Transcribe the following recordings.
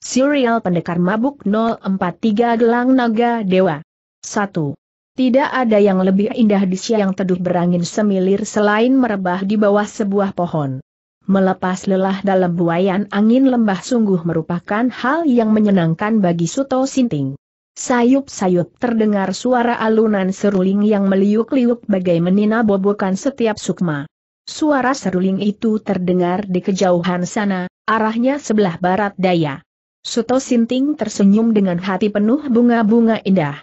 Serial Pendekar Mabuk 043 Gelang Naga Dewa 1. Tidak ada yang lebih indah di siang teduh berangin semilir selain merebah di bawah sebuah pohon. Melepas lelah dalam buayan angin lembah sungguh merupakan hal yang menyenangkan bagi Suto Sinting. Sayup-sayup terdengar suara alunan seruling yang meliuk-liuk bagai menina bobokan setiap sukma. Suara seruling itu terdengar di kejauhan sana, arahnya sebelah barat daya. Suto Sinting tersenyum dengan hati penuh bunga-bunga indah.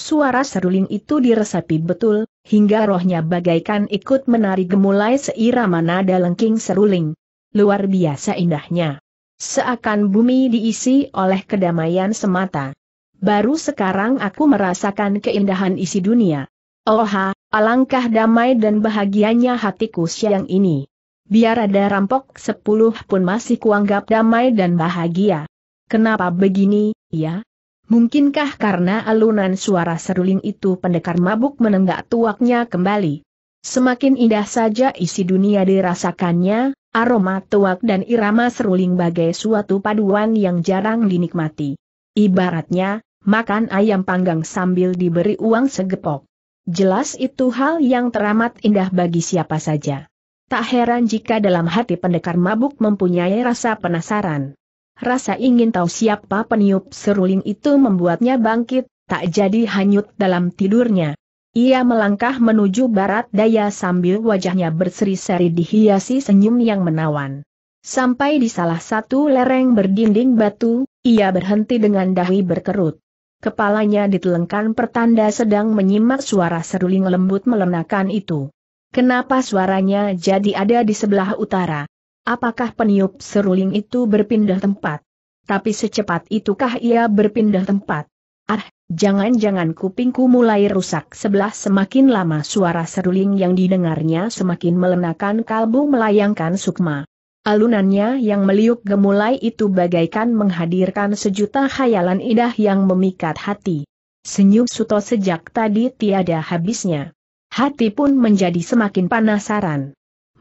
Suara seruling itu diresapi betul, hingga rohnya bagaikan ikut menari gemulai seirama nada lengking seruling. Luar biasa indahnya. Seakan bumi diisi oleh kedamaian semata. Baru sekarang aku merasakan keindahan isi dunia. Oha, alangkah damai dan bahagianya hatiku siang ini. Biar ada rampok sepuluh pun masih kuanggap damai dan bahagia. Kenapa begini, ya? Mungkinkah karena alunan suara seruling itu pendekar mabuk menenggak tuaknya kembali? Semakin indah saja isi dunia dirasakannya, aroma tuak dan irama seruling bagai suatu paduan yang jarang dinikmati. Ibaratnya, makan ayam panggang sambil diberi uang segepok. Jelas itu hal yang teramat indah bagi siapa saja. Tak heran jika dalam hati pendekar mabuk mempunyai rasa penasaran. Rasa ingin tahu siapa peniup seruling itu membuatnya bangkit, tak jadi hanyut dalam tidurnya. Ia melangkah menuju barat daya sambil wajahnya berseri-seri dihiasi senyum yang menawan. Sampai di salah satu lereng berdinding batu, ia berhenti dengan dahi berkerut. Kepalanya ditelengkan pertanda sedang menyimak suara seruling lembut melenakan itu. Kenapa suaranya jadi ada di sebelah utara? Apakah peniup seruling itu berpindah tempat? Tapi secepat itukah ia berpindah tempat? Ah, jangan-jangan kupingku mulai rusak sebelah semakin lama suara seruling yang didengarnya semakin melenakan kalbu melayangkan sukma. Alunannya yang meliuk gemulai itu bagaikan menghadirkan sejuta khayalan indah yang memikat hati. Senyum Suto sejak tadi tiada habisnya. Hati pun menjadi semakin penasaran.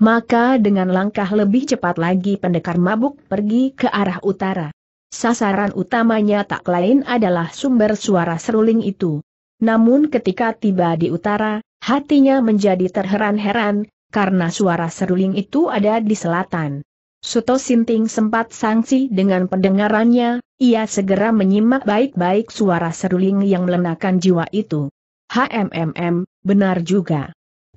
Maka dengan langkah lebih cepat lagi pendekar mabuk pergi ke arah utara. Sasaran utamanya tak lain adalah sumber suara seruling itu. Namun ketika tiba di utara, hatinya menjadi terheran-heran, karena suara seruling itu ada di selatan. Suto Sinting sempat sangsi dengan pendengarannya, ia segera menyimak baik-baik suara seruling yang melenakan jiwa itu. HMMM, benar juga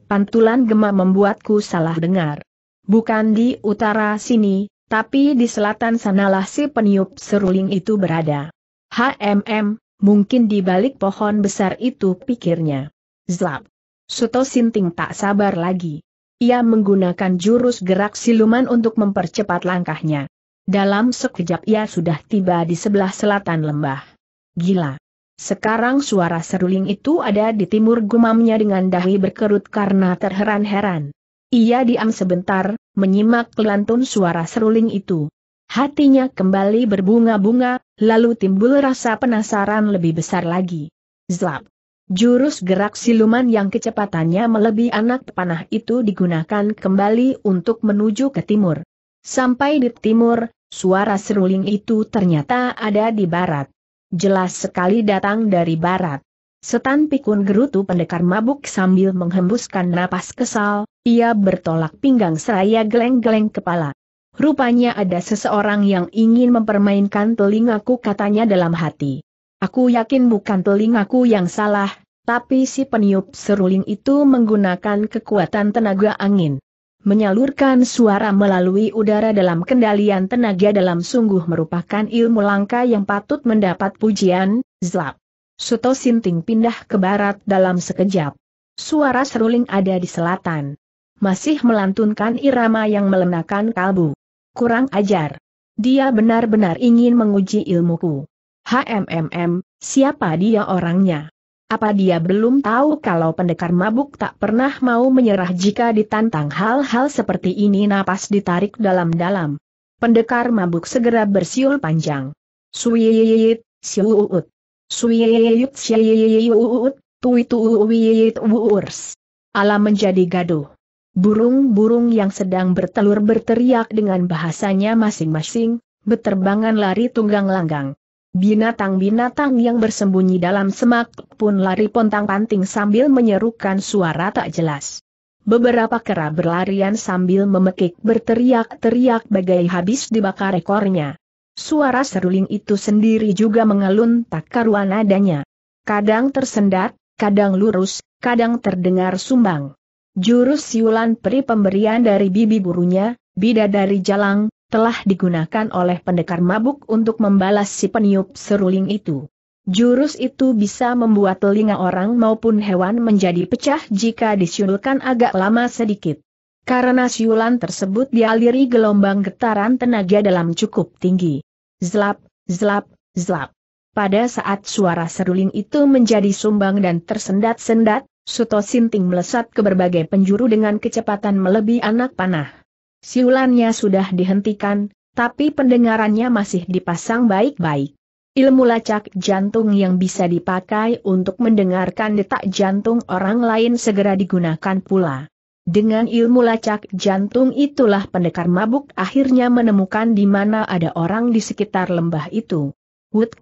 pantulan gema membuatku salah dengar. Bukan di utara sini, tapi di selatan sanalah si peniup seruling itu berada. HMM, mungkin di balik pohon besar itu pikirnya. Zlap. Suto Sinting tak sabar lagi. Ia menggunakan jurus gerak siluman untuk mempercepat langkahnya. Dalam sekejap ia sudah tiba di sebelah selatan lembah. Gila. Sekarang suara seruling itu ada di timur gumamnya dengan dahi berkerut karena terheran-heran. Ia diam sebentar, menyimak lantun suara seruling itu. Hatinya kembali berbunga-bunga, lalu timbul rasa penasaran lebih besar lagi. Zlap! Jurus gerak siluman yang kecepatannya melebihi anak panah itu digunakan kembali untuk menuju ke timur. Sampai di timur, suara seruling itu ternyata ada di barat. Jelas sekali datang dari barat. Setan pikun gerutu pendekar mabuk sambil menghembuskan napas kesal, ia bertolak pinggang seraya geleng-geleng kepala. Rupanya ada seseorang yang ingin mempermainkan telingaku katanya dalam hati. Aku yakin bukan telingaku yang salah, tapi si peniup seruling itu menggunakan kekuatan tenaga angin. Menyalurkan suara melalui udara dalam kendalian tenaga dalam sungguh merupakan ilmu langka yang patut mendapat pujian, zlap. Suto Sinting pindah ke barat dalam sekejap. Suara seruling ada di selatan. Masih melantunkan irama yang melenakan kalbu. Kurang ajar. Dia benar-benar ingin menguji ilmuku. HMMM, siapa dia orangnya? Apa dia belum tahu kalau pendekar mabuk tak pernah mau menyerah jika ditantang hal-hal seperti ini napas ditarik dalam-dalam. Pendekar mabuk segera bersiul panjang. Suyit, siuut. Suyit, siuut, tuituit wuurs. Alam menjadi gaduh. Burung-burung yang sedang bertelur berteriak dengan bahasanya masing-masing, beterbangan lari tunggang langgang. Binatang-binatang yang bersembunyi dalam semak pun lari pontang-panting sambil menyerukan suara tak jelas. Beberapa kera berlarian sambil memekik berteriak-teriak bagai habis dibakar ekornya. Suara seruling itu sendiri juga mengalun tak karuan adanya. Kadang tersendat, kadang lurus, kadang terdengar sumbang. Jurus siulan peri pemberian dari bibi gurunya, bidadari jalang, telah digunakan oleh pendekar mabuk untuk membalas si peniup seruling itu. Jurus itu bisa membuat telinga orang maupun hewan menjadi pecah jika disiulkan agak lama sedikit. Karena siulan tersebut dialiri gelombang getaran tenaga dalam cukup tinggi. Zlap, zlap, zlap. Pada saat suara seruling itu menjadi sumbang dan tersendat-sendat, Suto Sinting melesat ke berbagai penjuru dengan kecepatan melebihi anak panah siulannya sudah dihentikan, tapi pendengarannya masih dipasang baik-baik. Ilmu lacak jantung yang bisa dipakai untuk mendengarkan detak jantung orang lain segera digunakan pula. Dengan ilmu lacak jantung itulah pendekar mabuk akhirnya menemukan di mana ada orang di sekitar lembah itu. Wut!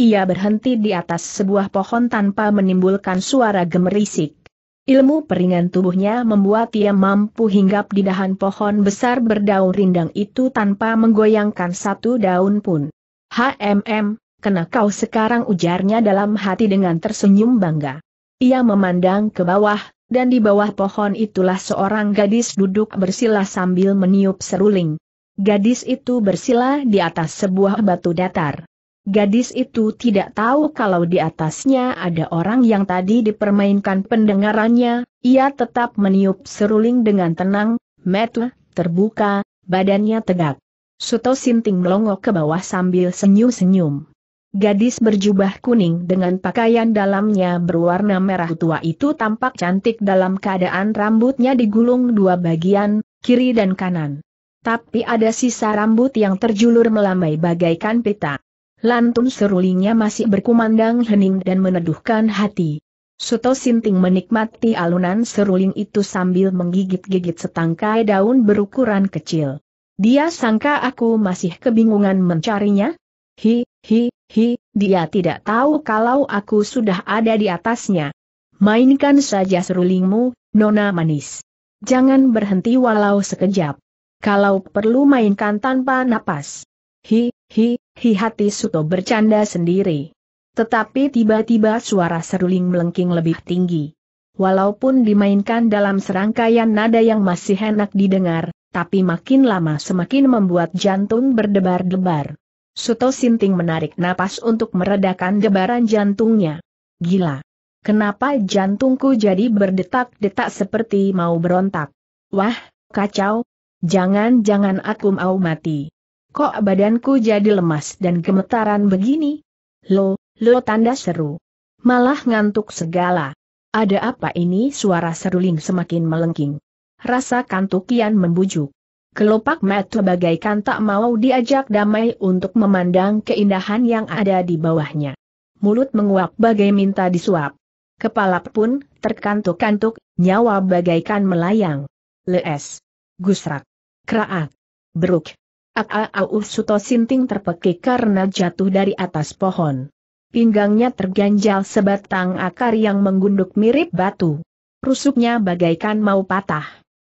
Ia berhenti di atas sebuah pohon tanpa menimbulkan suara gemerisik. Ilmu peringan tubuhnya membuat ia mampu hinggap di dahan pohon besar berdaun rindang itu tanpa menggoyangkan satu daun pun. HMM, kena kau sekarang ujarnya dalam hati dengan tersenyum bangga. Ia memandang ke bawah, dan di bawah pohon itulah seorang gadis duduk bersila sambil meniup seruling. Gadis itu bersila di atas sebuah batu datar. Gadis itu tidak tahu kalau di atasnya ada orang yang tadi dipermainkan pendengarannya, ia tetap meniup seruling dengan tenang, metu, terbuka, badannya tegak. Suto Sinting melongo ke bawah sambil senyum-senyum. Gadis berjubah kuning dengan pakaian dalamnya berwarna merah tua itu tampak cantik dalam keadaan rambutnya digulung dua bagian, kiri dan kanan. Tapi ada sisa rambut yang terjulur melambai bagaikan pita. Lantun serulingnya masih berkumandang hening dan meneduhkan hati. Suto Sinting menikmati alunan seruling itu sambil menggigit-gigit setangkai daun berukuran kecil. Dia sangka aku masih kebingungan mencarinya? Hi, hi, hi, dia tidak tahu kalau aku sudah ada di atasnya. Mainkan saja serulingmu, nona manis. Jangan berhenti walau sekejap. Kalau perlu mainkan tanpa napas. Hi, Hi, hi hati Suto bercanda sendiri. Tetapi tiba-tiba suara seruling melengking lebih tinggi. Walaupun dimainkan dalam serangkaian nada yang masih enak didengar, tapi makin lama semakin membuat jantung berdebar-debar. Suto Sinting menarik napas untuk meredakan debaran jantungnya. Gila. Kenapa jantungku jadi berdetak-detak seperti mau berontak? Wah, kacau. Jangan-jangan aku mau mati. Kok badanku jadi lemas dan gemetaran begini? Lo, lo tanda seru. Malah ngantuk segala. Ada apa ini suara seruling semakin melengking. Rasa kantuk kian membujuk. Kelopak mata bagaikan tak mau diajak damai untuk memandang keindahan yang ada di bawahnya. Mulut menguap bagai minta disuap. Kepala pun terkantuk-kantuk, nyawa bagaikan melayang. Lees. Gusrak. kraat, Beruk. Aau Suto Sinting terpekik karena jatuh dari atas pohon. Pinggangnya terganjal sebatang akar yang menggunduk mirip batu. Rusuknya bagaikan mau patah.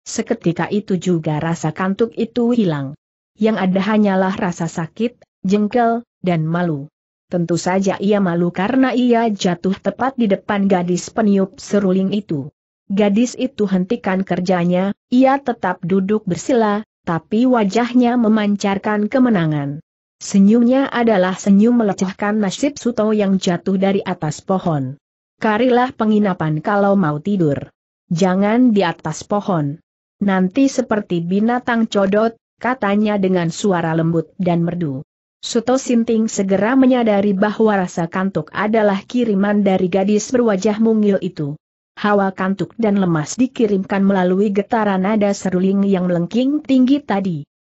Seketika itu juga rasa kantuk itu hilang. Yang ada hanyalah rasa sakit, jengkel, dan malu. Tentu saja ia malu karena ia jatuh tepat di depan gadis peniup seruling itu. Gadis itu hentikan kerjanya, ia tetap duduk bersila, tapi wajahnya memancarkan kemenangan. Senyumnya adalah senyum melecehkan nasib Suto yang jatuh dari atas pohon. Karilah penginapan kalau mau tidur. Jangan di atas pohon. Nanti seperti binatang codot, katanya dengan suara lembut dan merdu. Suto Sinting segera menyadari bahwa rasa kantuk adalah kiriman dari gadis berwajah mungil itu hawa kantuk dan lemas dikirimkan melalui getaran nada seruling yang melengking tinggi tadi.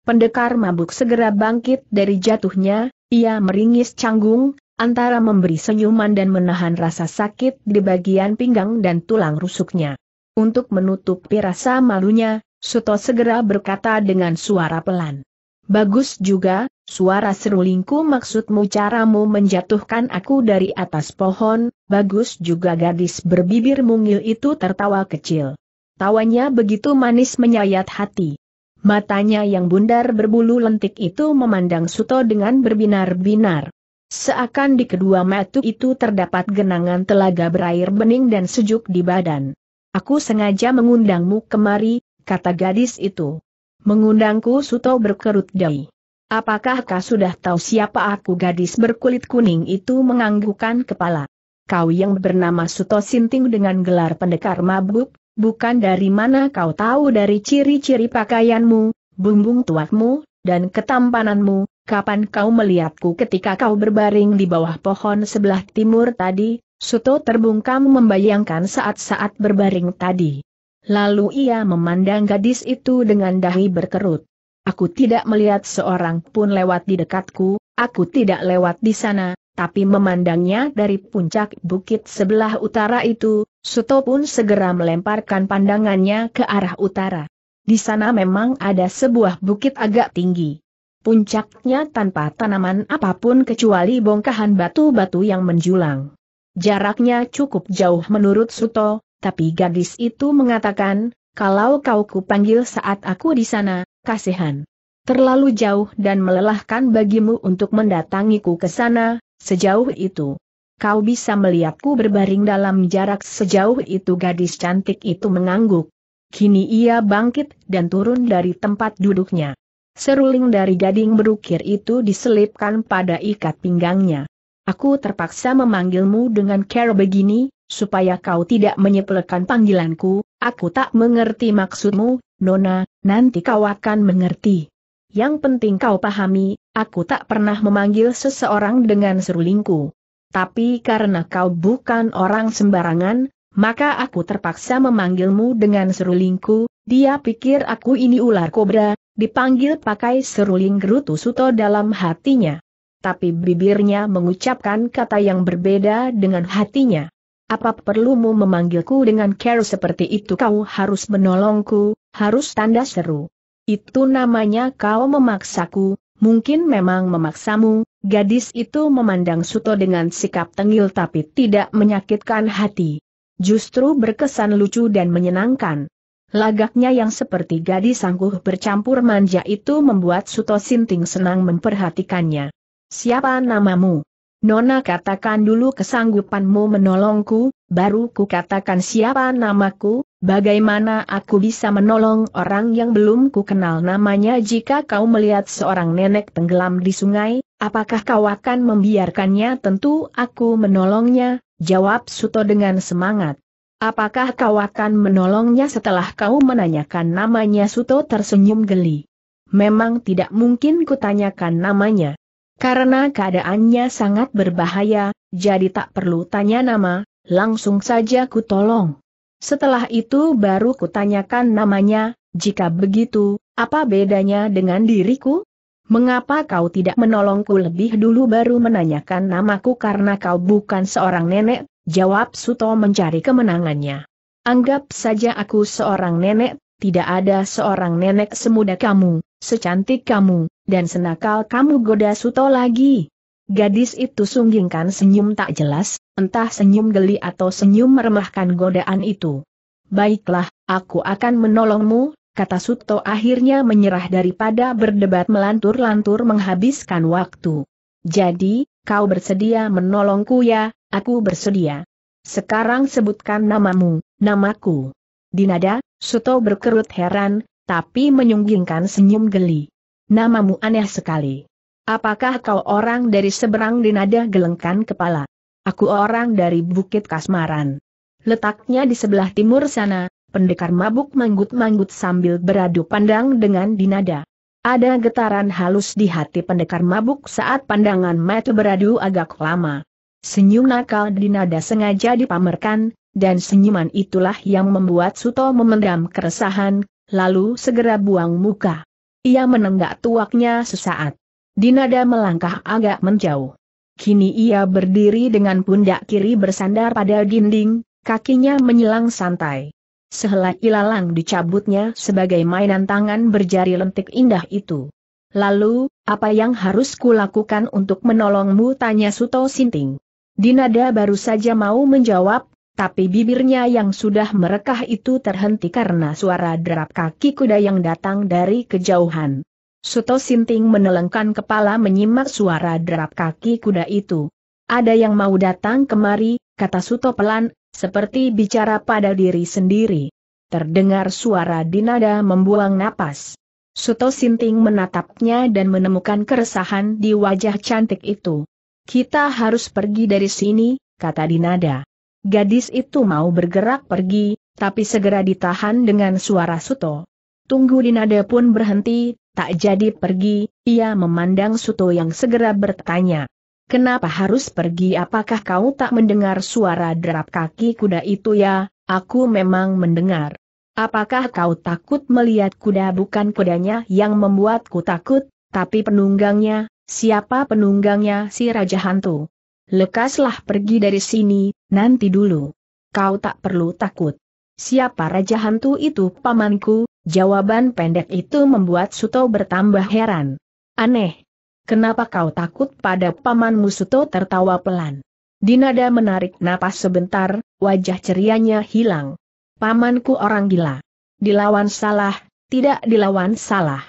Pendekar mabuk segera bangkit dari jatuhnya, ia meringis canggung, antara memberi senyuman dan menahan rasa sakit di bagian pinggang dan tulang rusuknya. Untuk menutupi rasa malunya, Suto segera berkata dengan suara pelan. Bagus juga, suara serulingku maksudmu caramu menjatuhkan aku dari atas pohon, Bagus juga gadis berbibir mungil itu tertawa kecil. Tawanya begitu manis menyayat hati. Matanya yang bundar berbulu lentik itu memandang Suto dengan berbinar-binar. Seakan di kedua mata itu terdapat genangan telaga berair bening dan sejuk di badan. Aku sengaja mengundangmu kemari, kata gadis itu. Mengundangku Suto berkerut dahi. Apakah kau sudah tahu siapa aku gadis berkulit kuning itu menganggukkan kepala kau yang bernama Suto Sinting dengan gelar pendekar mabuk, bukan dari mana kau tahu dari ciri-ciri pakaianmu, bumbung tuakmu, dan ketampananmu, kapan kau melihatku ketika kau berbaring di bawah pohon sebelah timur tadi, Suto terbungkam membayangkan saat-saat berbaring tadi. Lalu ia memandang gadis itu dengan dahi berkerut. Aku tidak melihat seorang pun lewat di dekatku, aku tidak lewat di sana, tapi memandangnya dari puncak bukit sebelah utara itu, Suto pun segera melemparkan pandangannya ke arah utara. Di sana memang ada sebuah bukit agak tinggi. Puncaknya tanpa tanaman apapun kecuali bongkahan batu-batu yang menjulang. Jaraknya cukup jauh menurut Suto, tapi gadis itu mengatakan, kalau kau kupanggil saat aku di sana, kasihan. Terlalu jauh dan melelahkan bagimu untuk mendatangiku ke sana, Sejauh itu, kau bisa melihatku berbaring dalam jarak sejauh itu gadis cantik itu mengangguk. Kini ia bangkit dan turun dari tempat duduknya. Seruling dari gading berukir itu diselipkan pada ikat pinggangnya. Aku terpaksa memanggilmu dengan cara begini, supaya kau tidak menyepelekan panggilanku, aku tak mengerti maksudmu, Nona, nanti kau akan mengerti. Yang penting kau pahami, aku tak pernah memanggil seseorang dengan serulingku. Tapi karena kau bukan orang sembarangan, maka aku terpaksa memanggilmu dengan serulingku, dia pikir aku ini ular kobra, dipanggil pakai seruling gerutu suto dalam hatinya. Tapi bibirnya mengucapkan kata yang berbeda dengan hatinya. Apa perlumu memanggilku dengan care seperti itu kau harus menolongku, harus tanda seru. Itu namanya kau memaksaku, mungkin memang memaksamu, gadis itu memandang Suto dengan sikap tengil tapi tidak menyakitkan hati. Justru berkesan lucu dan menyenangkan. Lagaknya yang seperti gadis angkuh bercampur manja itu membuat Suto Sinting senang memperhatikannya. Siapa namamu? Nona katakan dulu kesanggupanmu menolongku, baru ku katakan siapa namaku, Bagaimana aku bisa menolong orang yang belum ku kenal namanya jika kau melihat seorang nenek tenggelam di sungai, apakah kau akan membiarkannya tentu aku menolongnya, jawab Suto dengan semangat. Apakah kau akan menolongnya setelah kau menanyakan namanya Suto tersenyum geli. Memang tidak mungkin kutanyakan namanya. Karena keadaannya sangat berbahaya, jadi tak perlu tanya nama, langsung saja ku tolong. Setelah itu baru kutanyakan namanya, jika begitu, apa bedanya dengan diriku? Mengapa kau tidak menolongku lebih dulu baru menanyakan namaku karena kau bukan seorang nenek? Jawab Suto mencari kemenangannya. Anggap saja aku seorang nenek, tidak ada seorang nenek semuda kamu, secantik kamu, dan senakal kamu goda Suto lagi. Gadis itu sunggingkan senyum tak jelas, entah senyum geli atau senyum meremahkan godaan itu. Baiklah, aku akan menolongmu, kata Suto akhirnya menyerah daripada berdebat melantur-lantur menghabiskan waktu. Jadi, kau bersedia menolongku ya, aku bersedia. Sekarang sebutkan namamu, namaku. Dinada, Suto berkerut heran, tapi menyunggingkan senyum geli. Namamu aneh sekali. Apakah kau orang dari seberang Dinada? gelengkan kepala? Aku orang dari Bukit Kasmaran. Letaknya di sebelah timur sana, pendekar mabuk manggut-manggut sambil beradu pandang dengan dinada. Ada getaran halus di hati pendekar mabuk saat pandangan mata beradu agak lama. Senyum nakal dinada sengaja dipamerkan, dan senyuman itulah yang membuat Suto memendam keresahan, lalu segera buang muka. Ia menenggak tuaknya sesaat. Dinada melangkah agak menjauh. Kini ia berdiri dengan pundak kiri bersandar pada dinding, kakinya menyilang santai. Sehelai ilalang dicabutnya sebagai mainan tangan berjari lentik indah itu. Lalu, apa yang harus kulakukan untuk menolongmu? tanya Suto Sinting. Dinada baru saja mau menjawab, tapi bibirnya yang sudah merekah itu terhenti karena suara derap kaki kuda yang datang dari kejauhan. Suto Sinting menelengkan kepala menyimak suara derap kaki kuda itu. Ada yang mau datang kemari, kata Suto pelan, seperti bicara pada diri sendiri. Terdengar suara dinada membuang napas. Suto Sinting menatapnya dan menemukan keresahan di wajah cantik itu. Kita harus pergi dari sini, kata dinada. Gadis itu mau bergerak pergi, tapi segera ditahan dengan suara Suto. Tunggu Dinada pun berhenti, Tak jadi pergi, ia memandang Suto yang segera bertanya. Kenapa harus pergi apakah kau tak mendengar suara derap kaki kuda itu ya, aku memang mendengar. Apakah kau takut melihat kuda bukan kudanya yang membuatku takut, tapi penunggangnya, siapa penunggangnya si Raja Hantu? Lekaslah pergi dari sini, nanti dulu. Kau tak perlu takut. Siapa Raja Hantu itu pamanku? Jawaban pendek itu membuat Suto bertambah heran. Aneh. Kenapa kau takut pada pamanmu Suto tertawa pelan? Dinada menarik napas sebentar, wajah cerianya hilang. Pamanku orang gila. Dilawan salah, tidak dilawan salah.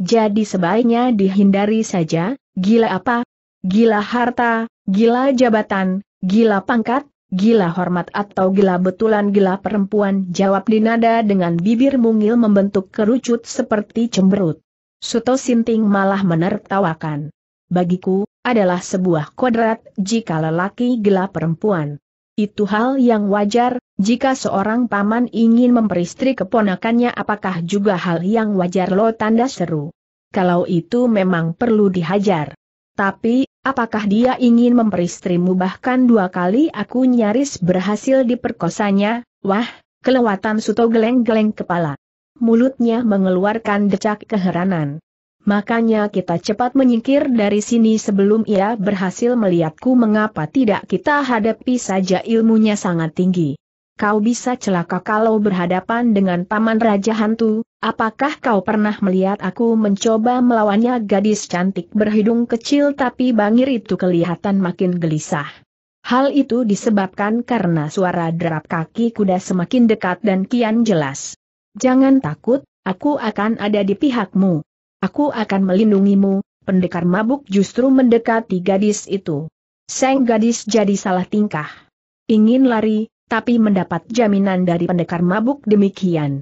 Jadi sebaiknya dihindari saja, gila apa? Gila harta, gila jabatan, gila pangkat, Gila hormat atau gila betulan gila perempuan jawab Dinada dengan bibir mungil membentuk kerucut seperti cemberut. Suto Sinting malah menertawakan. Bagiku, adalah sebuah kodrat jika lelaki gila perempuan. Itu hal yang wajar, jika seorang paman ingin memperistri keponakannya apakah juga hal yang wajar lo tanda seru. Kalau itu memang perlu dihajar. Tapi, apakah dia ingin memperistrimu bahkan dua kali aku nyaris berhasil diperkosanya? Wah, kelewatan Suto geleng-geleng kepala. Mulutnya mengeluarkan decak keheranan. Makanya kita cepat menyingkir dari sini sebelum ia berhasil melihatku mengapa tidak kita hadapi saja ilmunya sangat tinggi kau bisa celaka kalau berhadapan dengan Paman Raja Hantu, apakah kau pernah melihat aku mencoba melawannya gadis cantik berhidung kecil tapi bangir itu kelihatan makin gelisah. Hal itu disebabkan karena suara derap kaki kuda semakin dekat dan kian jelas. Jangan takut, aku akan ada di pihakmu. Aku akan melindungimu, pendekar mabuk justru mendekati gadis itu. Seng gadis jadi salah tingkah. Ingin lari, tapi mendapat jaminan dari pendekar mabuk demikian.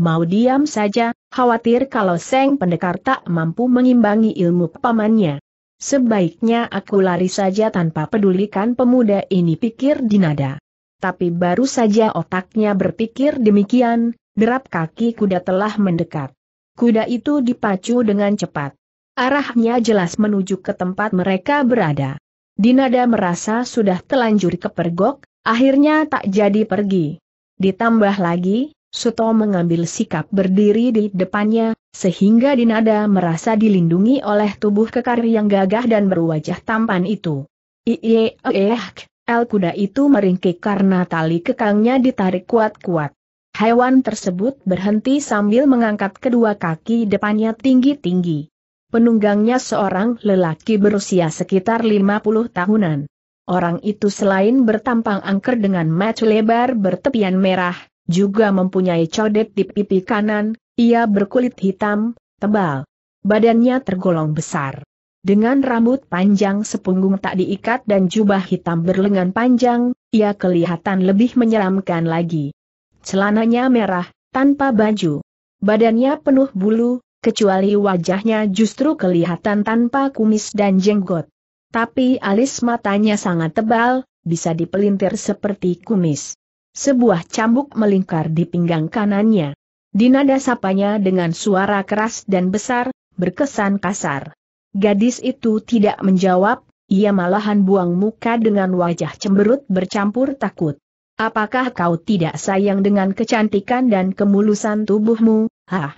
Mau diam saja, khawatir kalau Seng pendekar tak mampu mengimbangi ilmu pamannya. Sebaiknya aku lari saja tanpa pedulikan pemuda ini pikir Dinada. Tapi baru saja otaknya berpikir demikian, derap kaki kuda telah mendekat. Kuda itu dipacu dengan cepat. Arahnya jelas menuju ke tempat mereka berada. Dinada merasa sudah telanjur kepergok, Akhirnya tak jadi pergi. Ditambah lagi, Suto mengambil sikap berdiri di depannya, sehingga Dinada merasa dilindungi oleh tubuh kekar yang gagah dan berwajah tampan itu. Iye, eh, El kuda itu meringkik karena tali kekangnya ditarik kuat-kuat. Hewan tersebut berhenti sambil mengangkat kedua kaki depannya tinggi-tinggi. Penunggangnya seorang lelaki berusia sekitar 50 tahunan. Orang itu selain bertampang angker dengan mata lebar bertepian merah, juga mempunyai codet di pipi kanan, ia berkulit hitam, tebal. Badannya tergolong besar. Dengan rambut panjang sepunggung tak diikat dan jubah hitam berlengan panjang, ia kelihatan lebih menyeramkan lagi. Celananya merah, tanpa baju. Badannya penuh bulu, kecuali wajahnya justru kelihatan tanpa kumis dan jenggot. Tapi alis matanya sangat tebal, bisa dipelintir seperti kumis. Sebuah cambuk melingkar di pinggang kanannya. Dinada sapanya dengan suara keras dan besar, berkesan kasar. Gadis itu tidak menjawab, ia malahan buang muka dengan wajah cemberut bercampur takut. Apakah kau tidak sayang dengan kecantikan dan kemulusan tubuhmu, hah?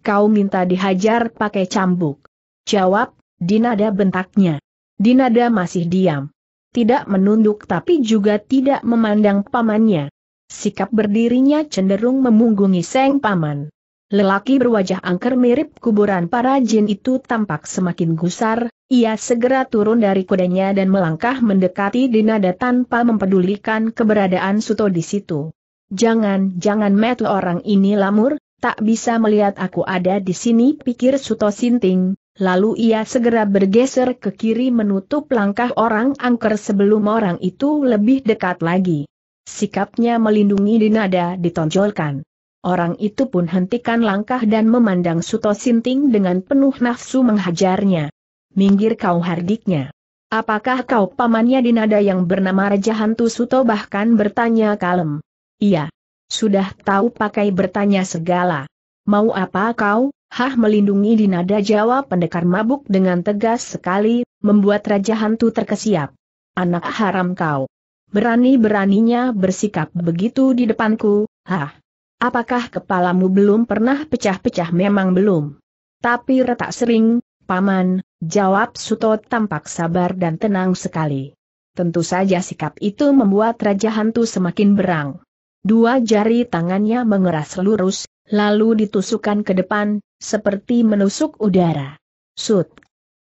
Kau minta dihajar pakai cambuk. Jawab, dinada bentaknya. Dinada masih diam. Tidak menunduk tapi juga tidak memandang pamannya. Sikap berdirinya cenderung memunggungi Seng Paman. Lelaki berwajah angker mirip kuburan para jin itu tampak semakin gusar, ia segera turun dari kudanya dan melangkah mendekati Dinada tanpa mempedulikan keberadaan Suto di situ. Jangan-jangan metu orang ini lamur, tak bisa melihat aku ada di sini pikir Suto Sinting, Lalu ia segera bergeser ke kiri menutup langkah orang angker sebelum orang itu lebih dekat lagi. Sikapnya melindungi Dinada ditonjolkan. Orang itu pun hentikan langkah dan memandang Suto Sinting dengan penuh nafsu menghajarnya. Minggir kau hardiknya. Apakah kau pamannya Dinada yang bernama Raja Hantu Suto bahkan bertanya kalem. Iya. Sudah tahu pakai bertanya segala. Mau apa kau? Hah melindungi dinada Jawa pendekar mabuk dengan tegas sekali, membuat Raja Hantu terkesiap. Anak haram kau. Berani-beraninya bersikap begitu di depanku, hah. Apakah kepalamu belum pernah pecah-pecah memang belum? Tapi retak sering, paman, jawab Suto tampak sabar dan tenang sekali. Tentu saja sikap itu membuat Raja Hantu semakin berang. Dua jari tangannya mengeras lurus, lalu ditusukkan ke depan, seperti menusuk udara. Sud.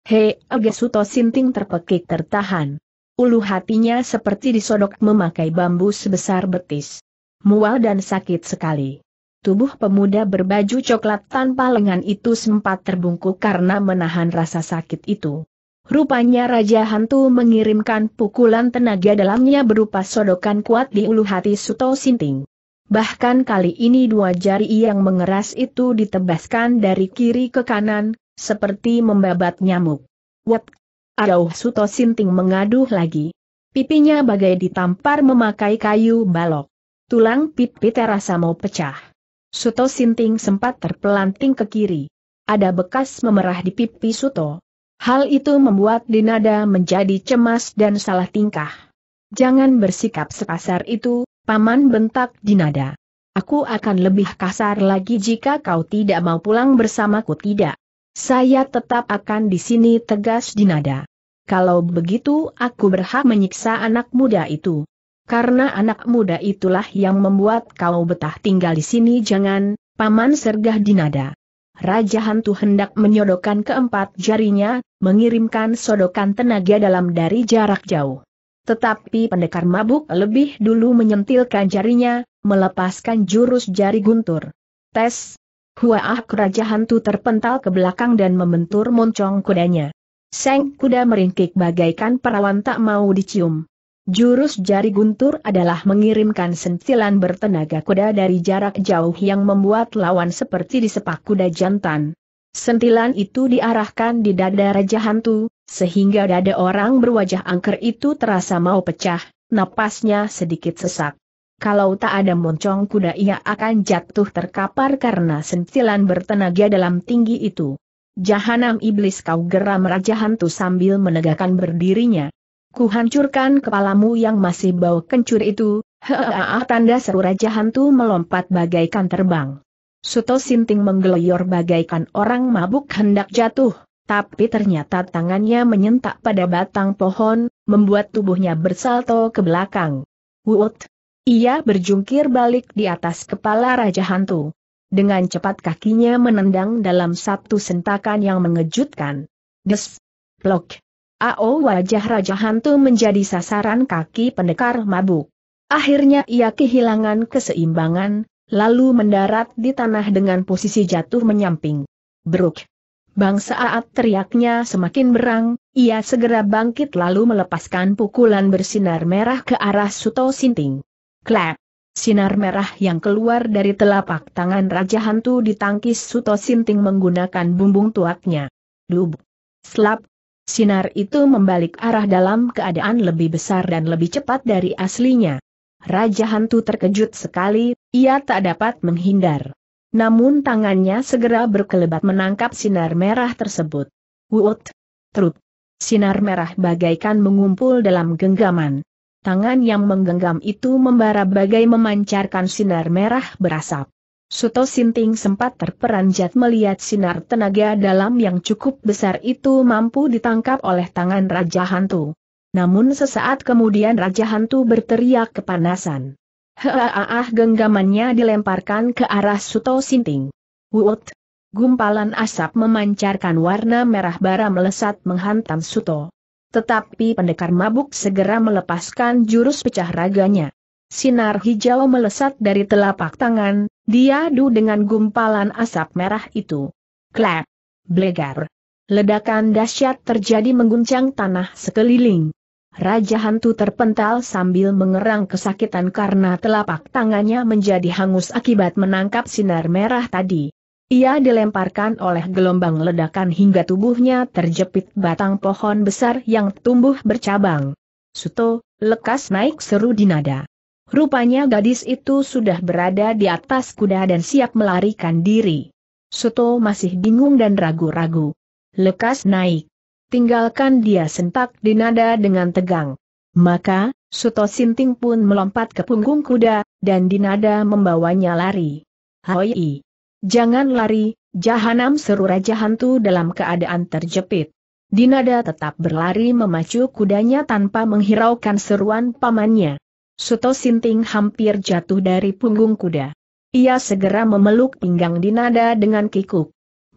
He, agesuto Sinting terpekik tertahan. Ulu hatinya seperti disodok memakai bambu sebesar betis. Mual dan sakit sekali. Tubuh pemuda berbaju coklat tanpa lengan itu sempat terbungkuk karena menahan rasa sakit itu. Rupanya Raja Hantu mengirimkan pukulan tenaga dalamnya berupa sodokan kuat di ulu hati Suto Sinting. Bahkan kali ini dua jari yang mengeras itu ditebaskan dari kiri ke kanan, seperti membabat nyamuk. Wap. Adauh Suto Sinting mengaduh lagi. Pipinya bagai ditampar memakai kayu balok. Tulang pipi terasa mau pecah. Suto Sinting sempat terpelanting ke kiri. Ada bekas memerah di pipi Suto. Hal itu membuat Dinada menjadi cemas dan salah tingkah. Jangan bersikap sepasar itu, Paman bentak Dinada. Aku akan lebih kasar lagi jika kau tidak mau pulang bersamaku tidak. Saya tetap akan di sini tegas Dinada. Kalau begitu aku berhak menyiksa anak muda itu. Karena anak muda itulah yang membuat kau betah tinggal di sini jangan, Paman Sergah Dinada. Raja Hantu hendak menyodokkan keempat jarinya, mengirimkan sodokan tenaga dalam dari jarak jauh. Tetapi pendekar mabuk lebih dulu menyentilkan jarinya, melepaskan jurus jari guntur. Tes. Huaah Raja hantu terpental ke belakang dan membentur moncong kudanya. Seng kuda meringkik bagaikan perawan tak mau dicium. Jurus jari guntur adalah mengirimkan sentilan bertenaga kuda dari jarak jauh yang membuat lawan seperti di disepak kuda jantan. Sentilan itu diarahkan di dada Raja Hantu, sehingga dada orang berwajah angker itu terasa mau pecah, napasnya sedikit sesak. Kalau tak ada moncong kuda ia akan jatuh terkapar karena sentilan bertenaga dalam tinggi itu. Jahanam iblis kau geram raja hantu sambil menegakkan berdirinya. Kuhancurkan kepalamu yang masih bau kencur itu, hehehe tanda seru raja hantu melompat bagaikan terbang. Suto Sinting menggeloyor bagaikan orang mabuk hendak jatuh tapi ternyata tangannya menyentak pada batang pohon, membuat tubuhnya bersalto ke belakang. Wut! Ia berjungkir balik di atas kepala Raja Hantu. Dengan cepat kakinya menendang dalam satu sentakan yang mengejutkan. Des! Plok! Ao wajah Raja Hantu menjadi sasaran kaki pendekar mabuk. Akhirnya ia kehilangan keseimbangan, lalu mendarat di tanah dengan posisi jatuh menyamping. Bruk! Bangsa Saat teriaknya semakin berang, ia segera bangkit lalu melepaskan pukulan bersinar merah ke arah Suto Sinting. Klap! Sinar merah yang keluar dari telapak tangan Raja Hantu ditangkis Suto Sinting menggunakan bumbung tuaknya. Dub! Slap! Sinar itu membalik arah dalam keadaan lebih besar dan lebih cepat dari aslinya. Raja Hantu terkejut sekali, ia tak dapat menghindar. Namun tangannya segera berkelebat menangkap sinar merah tersebut. Wut! Trup! Sinar merah bagaikan mengumpul dalam genggaman. Tangan yang menggenggam itu membara bagai memancarkan sinar merah berasap. Suto Sinting sempat terperanjat melihat sinar tenaga dalam yang cukup besar itu mampu ditangkap oleh tangan Raja Hantu. Namun sesaat kemudian Raja Hantu berteriak kepanasan. Heaah genggamannya dilemparkan ke arah Suto Sinting. Wut! Gumpalan asap memancarkan warna merah bara melesat menghantam Suto. Tetapi pendekar mabuk segera melepaskan jurus pecah raganya. Sinar hijau melesat dari telapak tangan, diadu dengan gumpalan asap merah itu. Klap! Blegar! Ledakan dahsyat terjadi mengguncang tanah sekeliling. Raja hantu terpental sambil mengerang kesakitan karena telapak tangannya menjadi hangus akibat menangkap sinar merah tadi. Ia dilemparkan oleh gelombang ledakan hingga tubuhnya terjepit batang pohon besar yang tumbuh bercabang. Suto, lekas naik seru dinada. Rupanya gadis itu sudah berada di atas kuda dan siap melarikan diri. Suto masih bingung dan ragu-ragu. Lekas naik tinggalkan dia sentak dinada dengan tegang. Maka, Suto Sinting pun melompat ke punggung kuda, dan dinada membawanya lari. Hoi! Jangan lari, jahanam seru Raja Hantu dalam keadaan terjepit. Dinada tetap berlari memacu kudanya tanpa menghiraukan seruan pamannya. Suto Sinting hampir jatuh dari punggung kuda. Ia segera memeluk pinggang Dinada dengan kikuk.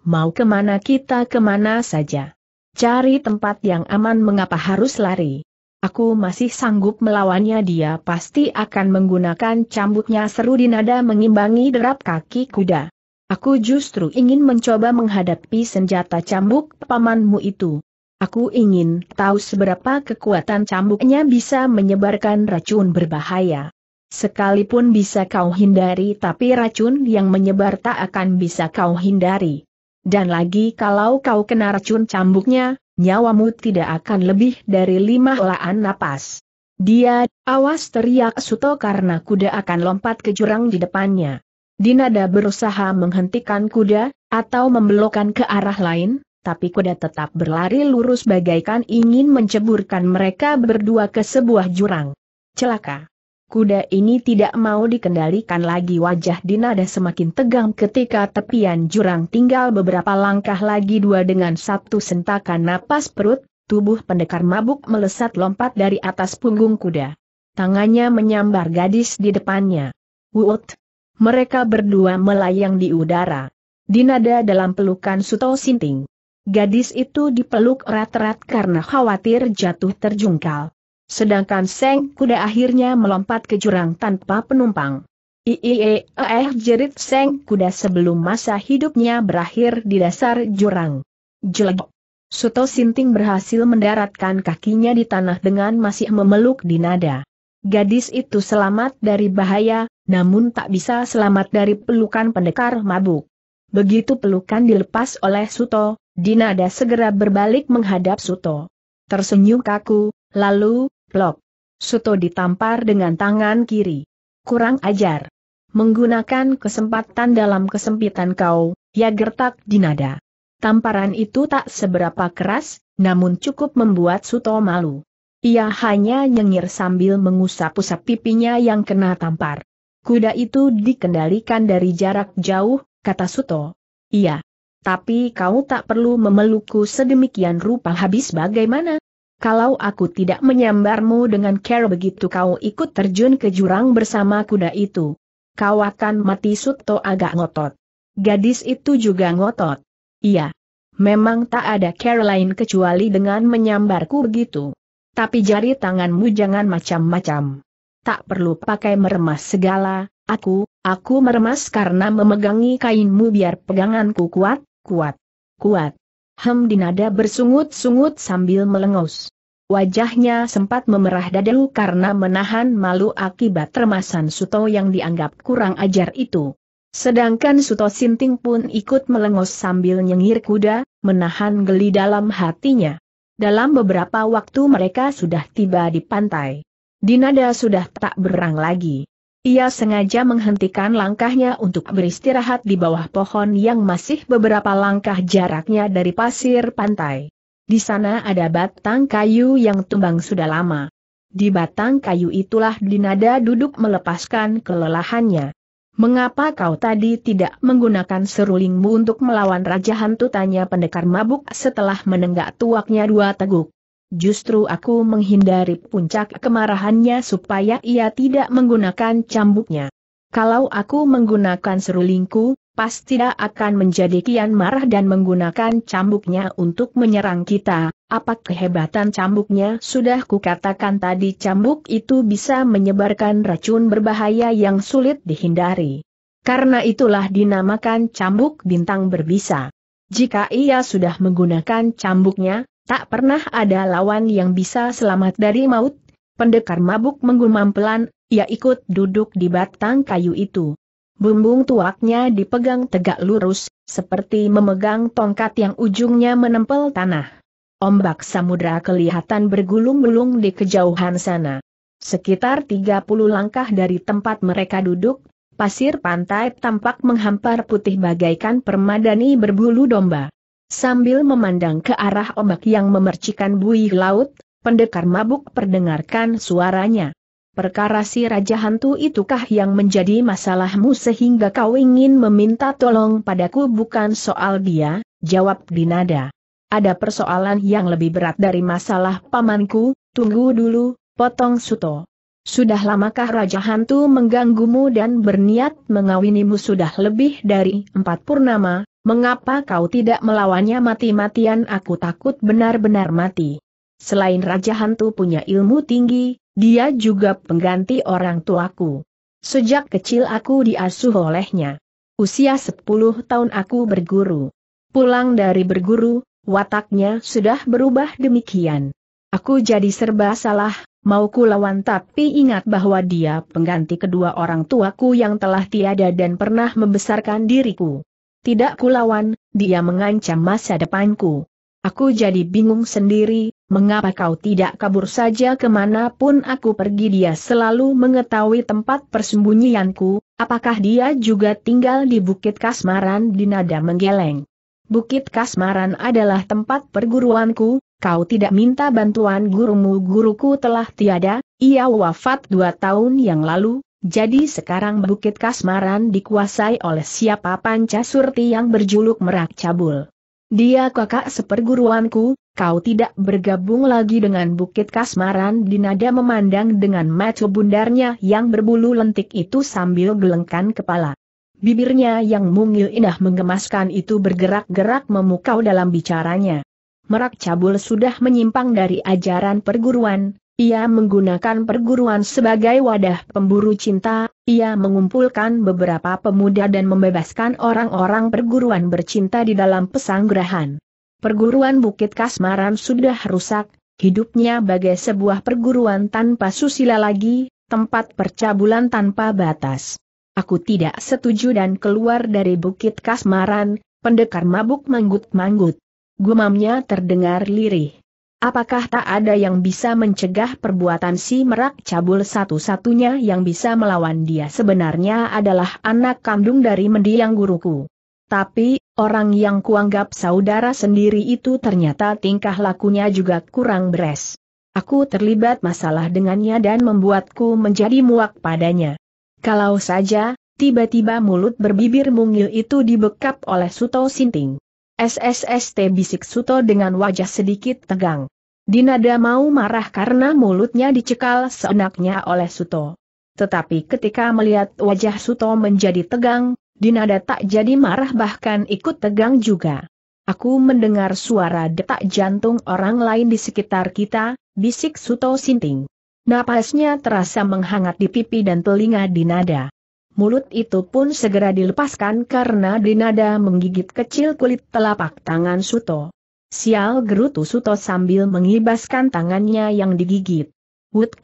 Mau kemana kita kemana saja. Cari tempat yang aman mengapa harus lari. Aku masih sanggup melawannya dia pasti akan menggunakan cambuknya seru di nada mengimbangi derap kaki kuda. Aku justru ingin mencoba menghadapi senjata cambuk pamanmu itu. Aku ingin tahu seberapa kekuatan cambuknya bisa menyebarkan racun berbahaya. Sekalipun bisa kau hindari tapi racun yang menyebar tak akan bisa kau hindari. Dan lagi kalau kau kena racun cambuknya, nyawamu tidak akan lebih dari lima helaan napas. Dia, awas teriak Suto karena kuda akan lompat ke jurang di depannya. Dinada berusaha menghentikan kuda, atau membelokkan ke arah lain, tapi kuda tetap berlari lurus bagaikan ingin menceburkan mereka berdua ke sebuah jurang. Celaka! Kuda ini tidak mau dikendalikan lagi wajah Dinada semakin tegang ketika tepian jurang tinggal beberapa langkah lagi dua dengan satu sentakan napas perut, tubuh pendekar mabuk melesat lompat dari atas punggung kuda. Tangannya menyambar gadis di depannya. Wut! Mereka berdua melayang di udara. Dinada dalam pelukan Suto Sinting. Gadis itu dipeluk erat-erat karena khawatir jatuh terjungkal. Sedangkan Seng Kuda akhirnya melompat ke jurang tanpa penumpang. Iie, eh jerit Seng Kuda sebelum masa hidupnya berakhir di dasar jurang. Jelek. Suto Sinting berhasil mendaratkan kakinya di tanah dengan masih memeluk Dinada. Gadis itu selamat dari bahaya, namun tak bisa selamat dari pelukan pendekar mabuk. Begitu pelukan dilepas oleh Suto, Dinada segera berbalik menghadap Suto. Tersenyum kaku, lalu, Blok. Suto ditampar dengan tangan kiri. Kurang ajar. Menggunakan kesempatan dalam kesempitan kau, ya gertak dinada. Tamparan itu tak seberapa keras, namun cukup membuat Suto malu. Ia hanya nyengir sambil mengusap-usap pipinya yang kena tampar. Kuda itu dikendalikan dari jarak jauh, kata Suto. Iya. Tapi kau tak perlu memelukku sedemikian rupa habis bagaimana? Kalau aku tidak menyambarmu dengan care begitu kau ikut terjun ke jurang bersama kuda itu. Kau akan mati Suto agak ngotot. Gadis itu juga ngotot. Iya. Memang tak ada care lain kecuali dengan menyambarku begitu. Tapi jari tanganmu jangan macam-macam. Tak perlu pakai meremas segala, aku, aku meremas karena memegangi kainmu biar peganganku kuat, kuat, kuat. Hem dinada bersungut-sungut sambil melengus. Wajahnya sempat memerah dadu karena menahan malu akibat termasan Suto yang dianggap kurang ajar itu. Sedangkan Suto Sinting pun ikut melengos sambil nyengir kuda, menahan geli dalam hatinya. Dalam beberapa waktu mereka sudah tiba di pantai. Dinada sudah tak berang lagi. Ia sengaja menghentikan langkahnya untuk beristirahat di bawah pohon yang masih beberapa langkah jaraknya dari pasir pantai. Di sana ada batang kayu yang tumbang sudah lama. Di batang kayu itulah Dinada duduk melepaskan kelelahannya. Mengapa kau tadi tidak menggunakan serulingmu untuk melawan Raja Hantu? Tanya pendekar mabuk setelah menenggak tuaknya dua teguk. Justru aku menghindari puncak kemarahannya supaya ia tidak menggunakan cambuknya. Kalau aku menggunakan serulingku, pasti pastilah akan menjadi kian marah dan menggunakan cambuknya untuk menyerang kita. Apa kehebatan cambuknya? Sudah kukatakan tadi cambuk itu bisa menyebarkan racun berbahaya yang sulit dihindari. Karena itulah dinamakan cambuk bintang berbisa. Jika ia sudah menggunakan cambuknya, Tak pernah ada lawan yang bisa selamat dari maut. Pendekar mabuk menggumam pelan, ia ikut duduk di batang kayu itu. Bumbung tuaknya dipegang tegak lurus, seperti memegang tongkat yang ujungnya menempel tanah. Ombak samudra kelihatan bergulung-gulung di kejauhan sana. Sekitar 30 langkah dari tempat mereka duduk, pasir pantai tampak menghampar putih bagaikan permadani berbulu domba. Sambil memandang ke arah ombak yang memercikan buih laut, pendekar mabuk perdengarkan suaranya. Perkara si Raja Hantu itukah yang menjadi masalahmu sehingga kau ingin meminta tolong padaku bukan soal dia, jawab Dinada. Ada persoalan yang lebih berat dari masalah pamanku, tunggu dulu, potong Suto. Sudah lamakah Raja Hantu mengganggumu dan berniat mengawinimu sudah lebih dari empat purnama, Mengapa kau tidak melawannya mati-matian aku takut benar-benar mati. Selain Raja Hantu punya ilmu tinggi, dia juga pengganti orang tuaku. Sejak kecil aku diasuh olehnya. Usia 10 tahun aku berguru. Pulang dari berguru, wataknya sudah berubah demikian. Aku jadi serba salah, mau ku lawan tapi ingat bahwa dia pengganti kedua orang tuaku yang telah tiada dan pernah membesarkan diriku. Tidak kulawan, dia mengancam masa depanku. Aku jadi bingung sendiri, mengapa kau tidak kabur saja kemanapun aku pergi dia selalu mengetahui tempat persembunyianku, apakah dia juga tinggal di Bukit Kasmaran di nada menggeleng. Bukit Kasmaran adalah tempat perguruanku, kau tidak minta bantuan gurumu guruku telah tiada, ia wafat dua tahun yang lalu, jadi sekarang Bukit Kasmaran dikuasai oleh siapa Pancasurti yang berjuluk Merak Cabul. Dia kakak seperguruanku, kau tidak bergabung lagi dengan Bukit Kasmaran Dinada memandang dengan maco bundarnya yang berbulu lentik itu sambil gelengkan kepala. Bibirnya yang mungil indah menggemaskan itu bergerak-gerak memukau dalam bicaranya. Merak Cabul sudah menyimpang dari ajaran perguruan, ia menggunakan perguruan sebagai wadah pemburu cinta, ia mengumpulkan beberapa pemuda dan membebaskan orang-orang perguruan bercinta di dalam pesanggrahan. Perguruan Bukit Kasmaran sudah rusak, hidupnya bagai sebuah perguruan tanpa susila lagi, tempat percabulan tanpa batas. Aku tidak setuju dan keluar dari Bukit Kasmaran, pendekar mabuk manggut-manggut. Gumamnya terdengar lirih. Apakah tak ada yang bisa mencegah perbuatan si merak cabul satu-satunya yang bisa melawan dia sebenarnya adalah anak kandung dari mendiang guruku. Tapi, orang yang kuanggap saudara sendiri itu ternyata tingkah lakunya juga kurang beres. Aku terlibat masalah dengannya dan membuatku menjadi muak padanya. Kalau saja, tiba-tiba mulut berbibir mungil itu dibekap oleh Suto Sinting. SSST bisik Suto dengan wajah sedikit tegang. Dinada mau marah karena mulutnya dicekal seenaknya oleh Suto. Tetapi ketika melihat wajah Suto menjadi tegang, Dinada tak jadi marah bahkan ikut tegang juga. Aku mendengar suara detak jantung orang lain di sekitar kita, bisik Suto Sinting. Napasnya terasa menghangat di pipi dan telinga Dinada. Mulut itu pun segera dilepaskan karena dinada menggigit kecil kulit telapak tangan Suto. Sial gerutu Suto sambil mengibaskan tangannya yang digigit. Wut!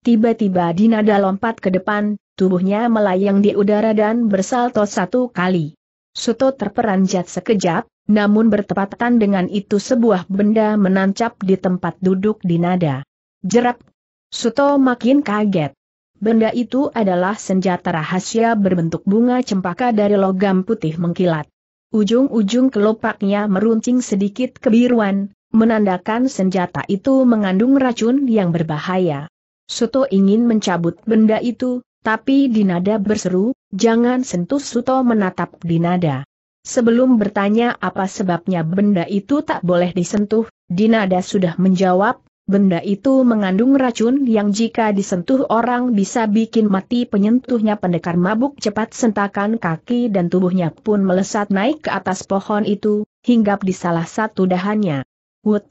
Tiba-tiba dinada lompat ke depan, tubuhnya melayang di udara dan bersalto satu kali. Suto terperanjat sekejap, namun bertepatan dengan itu sebuah benda menancap di tempat duduk dinada. Jerap! Suto makin kaget. Benda itu adalah senjata rahasia berbentuk bunga cempaka dari logam putih mengkilat. Ujung-ujung kelopaknya meruncing sedikit kebiruan, menandakan senjata itu mengandung racun yang berbahaya. Suto ingin mencabut benda itu, tapi Dinada berseru, jangan sentuh Suto menatap Dinada. Sebelum bertanya apa sebabnya benda itu tak boleh disentuh, Dinada sudah menjawab, Benda itu mengandung racun yang jika disentuh orang bisa bikin mati penyentuhnya pendekar mabuk cepat sentakan kaki dan tubuhnya pun melesat naik ke atas pohon itu, hinggap di salah satu dahannya. Wood.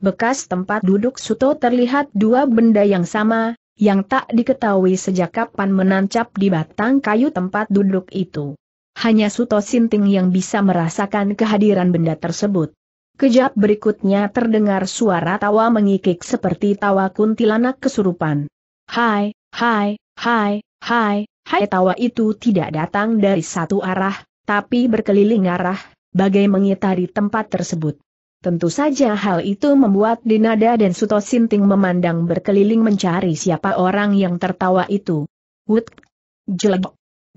Bekas tempat duduk Suto terlihat dua benda yang sama, yang tak diketahui sejak kapan menancap di batang kayu tempat duduk itu. Hanya Suto Sinting yang bisa merasakan kehadiran benda tersebut. Kejap berikutnya terdengar suara tawa mengikik seperti tawa kuntilanak kesurupan. Hai, hai, hai, hai, hai tawa itu tidak datang dari satu arah, tapi berkeliling arah, bagai mengitari tempat tersebut. Tentu saja hal itu membuat Dinada dan Suto Sinting memandang berkeliling mencari siapa orang yang tertawa itu. Wut! Jelek!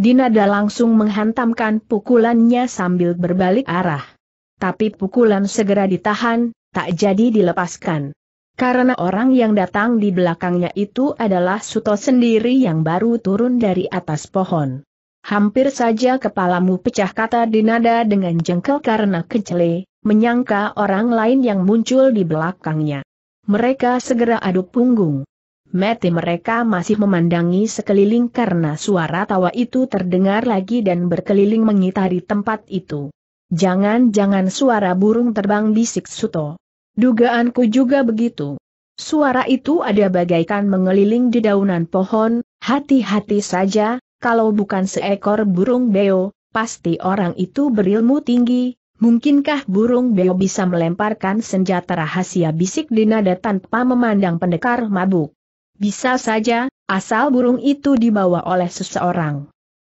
Dinada langsung menghantamkan pukulannya sambil berbalik arah tapi pukulan segera ditahan, tak jadi dilepaskan. Karena orang yang datang di belakangnya itu adalah Suto sendiri yang baru turun dari atas pohon. Hampir saja kepalamu pecah kata Dinada dengan jengkel karena kecele, menyangka orang lain yang muncul di belakangnya. Mereka segera adu punggung. Mati mereka masih memandangi sekeliling karena suara tawa itu terdengar lagi dan berkeliling mengitari tempat itu. Jangan-jangan suara burung terbang bisik Suto. Dugaanku juga begitu. Suara itu ada bagaikan mengeliling di daunan pohon, hati-hati saja, kalau bukan seekor burung beo, pasti orang itu berilmu tinggi, mungkinkah burung beo bisa melemparkan senjata rahasia bisik di nada tanpa memandang pendekar mabuk? Bisa saja, asal burung itu dibawa oleh seseorang.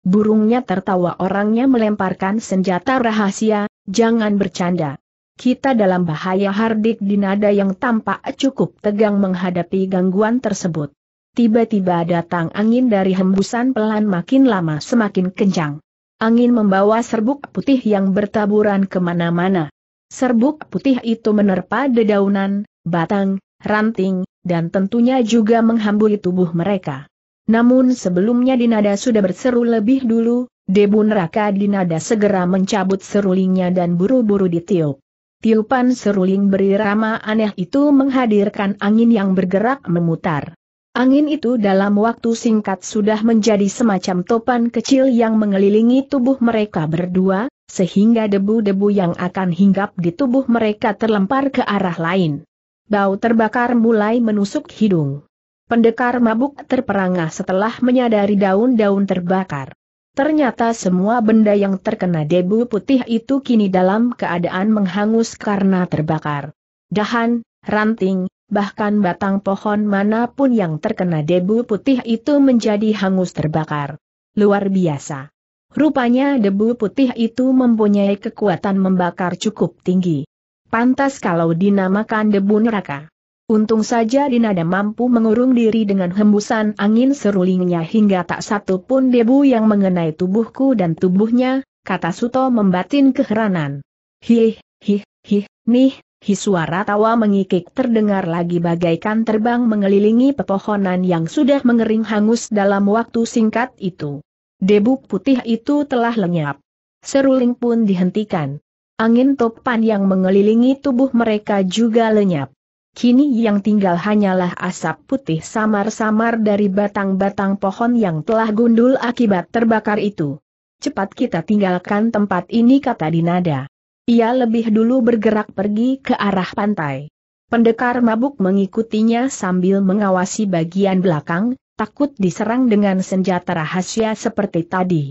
Burungnya tertawa orangnya melemparkan senjata rahasia, jangan bercanda. Kita dalam bahaya Hardik dinada yang tampak cukup tegang menghadapi gangguan tersebut. Tiba-tiba datang angin dari hembusan pelan makin lama semakin kencang. Angin membawa serbuk putih yang bertaburan kemana-mana. Serbuk putih itu menerpa dedaunan, batang, ranting, dan tentunya juga menghambui tubuh mereka. Namun sebelumnya Dinada sudah berseru lebih dulu, Debu neraka Dinada segera mencabut serulingnya dan buru-buru ditiup. Tiupan seruling berirama aneh itu menghadirkan angin yang bergerak memutar. Angin itu dalam waktu singkat sudah menjadi semacam topan kecil yang mengelilingi tubuh mereka berdua, sehingga debu-debu yang akan hinggap di tubuh mereka terlempar ke arah lain. Bau terbakar mulai menusuk hidung. Pendekar mabuk terperangah setelah menyadari daun-daun terbakar. Ternyata semua benda yang terkena debu putih itu kini dalam keadaan menghangus karena terbakar. Dahan, ranting, bahkan batang pohon manapun yang terkena debu putih itu menjadi hangus terbakar. Luar biasa. Rupanya debu putih itu mempunyai kekuatan membakar cukup tinggi. Pantas kalau dinamakan debu neraka. Untung saja Dinada mampu mengurung diri dengan hembusan angin serulingnya hingga tak satu pun debu yang mengenai tubuhku dan tubuhnya, kata Suto membatin keheranan. Hih, hih, hih, nih, hi suara tawa mengikik terdengar lagi bagaikan terbang mengelilingi pepohonan yang sudah mengering hangus dalam waktu singkat itu. Debu putih itu telah lenyap. Seruling pun dihentikan. Angin topan yang mengelilingi tubuh mereka juga lenyap. Kini yang tinggal hanyalah asap putih samar-samar dari batang-batang pohon yang telah gundul akibat terbakar itu. Cepat kita tinggalkan tempat ini kata Dinada. Ia lebih dulu bergerak pergi ke arah pantai. Pendekar mabuk mengikutinya sambil mengawasi bagian belakang, takut diserang dengan senjata rahasia seperti tadi.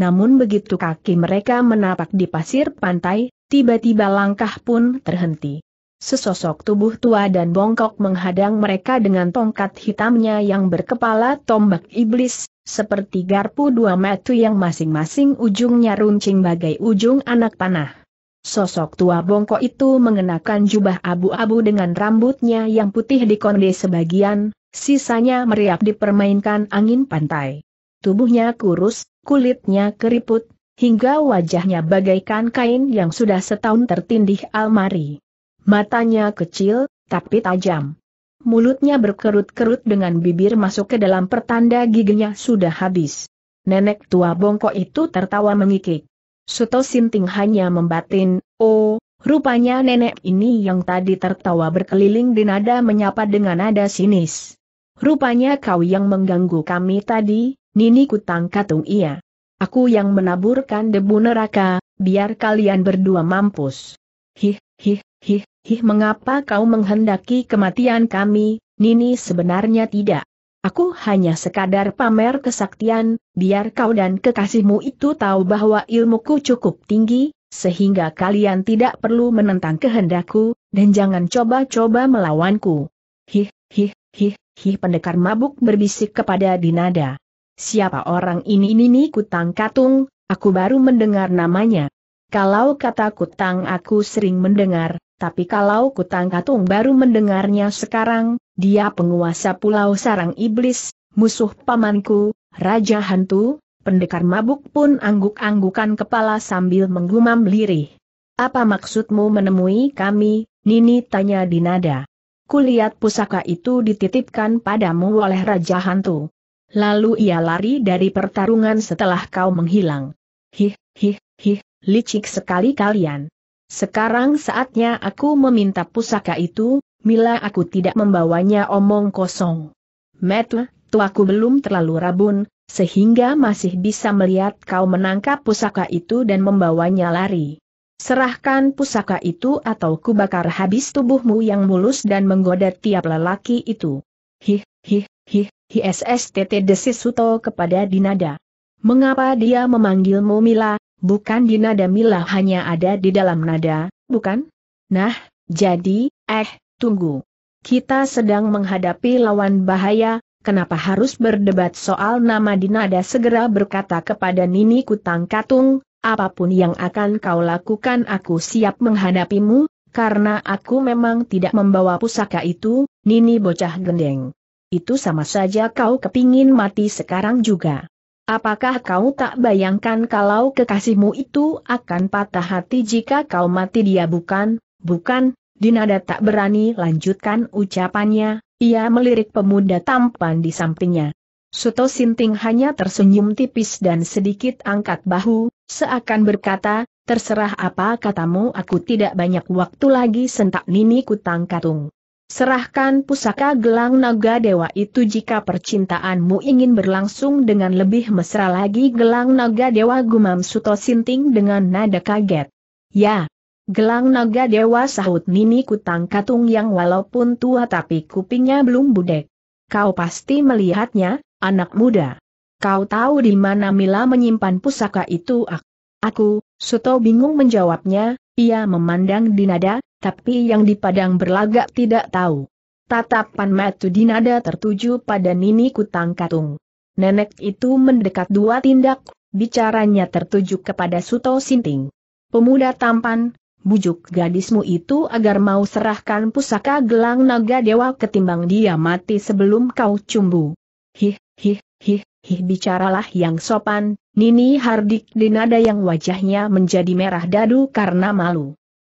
Namun begitu kaki mereka menapak di pasir pantai, tiba-tiba langkah pun terhenti. Sesosok tubuh tua dan bongkok menghadang mereka dengan tongkat hitamnya yang berkepala tombak iblis, seperti garpu dua metu yang masing-masing ujungnya runcing bagai ujung anak panah. Sosok tua bongkok itu mengenakan jubah abu-abu dengan rambutnya yang putih dikonde sebagian, sisanya meriap dipermainkan angin pantai. Tubuhnya kurus, kulitnya keriput, hingga wajahnya bagaikan kain yang sudah setahun tertindih almari. Matanya kecil, tapi tajam. Mulutnya berkerut-kerut dengan bibir masuk ke dalam pertanda giginya sudah habis. Nenek tua bongkok itu tertawa mengikik. Suto Sinting hanya membatin, oh, rupanya nenek ini yang tadi tertawa berkeliling di nada menyapa dengan nada sinis. Rupanya kau yang mengganggu kami tadi, Nini Kutang Katung iya. Aku yang menaburkan debu neraka, biar kalian berdua mampus. Hih, hih, Hih, hih mengapa kau menghendaki kematian kami, Nini sebenarnya tidak. Aku hanya sekadar pamer kesaktian, biar kau dan kekasihmu itu tahu bahwa ilmuku cukup tinggi, sehingga kalian tidak perlu menentang kehendakku, dan jangan coba-coba melawanku. Hih, hih, hih, hih pendekar mabuk berbisik kepada Dinada. Siapa orang ini Nini kutang katung, aku baru mendengar namanya. Kalau kata kutang aku sering mendengar, tapi kalau Kutang Katung baru mendengarnya sekarang, dia penguasa Pulau Sarang Iblis, musuh pamanku, Raja Hantu, pendekar mabuk pun angguk-anggukan kepala sambil menggumam lirih. Apa maksudmu menemui kami, Nini tanya Dinada. Kulihat pusaka itu dititipkan padamu oleh Raja Hantu. Lalu ia lari dari pertarungan setelah kau menghilang. Hih, hih, hih, licik sekali kalian. Sekarang saatnya aku meminta pusaka itu, Mila. aku tidak membawanya omong kosong. Metu, tuaku belum terlalu rabun, sehingga masih bisa melihat kau menangkap pusaka itu dan membawanya lari. Serahkan pusaka itu atau kubakar habis tubuhmu yang mulus dan menggoda tiap lelaki itu. Hih, hih, hih, hih SSTT desis Suto kepada Dinada. Mengapa dia memanggilmu Mila, bukan di nada mila hanya ada di dalam nada, bukan? Nah, jadi, eh, tunggu. Kita sedang menghadapi lawan bahaya, kenapa harus berdebat soal nama di nada segera berkata kepada Nini Kutang Katung, apapun yang akan kau lakukan aku siap menghadapimu, karena aku memang tidak membawa pusaka itu, Nini bocah gendeng. Itu sama saja kau kepingin mati sekarang juga. Apakah kau tak bayangkan kalau kekasihmu itu akan patah hati jika kau mati dia bukan, bukan, Dinada tak berani lanjutkan ucapannya, ia melirik pemuda tampan di sampingnya. Suto Sinting hanya tersenyum tipis dan sedikit angkat bahu, seakan berkata, terserah apa katamu aku tidak banyak waktu lagi sentak nini kutangkatung. Serahkan pusaka gelang naga dewa itu jika percintaanmu ingin berlangsung dengan lebih mesra lagi gelang naga dewa gumam Suto Sinting dengan nada kaget. Ya, gelang naga dewa sahut Nini Kutang Katung yang walaupun tua tapi kupingnya belum budek. Kau pasti melihatnya, anak muda. Kau tahu di mana Mila menyimpan pusaka itu ak? Aku, Suto bingung menjawabnya, ia memandang di nada, tapi yang di padang berlagak tidak tahu. Tatapan matu dinada tertuju pada Nini Kutang Katung. Nenek itu mendekat dua tindak, bicaranya tertuju kepada Suto Sinting. Pemuda tampan, bujuk gadismu itu agar mau serahkan pusaka gelang naga dewa ketimbang dia mati sebelum kau cumbu. Hih, hih, hih, hih bicaralah yang sopan, Nini Hardik dinada yang wajahnya menjadi merah dadu karena malu.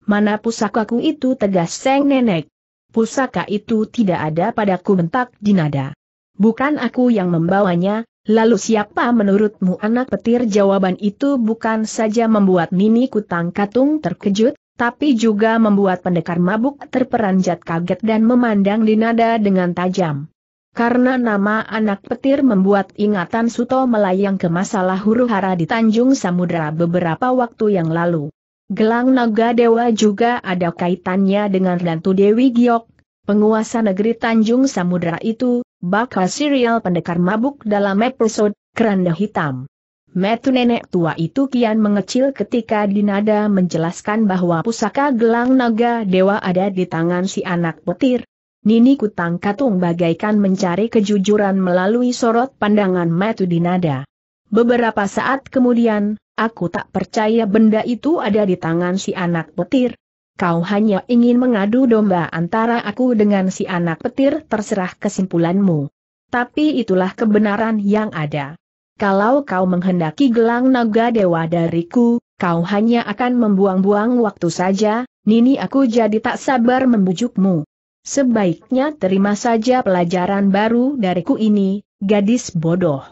Mana pusakaku itu tegas Seng Nenek? Pusaka itu tidak ada padaku bentak Dinada. Bukan aku yang membawanya, lalu siapa menurutmu anak petir? Jawaban itu bukan saja membuat Nini Kutang Katung terkejut, tapi juga membuat pendekar mabuk terperanjat kaget dan memandang Dinada dengan tajam. Karena nama anak petir membuat ingatan Suto melayang ke masalah huru-hara di Tanjung Samudra beberapa waktu yang lalu. Gelang naga dewa juga ada kaitannya dengan Ratu Dewi Giok, penguasa negeri Tanjung Samudra itu, bakal serial pendekar mabuk dalam episode Keranda Hitam. Metu nenek tua itu kian mengecil ketika Dinada menjelaskan bahwa pusaka gelang naga dewa ada di tangan si anak petir. Nini Kutang Katung bagaikan mencari kejujuran melalui sorot pandangan Metu Dinada. Beberapa saat kemudian, Aku tak percaya benda itu ada di tangan si anak petir. Kau hanya ingin mengadu domba antara aku dengan si anak petir terserah kesimpulanmu. Tapi itulah kebenaran yang ada. Kalau kau menghendaki gelang naga dewa dariku, kau hanya akan membuang-buang waktu saja, Nini aku jadi tak sabar membujukmu. Sebaiknya terima saja pelajaran baru dariku ini, gadis bodoh.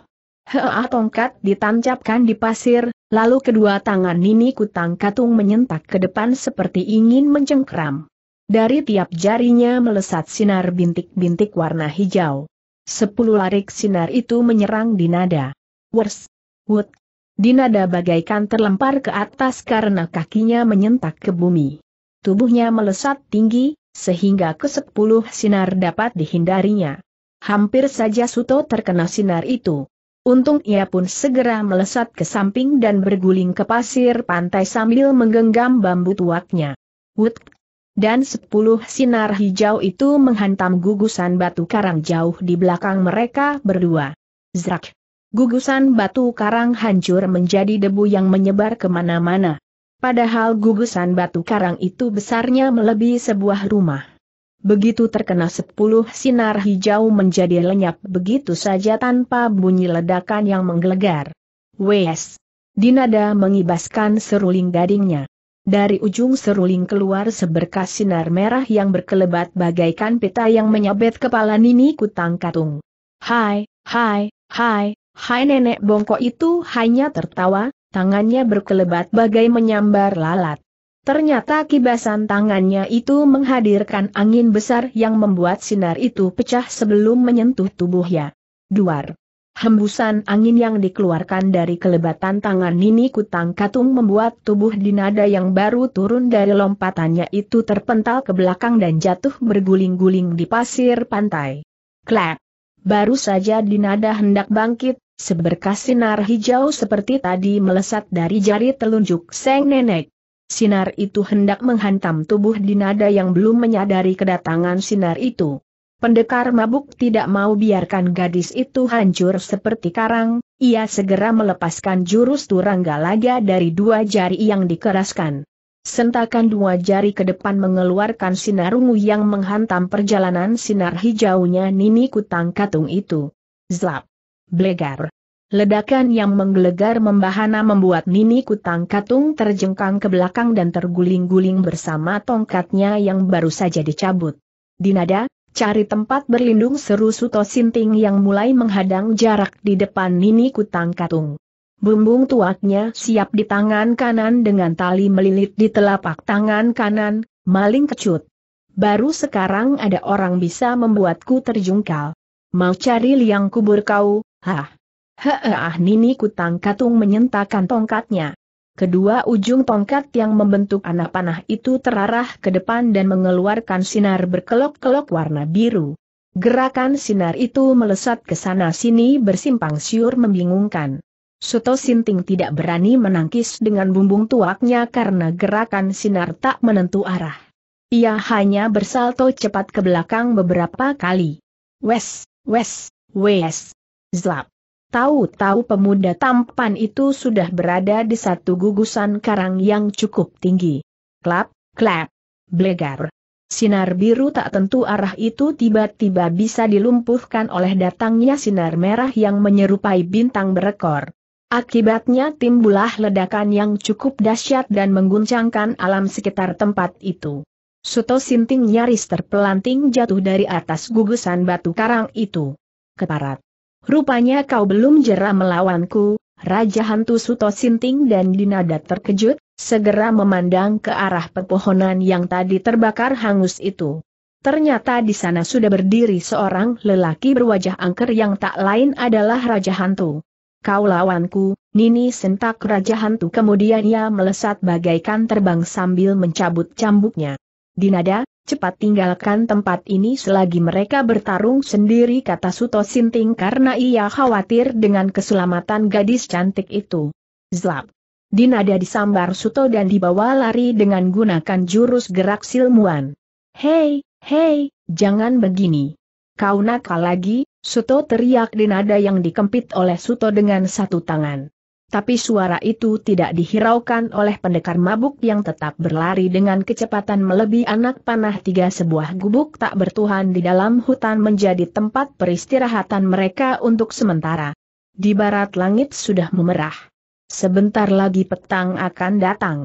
Hea tongkat ditancapkan di pasir, Lalu kedua tangan Nini Kutang Katung menyentak ke depan seperti ingin mencengkram. Dari tiap jarinya melesat sinar bintik-bintik warna hijau. Sepuluh larik sinar itu menyerang Dinada. Wers! Wut. Dinada bagaikan terlempar ke atas karena kakinya menyentak ke bumi. Tubuhnya melesat tinggi, sehingga ke sepuluh sinar dapat dihindarinya. Hampir saja Suto terkena sinar itu. Untung ia pun segera melesat ke samping dan berguling ke pasir pantai sambil menggenggam bambu tuaknya. Wut! Dan sepuluh sinar hijau itu menghantam gugusan batu karang jauh di belakang mereka berdua. Zrak! Gugusan batu karang hancur menjadi debu yang menyebar kemana-mana. Padahal gugusan batu karang itu besarnya melebihi sebuah rumah begitu terkena sepuluh sinar hijau menjadi lenyap begitu saja tanpa bunyi ledakan yang menggelegar. Wes! Dinada mengibaskan seruling gadingnya. Dari ujung seruling keluar seberkas sinar merah yang berkelebat bagaikan pita yang menyabet kepala Nini Kutang Katung. Hai, hai, hai, hai nenek bongkok itu hanya tertawa, tangannya berkelebat bagai menyambar lalat. Ternyata kibasan tangannya itu menghadirkan angin besar yang membuat sinar itu pecah sebelum menyentuh tubuhnya. Duar. Hembusan angin yang dikeluarkan dari kelebatan tangan Nini Kutang Katung membuat tubuh Dinada yang baru turun dari lompatannya itu terpental ke belakang dan jatuh berguling-guling di pasir pantai. Klap. Baru saja Dinada hendak bangkit, seberkas sinar hijau seperti tadi melesat dari jari telunjuk Seng Nenek. Sinar itu hendak menghantam tubuh Dinada yang belum menyadari kedatangan sinar itu. Pendekar mabuk tidak mau biarkan gadis itu hancur seperti karang, ia segera melepaskan jurus turangga laga dari dua jari yang dikeraskan. Sentakan dua jari ke depan mengeluarkan sinar ungu yang menghantam perjalanan sinar hijaunya Nini Kutang Katung itu. Zlap! Blegar! Ledakan yang menggelegar membahana membuat Nini Kutang Katung terjengkang ke belakang dan terguling-guling bersama tongkatnya yang baru saja dicabut. Dinada, cari tempat berlindung seru Suto Sinting yang mulai menghadang jarak di depan Nini Kutang Katung. Bumbung tuaknya siap di tangan kanan dengan tali melilit di telapak tangan kanan, maling kecut. Baru sekarang ada orang bisa membuatku terjungkal. Mau cari liang kubur kau, hah. Ah Nini Kutang Katung menyentakkan tongkatnya. Kedua ujung tongkat yang membentuk anak panah itu terarah ke depan dan mengeluarkan sinar berkelok-kelok warna biru. Gerakan sinar itu melesat ke sana-sini bersimpang siur membingungkan. Suto Sinting tidak berani menangkis dengan bumbung tuaknya karena gerakan sinar tak menentu arah. Ia hanya bersalto cepat ke belakang beberapa kali. Wes, wes, wes, zlap. Tahu-tahu pemuda tampan itu sudah berada di satu gugusan karang yang cukup tinggi. Klap, klap, blegar. Sinar biru tak tentu arah itu tiba-tiba bisa dilumpuhkan oleh datangnya sinar merah yang menyerupai bintang berekor. Akibatnya timbullah ledakan yang cukup dahsyat dan mengguncangkan alam sekitar tempat itu. Suto Sinting nyaris terpelanting jatuh dari atas gugusan batu karang itu. Keparat. Rupanya kau belum jera melawanku, Raja Hantu Suto Sinting dan Dinada terkejut, segera memandang ke arah pepohonan yang tadi terbakar hangus itu. Ternyata di sana sudah berdiri seorang lelaki berwajah angker yang tak lain adalah Raja Hantu. Kau lawanku, Nini sentak Raja Hantu kemudian ia melesat bagaikan terbang sambil mencabut cambuknya. Dinada, Cepat tinggalkan tempat ini selagi mereka bertarung sendiri kata Suto Sinting karena ia khawatir dengan keselamatan gadis cantik itu. Zlap. Dinada disambar Suto dan dibawa lari dengan gunakan jurus gerak silmuan. Hei, hei, jangan begini. Kau nakal lagi, Suto teriak dinada yang dikempit oleh Suto dengan satu tangan. Tapi suara itu tidak dihiraukan oleh pendekar mabuk yang tetap berlari dengan kecepatan melebihi anak panah tiga sebuah gubuk tak bertuhan di dalam hutan menjadi tempat peristirahatan mereka untuk sementara. Di barat langit sudah memerah. Sebentar lagi petang akan datang.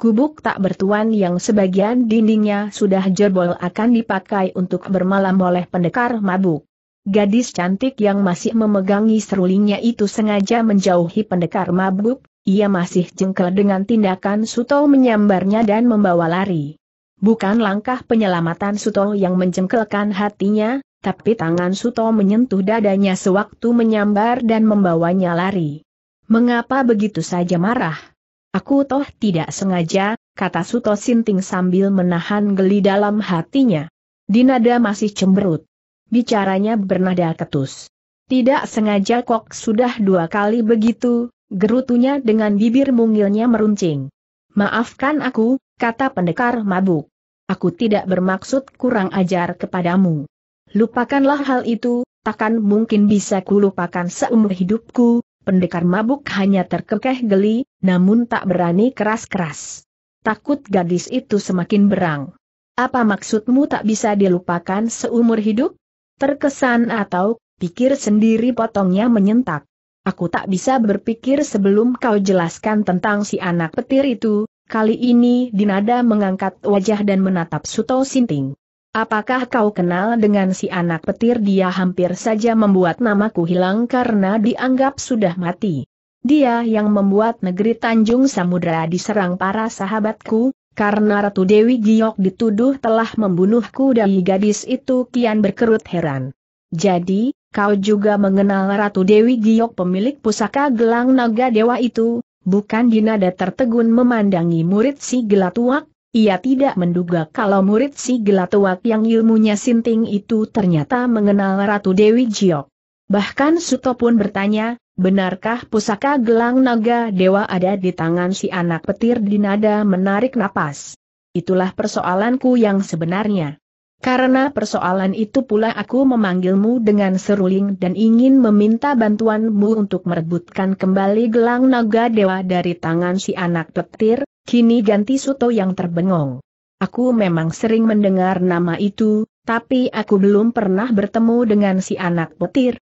Gubuk tak bertuan yang sebagian dindingnya sudah jebol akan dipakai untuk bermalam oleh pendekar mabuk. Gadis cantik yang masih memegangi serulingnya itu sengaja menjauhi pendekar mabuk, ia masih jengkel dengan tindakan Suto menyambarnya dan membawa lari. Bukan langkah penyelamatan Suto yang menjengkelkan hatinya, tapi tangan Suto menyentuh dadanya sewaktu menyambar dan membawanya lari. Mengapa begitu saja marah? Aku toh tidak sengaja, kata Suto Sinting sambil menahan geli dalam hatinya. Dinada masih cemberut. Bicaranya bernada ketus. Tidak sengaja kok sudah dua kali begitu, gerutunya dengan bibir mungilnya meruncing. Maafkan aku, kata pendekar mabuk. Aku tidak bermaksud kurang ajar kepadamu. Lupakanlah hal itu, takkan mungkin bisa kulupakan seumur hidupku, pendekar mabuk hanya terkekeh geli, namun tak berani keras-keras. Takut gadis itu semakin berang. Apa maksudmu tak bisa dilupakan seumur hidup? Terkesan atau, pikir sendiri potongnya menyentak. Aku tak bisa berpikir sebelum kau jelaskan tentang si anak petir itu, kali ini Dinada mengangkat wajah dan menatap Suto Sinting. Apakah kau kenal dengan si anak petir dia hampir saja membuat namaku hilang karena dianggap sudah mati. Dia yang membuat negeri Tanjung Samudra diserang para sahabatku, karena Ratu Dewi Giok dituduh telah membunuhku dari gadis itu kian berkerut heran. Jadi, kau juga mengenal Ratu Dewi Giok pemilik pusaka gelang naga dewa itu, bukan Dinada tertegun memandangi murid si gelatuak, ia tidak menduga kalau murid si gelatuak yang ilmunya sinting itu ternyata mengenal Ratu Dewi Giok. Bahkan Suto pun bertanya, benarkah pusaka gelang naga dewa ada di tangan si anak petir di nada menarik napas? Itulah persoalanku yang sebenarnya. Karena persoalan itu pula aku memanggilmu dengan seruling dan ingin meminta bantuanmu untuk merebutkan kembali gelang naga dewa dari tangan si anak petir, kini ganti Suto yang terbengong. Aku memang sering mendengar nama itu, tapi aku belum pernah bertemu dengan si anak petir,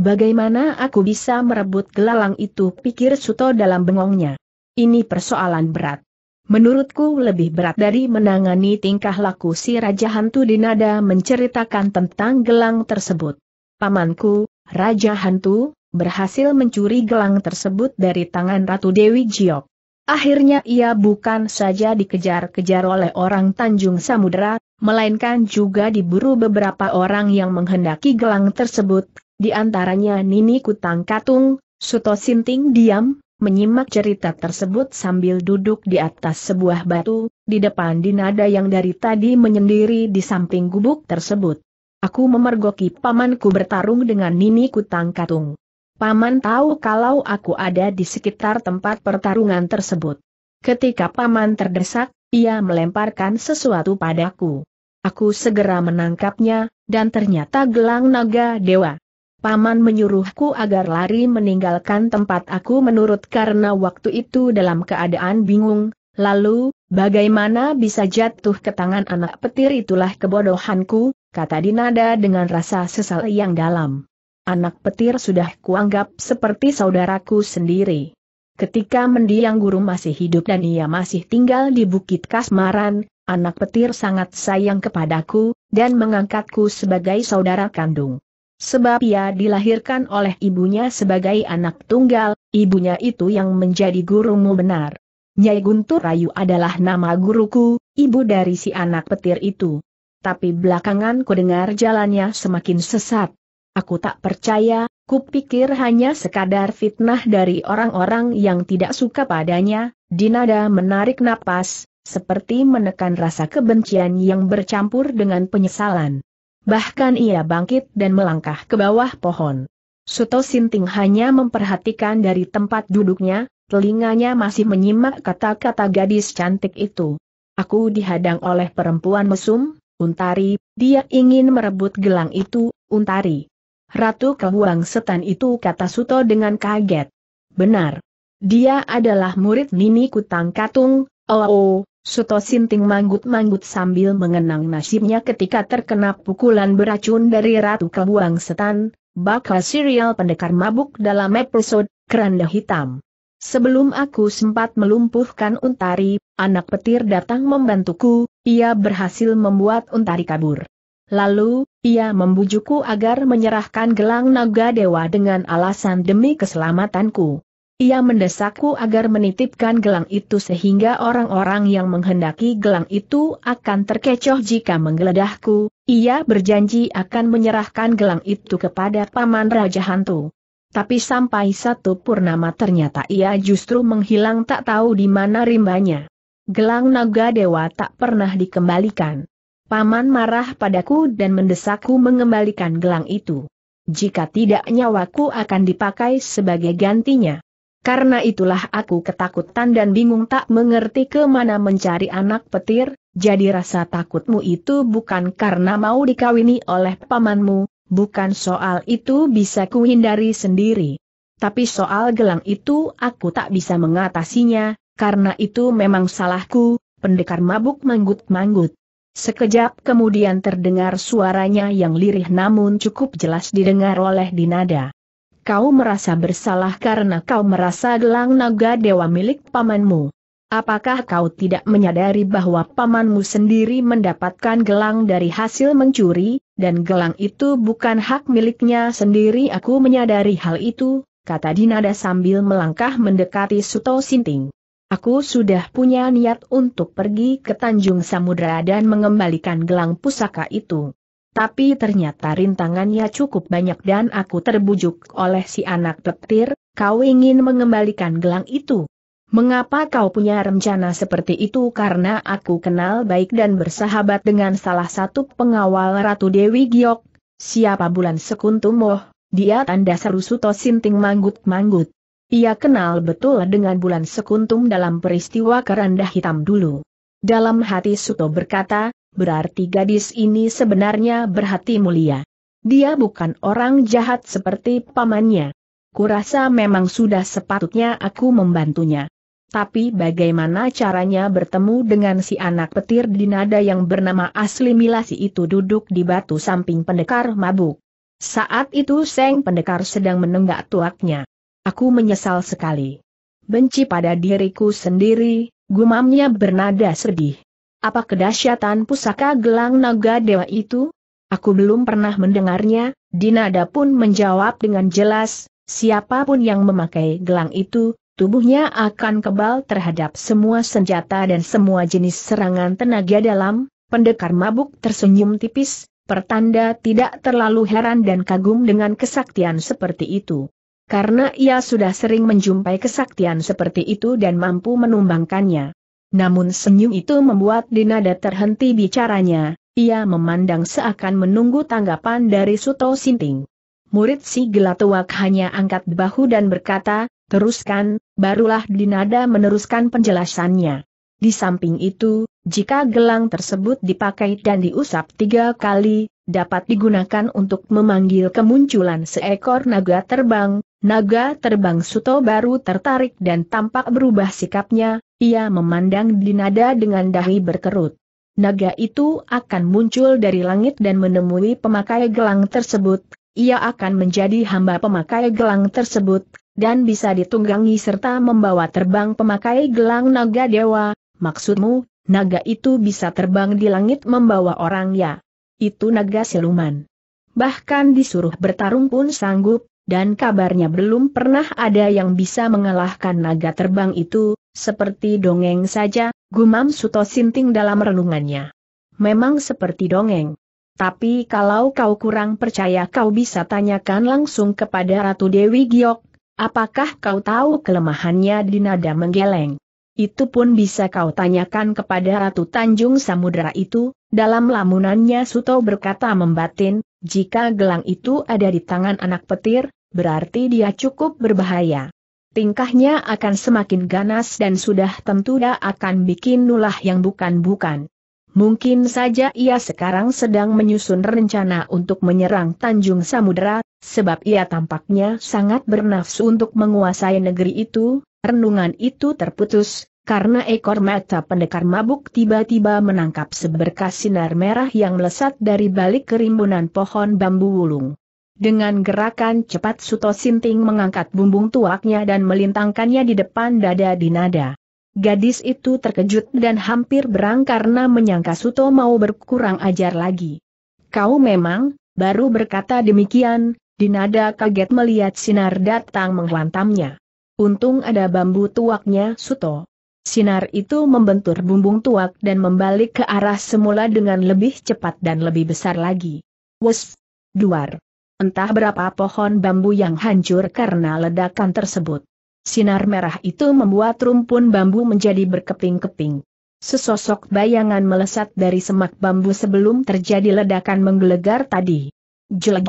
Bagaimana aku bisa merebut gelalang itu pikir Suto dalam bengongnya. Ini persoalan berat. Menurutku lebih berat dari menangani tingkah laku si Raja Hantu Dinada menceritakan tentang gelang tersebut. Pamanku, Raja Hantu, berhasil mencuri gelang tersebut dari tangan Ratu Dewi Jiok. Akhirnya ia bukan saja dikejar-kejar oleh orang Tanjung Samudera, melainkan juga diburu beberapa orang yang menghendaki gelang tersebut, di antaranya Nini Kutang Katung, Suto Sinting diam, menyimak cerita tersebut sambil duduk di atas sebuah batu, di depan dinada yang dari tadi menyendiri di samping gubuk tersebut. Aku memergoki pamanku bertarung dengan Nini Kutang Katung. Paman tahu kalau aku ada di sekitar tempat pertarungan tersebut. Ketika paman terdesak, ia melemparkan sesuatu padaku. Aku segera menangkapnya, dan ternyata gelang naga dewa. Paman menyuruhku agar lari meninggalkan tempat aku menurut karena waktu itu dalam keadaan bingung, lalu, bagaimana bisa jatuh ke tangan anak petir itulah kebodohanku, kata Dinada dengan rasa sesal yang dalam. Anak petir sudah kuanggap seperti saudaraku sendiri. Ketika mendiang guru masih hidup dan ia masih tinggal di Bukit Kasmaran, anak petir sangat sayang kepadaku, dan mengangkatku sebagai saudara kandung. Sebab ia dilahirkan oleh ibunya sebagai anak tunggal, ibunya itu yang menjadi gurumu benar. Nyai Guntur Rayu adalah nama guruku, ibu dari si anak petir itu. Tapi belakangan ku dengar jalannya semakin sesat. Aku tak percaya, ku pikir hanya sekadar fitnah dari orang-orang yang tidak suka padanya, Dinada menarik napas, seperti menekan rasa kebencian yang bercampur dengan penyesalan. Bahkan ia bangkit dan melangkah ke bawah pohon. Suto Sinting hanya memperhatikan dari tempat duduknya, telinganya masih menyimak kata-kata gadis cantik itu. Aku dihadang oleh perempuan mesum, Untari, dia ingin merebut gelang itu, Untari. Ratu Kehuang Setan itu kata Suto dengan kaget. Benar. Dia adalah murid Nini Kutang Katung, oh, oh Suto Sinting manggut-manggut sambil mengenang nasibnya ketika terkena pukulan beracun dari Ratu Kebuang Setan, bakal serial pendekar mabuk dalam episode Keranda Hitam. Sebelum aku sempat melumpuhkan Untari, anak petir datang membantuku, ia berhasil membuat Untari kabur. Lalu, ia membujukku agar menyerahkan gelang naga dewa dengan alasan demi keselamatanku. Ia mendesakku agar menitipkan gelang itu sehingga orang-orang yang menghendaki gelang itu akan terkecoh jika menggeledahku. Ia berjanji akan menyerahkan gelang itu kepada Paman Raja Hantu. Tapi sampai satu purnama ternyata ia justru menghilang tak tahu di mana rimbanya. Gelang naga dewa tak pernah dikembalikan. Paman marah padaku dan mendesakku mengembalikan gelang itu. Jika tidak nyawaku akan dipakai sebagai gantinya. Karena itulah aku ketakutan dan bingung tak mengerti kemana mencari anak petir, jadi rasa takutmu itu bukan karena mau dikawini oleh pamanmu, bukan soal itu bisa kuhindari sendiri. Tapi soal gelang itu aku tak bisa mengatasinya, karena itu memang salahku, pendekar mabuk manggut-manggut. Sekejap kemudian terdengar suaranya yang lirih namun cukup jelas didengar oleh Dinada kau merasa bersalah karena kau merasa gelang naga dewa milik pamanmu. Apakah kau tidak menyadari bahwa pamanmu sendiri mendapatkan gelang dari hasil mencuri, dan gelang itu bukan hak miliknya sendiri? Aku menyadari hal itu, kata Dinada sambil melangkah mendekati Suto Sinting. Aku sudah punya niat untuk pergi ke Tanjung Samudra dan mengembalikan gelang pusaka itu. Tapi ternyata rintangannya cukup banyak dan aku terbujuk oleh si anak petir, kau ingin mengembalikan gelang itu. Mengapa kau punya rencana seperti itu? Karena aku kenal baik dan bersahabat dengan salah satu pengawal Ratu Dewi Giok, siapa bulan sekuntumoh, dia tanda seru Suto Sinting manggut-manggut. Ia kenal betul dengan bulan sekuntum dalam peristiwa keranda hitam dulu. Dalam hati Suto berkata, berarti gadis ini sebenarnya berhati mulia. Dia bukan orang jahat seperti pamannya. Kurasa memang sudah sepatutnya aku membantunya. Tapi bagaimana caranya bertemu dengan si anak petir dinada yang bernama asli Milasi itu duduk di batu samping pendekar mabuk. Saat itu Seng pendekar sedang menenggak tuaknya. Aku menyesal sekali. Benci pada diriku sendiri, gumamnya bernada sedih. Apa kedahsyatan pusaka gelang naga dewa itu? Aku belum pernah mendengarnya, Dinada pun menjawab dengan jelas, siapapun yang memakai gelang itu, tubuhnya akan kebal terhadap semua senjata dan semua jenis serangan tenaga dalam, pendekar mabuk tersenyum tipis, pertanda tidak terlalu heran dan kagum dengan kesaktian seperti itu. Karena ia sudah sering menjumpai kesaktian seperti itu dan mampu menumbangkannya. Namun senyum itu membuat Dinada terhenti bicaranya, ia memandang seakan menunggu tanggapan dari Suto Sinting. Murid si Gelatuak hanya angkat bahu dan berkata, teruskan, barulah Dinada meneruskan penjelasannya. Di samping itu, jika gelang tersebut dipakai dan diusap tiga kali, dapat digunakan untuk memanggil kemunculan seekor naga terbang, naga terbang Suto baru tertarik dan tampak berubah sikapnya, ia memandang Dinada dengan dahi berkerut. Naga itu akan muncul dari langit dan menemui pemakai gelang tersebut, ia akan menjadi hamba pemakai gelang tersebut, dan bisa ditunggangi serta membawa terbang pemakai gelang naga dewa, maksudmu, naga itu bisa terbang di langit membawa orang ya. Itu naga siluman. Bahkan disuruh bertarung pun sanggup, dan kabarnya belum pernah ada yang bisa mengalahkan naga terbang itu, seperti dongeng saja, gumam Suto Sinting dalam renungannya. Memang seperti dongeng. Tapi kalau kau kurang percaya kau bisa tanyakan langsung kepada Ratu Dewi Giok, apakah kau tahu kelemahannya di nada menggeleng? Itu pun bisa kau tanyakan kepada Ratu Tanjung Samudera itu, dalam lamunannya Suto berkata membatin, jika gelang itu ada di tangan anak petir, berarti dia cukup berbahaya. Tingkahnya akan semakin ganas dan sudah tentu dia akan bikin nulah yang bukan-bukan. Mungkin saja ia sekarang sedang menyusun rencana untuk menyerang Tanjung Samudera, sebab ia tampaknya sangat bernafsu untuk menguasai negeri itu, renungan itu terputus, karena ekor mata pendekar mabuk tiba-tiba menangkap seberkas sinar merah yang melesat dari balik kerimbunan pohon bambu wulung. Dengan gerakan cepat Suto Sinting mengangkat bumbung tuaknya dan melintangkannya di depan dada Dinada. Gadis itu terkejut dan hampir berang karena menyangka Suto mau berkurang ajar lagi. Kau memang, baru berkata demikian, Dinada kaget melihat sinar datang menghantamnya. Untung ada bambu tuaknya Suto. Sinar itu membentur bumbung tuak dan membalik ke arah semula dengan lebih cepat dan lebih besar lagi. Wes! Duar! Entah berapa pohon bambu yang hancur karena ledakan tersebut. Sinar merah itu membuat rumpun bambu menjadi berkeping-keping. Sesosok bayangan melesat dari semak bambu sebelum terjadi ledakan menggelegar tadi. Jelek.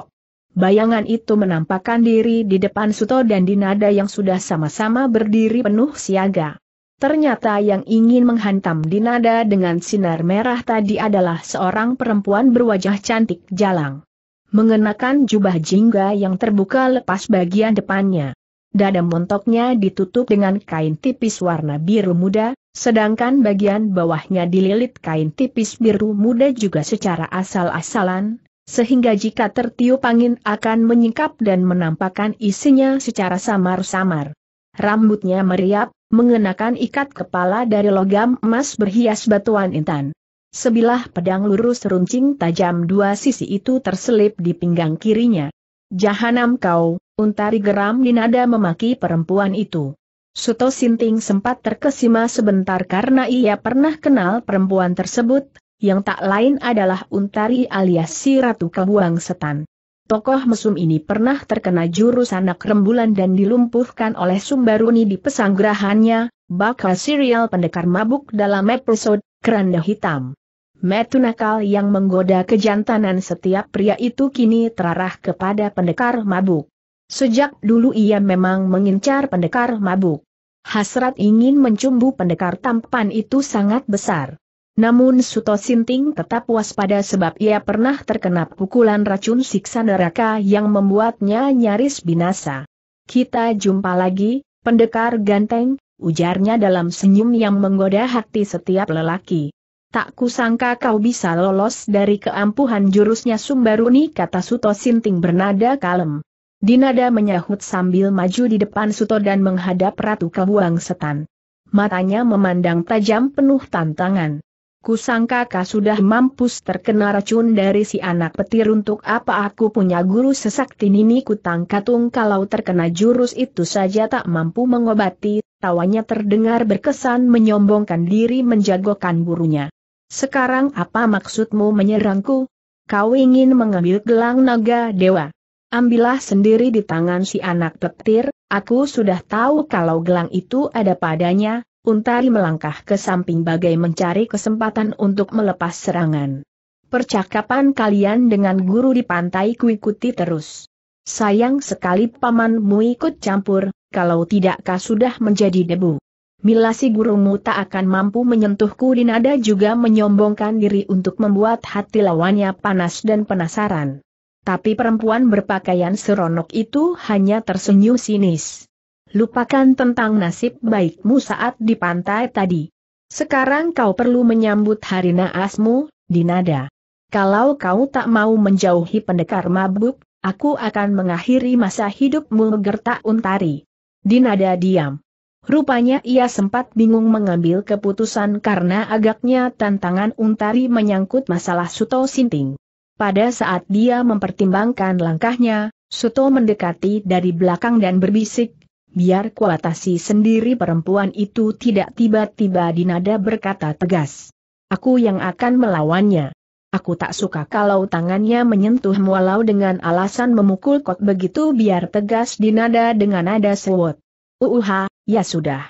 Bayangan itu menampakkan diri di depan Suto dan Dinada yang sudah sama-sama berdiri penuh siaga. Ternyata yang ingin menghantam Dinada dengan sinar merah tadi adalah seorang perempuan berwajah cantik jalang mengenakan jubah jingga yang terbuka lepas bagian depannya. Dada montoknya ditutup dengan kain tipis warna biru muda, sedangkan bagian bawahnya dililit kain tipis biru muda juga secara asal-asalan, sehingga jika tertiup angin akan menyingkap dan menampakkan isinya secara samar-samar. Rambutnya meriap, mengenakan ikat kepala dari logam emas berhias batuan intan. Sebilah pedang lurus runcing tajam dua sisi itu terselip di pinggang kirinya. Jahanam kau, untari geram dinada memaki perempuan itu. Suto Sinting sempat terkesima sebentar karena ia pernah kenal perempuan tersebut, yang tak lain adalah untari alias si Ratu Kebuang Setan. Tokoh mesum ini pernah terkena jurus anak rembulan dan dilumpuhkan oleh Sumbaruni di pesanggerahannya, bakal serial pendekar mabuk dalam episode Keranda Hitam. Metu nakal yang menggoda kejantanan setiap pria itu kini terarah kepada pendekar mabuk. Sejak dulu ia memang mengincar pendekar mabuk. Hasrat ingin mencumbu pendekar tampan itu sangat besar. Namun Suto Sinting tetap waspada sebab ia pernah terkena pukulan racun siksa neraka yang membuatnya nyaris binasa. Kita jumpa lagi, pendekar ganteng, ujarnya dalam senyum yang menggoda hati setiap lelaki. Tak kusangka kau bisa lolos dari keampuhan jurusnya Sumbaruni kata Suto Sinting bernada kalem. Dinada menyahut sambil maju di depan Suto dan menghadap Ratu Kabuang Setan. Matanya memandang tajam penuh tantangan. Kusangka kau sudah mampus terkena racun dari si anak petir untuk apa aku punya guru sesakti nini kutang katung kalau terkena jurus itu saja tak mampu mengobati, tawanya terdengar berkesan menyombongkan diri menjagokan gurunya. Sekarang apa maksudmu menyerangku? Kau ingin mengambil gelang naga dewa. Ambillah sendiri di tangan si anak petir, aku sudah tahu kalau gelang itu ada padanya, Untari melangkah ke samping bagai mencari kesempatan untuk melepas serangan. Percakapan kalian dengan guru di pantai kuikuti terus. Sayang sekali pamanmu ikut campur, kalau tidakkah sudah menjadi debu. Mila si gurumu tak akan mampu menyentuhku Dinada juga menyombongkan diri untuk membuat hati lawannya panas dan penasaran. Tapi perempuan berpakaian seronok itu hanya tersenyum sinis. Lupakan tentang nasib baikmu saat di pantai tadi. Sekarang kau perlu menyambut hari naasmu, Dinada. Kalau kau tak mau menjauhi pendekar mabuk, aku akan mengakhiri masa hidupmu gertak untari. Dinada diam. Rupanya ia sempat bingung mengambil keputusan karena agaknya tantangan Untari menyangkut masalah Suto Sinting. Pada saat dia mempertimbangkan langkahnya, Suto mendekati dari belakang dan berbisik, biar kuatasi sendiri perempuan itu tidak tiba-tiba dinada berkata tegas. Aku yang akan melawannya. Aku tak suka kalau tangannya menyentuh walau dengan alasan memukul kot begitu biar tegas dinada dengan nada sewot. Uuha, Ya sudah.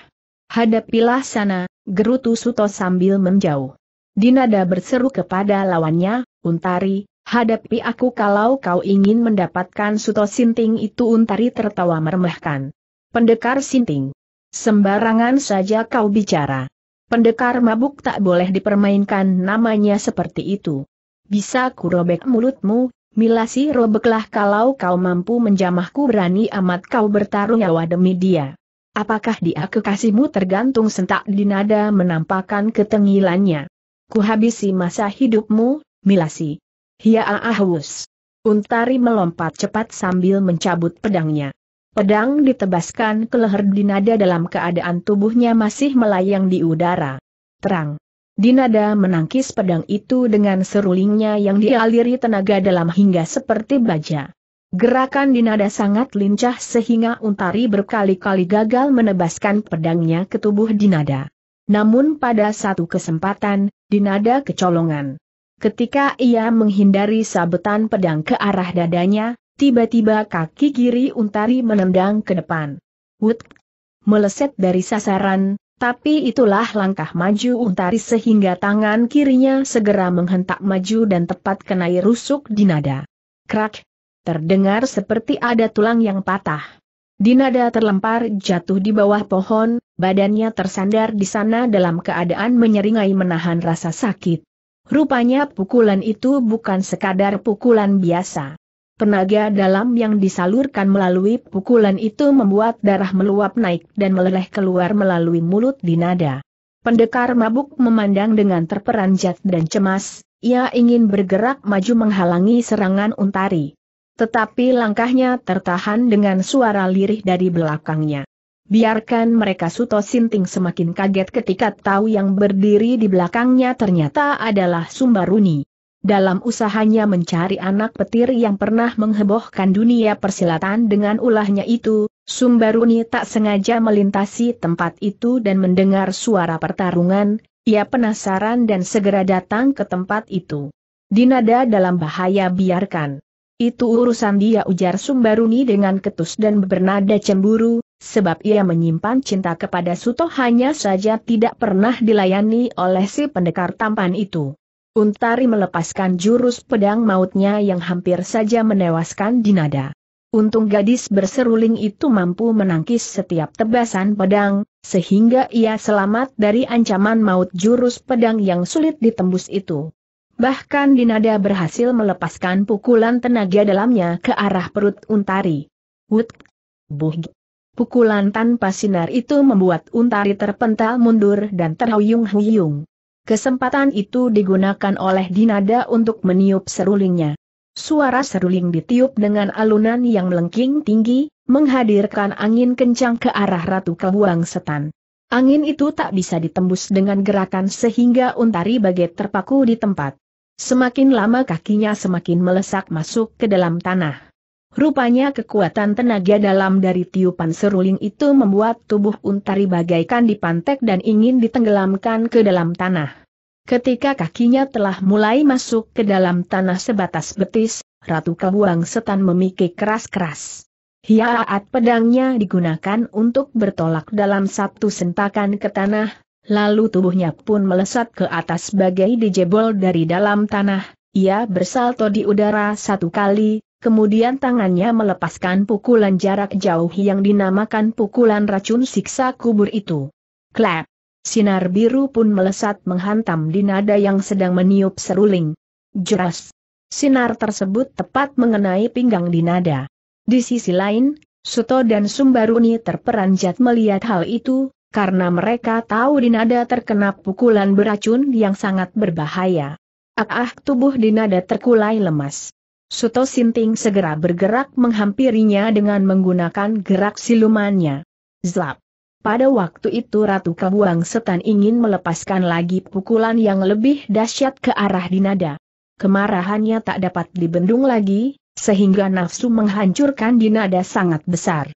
Hadapilah sana, gerutu Suto sambil menjauh. Dinada berseru kepada lawannya, Untari, hadapi aku kalau kau ingin mendapatkan Suto Sinting itu Untari tertawa meremehkan. Pendekar Sinting. Sembarangan saja kau bicara. Pendekar mabuk tak boleh dipermainkan namanya seperti itu. Bisa kurobek mulutmu, milasi robeklah kalau kau mampu menjamahku berani amat kau bertarung nyawa demi dia. Apakah dia kekasihmu tergantung sentak dinada menampakkan ketengilannya. Kuhabisi masa hidupmu, milasi. Hia ahus. Untari melompat cepat sambil mencabut pedangnya. Pedang ditebaskan ke leher Dinada dalam keadaan tubuhnya masih melayang di udara. Terang. Dinada menangkis pedang itu dengan serulingnya yang dialiri tenaga dalam hingga seperti baja. Gerakan dinada sangat lincah sehingga Untari berkali-kali gagal menebaskan pedangnya ke tubuh dinada. Namun pada satu kesempatan, dinada kecolongan. Ketika ia menghindari sabetan pedang ke arah dadanya, tiba-tiba kaki kiri Untari menendang ke depan. Wut! Meleset dari sasaran, tapi itulah langkah maju Untari sehingga tangan kirinya segera menghentak maju dan tepat kenai rusuk Dinada. Krak, Terdengar seperti ada tulang yang patah. Dinada terlempar jatuh di bawah pohon, badannya tersandar di sana dalam keadaan menyeringai menahan rasa sakit. Rupanya pukulan itu bukan sekadar pukulan biasa. Tenaga dalam yang disalurkan melalui pukulan itu membuat darah meluap naik dan meleleh keluar melalui mulut Dinada. Pendekar mabuk memandang dengan terperanjat dan cemas, ia ingin bergerak maju menghalangi serangan untari. Tetapi langkahnya tertahan dengan suara lirih dari belakangnya. Biarkan mereka Suto Sinting semakin kaget ketika tahu yang berdiri di belakangnya ternyata adalah Sumbaruni. Dalam usahanya mencari anak petir yang pernah menghebohkan dunia persilatan dengan ulahnya itu, Sumbaruni tak sengaja melintasi tempat itu dan mendengar suara pertarungan, ia penasaran dan segera datang ke tempat itu. Dinada dalam bahaya biarkan. Itu urusan dia ujar Sumbaruni dengan ketus dan bernada cemburu, sebab ia menyimpan cinta kepada Suto hanya saja tidak pernah dilayani oleh si pendekar tampan itu. Untari melepaskan jurus pedang mautnya yang hampir saja menewaskan Dinada. Untung gadis berseruling itu mampu menangkis setiap tebasan pedang, sehingga ia selamat dari ancaman maut jurus pedang yang sulit ditembus itu. Bahkan Dinada berhasil melepaskan pukulan tenaga dalamnya ke arah perut Untari. Wut! Buh! Pukulan tanpa sinar itu membuat Untari terpental mundur dan terhuyung-huyung. Kesempatan itu digunakan oleh Dinada untuk meniup serulingnya. Suara seruling ditiup dengan alunan yang melengking tinggi, menghadirkan angin kencang ke arah Ratu Kebuang Setan. Angin itu tak bisa ditembus dengan gerakan sehingga Untari bagai terpaku di tempat. Semakin lama kakinya semakin melesak masuk ke dalam tanah. Rupanya kekuatan tenaga dalam dari tiupan seruling itu membuat tubuh Untari bagaikan dipantek dan ingin ditenggelamkan ke dalam tanah. Ketika kakinya telah mulai masuk ke dalam tanah sebatas betis, Ratu Kebuang Setan memikik keras-keras. Hiaat pedangnya digunakan untuk bertolak dalam satu sentakan ke tanah, Lalu tubuhnya pun melesat ke atas bagai dijebol dari dalam tanah, ia bersalto di udara satu kali, kemudian tangannya melepaskan pukulan jarak jauh yang dinamakan pukulan racun siksa kubur itu. Klap. Sinar biru pun melesat menghantam di nada yang sedang meniup seruling. Jeras! Sinar tersebut tepat mengenai pinggang Dinada. Di sisi lain, Suto dan Sumbaruni terperanjat melihat hal itu, karena mereka tahu Dinada terkena pukulan beracun yang sangat berbahaya. Ah, ah, tubuh Dinada terkulai lemas. Suto Sinting segera bergerak menghampirinya dengan menggunakan gerak silumannya. Zlap. Pada waktu itu Ratu Kebuang Setan ingin melepaskan lagi pukulan yang lebih dahsyat ke arah Dinada. Kemarahannya tak dapat dibendung lagi, sehingga nafsu menghancurkan Dinada sangat besar.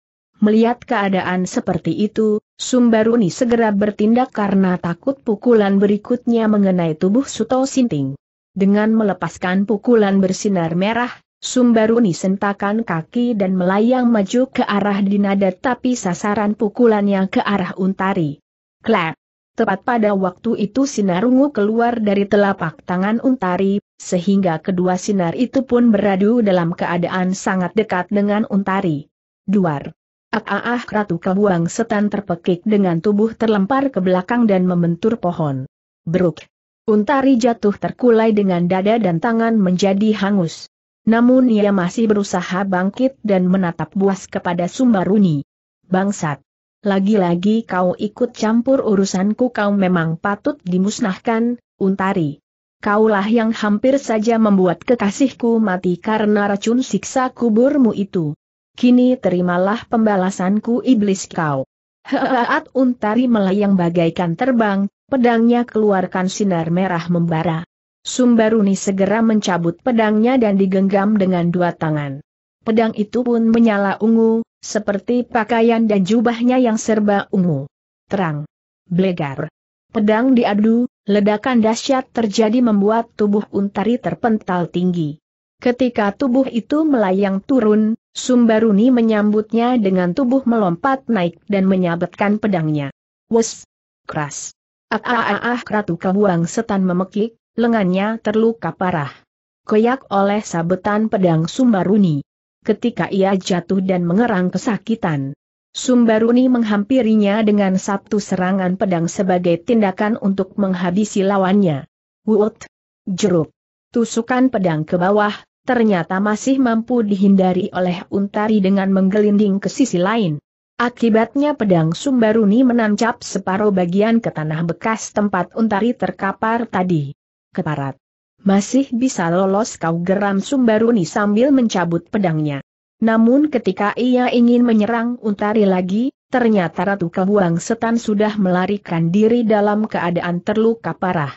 Melihat keadaan seperti itu, Sumbaruni segera bertindak karena takut pukulan berikutnya mengenai tubuh Suto Sinting. Dengan melepaskan pukulan bersinar merah, Sumbaruni sentakan kaki dan melayang maju ke arah Dinada tapi sasaran pukulannya ke arah Untari. Klap! Tepat pada waktu itu sinar ungu keluar dari telapak tangan Untari, sehingga kedua sinar itu pun beradu dalam keadaan sangat dekat dengan Untari. Duar! Ah Ratu Kabuang setan terpekik dengan tubuh terlempar ke belakang dan membentur pohon. Beruk. Untari jatuh terkulai dengan dada dan tangan menjadi hangus. Namun ia masih berusaha bangkit dan menatap buas kepada Sumbaruni. Bangsat. Lagi-lagi kau ikut campur urusanku kau memang patut dimusnahkan, Untari. Kaulah yang hampir saja membuat kekasihku mati karena racun siksa kuburmu itu. Kini terimalah pembalasanku iblis kau. Heaat untari melayang bagaikan terbang, pedangnya keluarkan sinar merah membara. Sumbaruni segera mencabut pedangnya dan digenggam dengan dua tangan. Pedang itu pun menyala ungu, seperti pakaian dan jubahnya yang serba ungu. Terang. Blegar. Pedang diadu, ledakan dahsyat terjadi membuat tubuh Untari terpental tinggi. Ketika tubuh itu melayang turun, Sumbaruni menyambutnya dengan tubuh melompat naik dan menyabetkan pedangnya. Wes! Keras! Ah, ah ah Ratu Kabuang setan memekik, lengannya terluka parah. Koyak oleh sabetan pedang Sumbaruni. Ketika ia jatuh dan mengerang kesakitan, Sumbaruni menghampirinya dengan satu serangan pedang sebagai tindakan untuk menghabisi lawannya. Wut, Jeruk! Tusukan pedang ke bawah, ternyata masih mampu dihindari oleh Untari dengan menggelinding ke sisi lain. Akibatnya pedang Sumbaruni menancap separuh bagian ke tanah bekas tempat Untari terkapar tadi. Keparat. Masih bisa lolos kau geram Sumbaruni sambil mencabut pedangnya. Namun ketika ia ingin menyerang Untari lagi, ternyata Ratu Kebuang Setan sudah melarikan diri dalam keadaan terluka parah.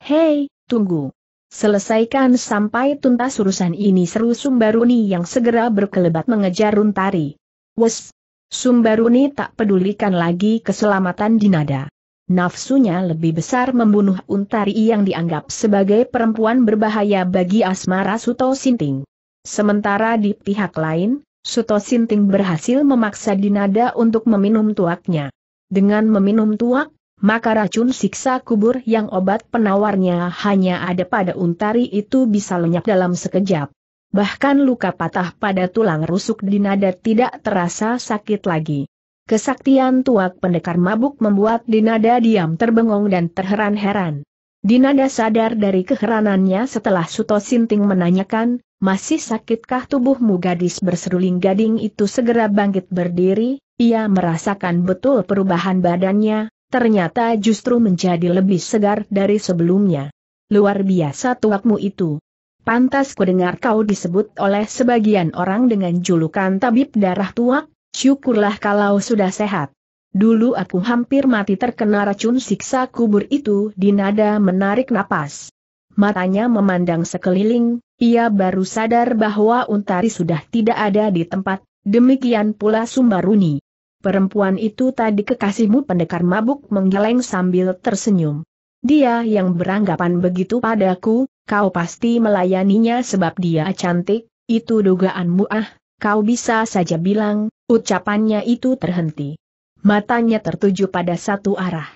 Hei, tunggu. Selesaikan sampai tuntas urusan ini seru Sumbaruni yang segera berkelebat mengejar Runtari. Wes! Sumbaruni tak pedulikan lagi keselamatan Dinada. Nafsunya lebih besar membunuh Untari yang dianggap sebagai perempuan berbahaya bagi asmara Suto Sinting. Sementara di pihak lain, Suto Sinting berhasil memaksa Dinada untuk meminum tuaknya. Dengan meminum tuak, maka racun siksa kubur yang obat penawarnya hanya ada pada untari itu bisa lenyap dalam sekejap. Bahkan luka patah pada tulang rusuk di nada tidak terasa sakit lagi. Kesaktian tuak pendekar mabuk membuat Dinada diam terbengong dan terheran-heran. Dinada sadar dari keheranannya setelah Suto Sinting menanyakan, masih sakitkah tubuhmu gadis berseruling gading itu segera bangkit berdiri, ia merasakan betul perubahan badannya, ternyata justru menjadi lebih segar dari sebelumnya. Luar biasa tuakmu itu. Pantas kudengar kau disebut oleh sebagian orang dengan julukan tabib darah tuak, syukurlah kalau sudah sehat. Dulu aku hampir mati terkena racun siksa kubur itu di nada menarik napas. Matanya memandang sekeliling, ia baru sadar bahwa Untari sudah tidak ada di tempat, demikian pula Sumbaruni. Perempuan itu tadi kekasihmu pendekar mabuk menggeleng sambil tersenyum. Dia yang beranggapan begitu padaku, kau pasti melayaninya sebab dia cantik, itu dugaanmu ah, kau bisa saja bilang, ucapannya itu terhenti. Matanya tertuju pada satu arah.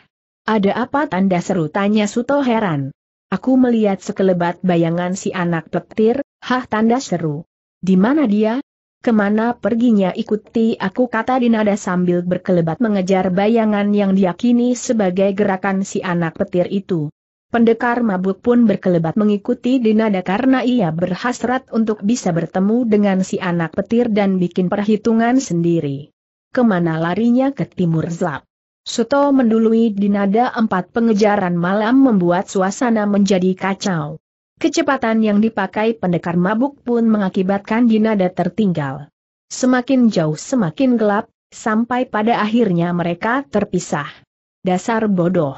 Ada apa tanda seru tanya Suto heran. Aku melihat sekelebat bayangan si anak petir, hah tanda seru. Di mana dia? Kemana perginya ikuti aku kata Dinada sambil berkelebat mengejar bayangan yang diyakini sebagai gerakan si anak petir itu. Pendekar mabuk pun berkelebat mengikuti Dinada karena ia berhasrat untuk bisa bertemu dengan si anak petir dan bikin perhitungan sendiri. Kemana larinya ke timur zlap. Suto mendului Dinada empat pengejaran malam membuat suasana menjadi kacau. Kecepatan yang dipakai pendekar mabuk pun mengakibatkan Dinada tertinggal. Semakin jauh semakin gelap, sampai pada akhirnya mereka terpisah. Dasar bodoh.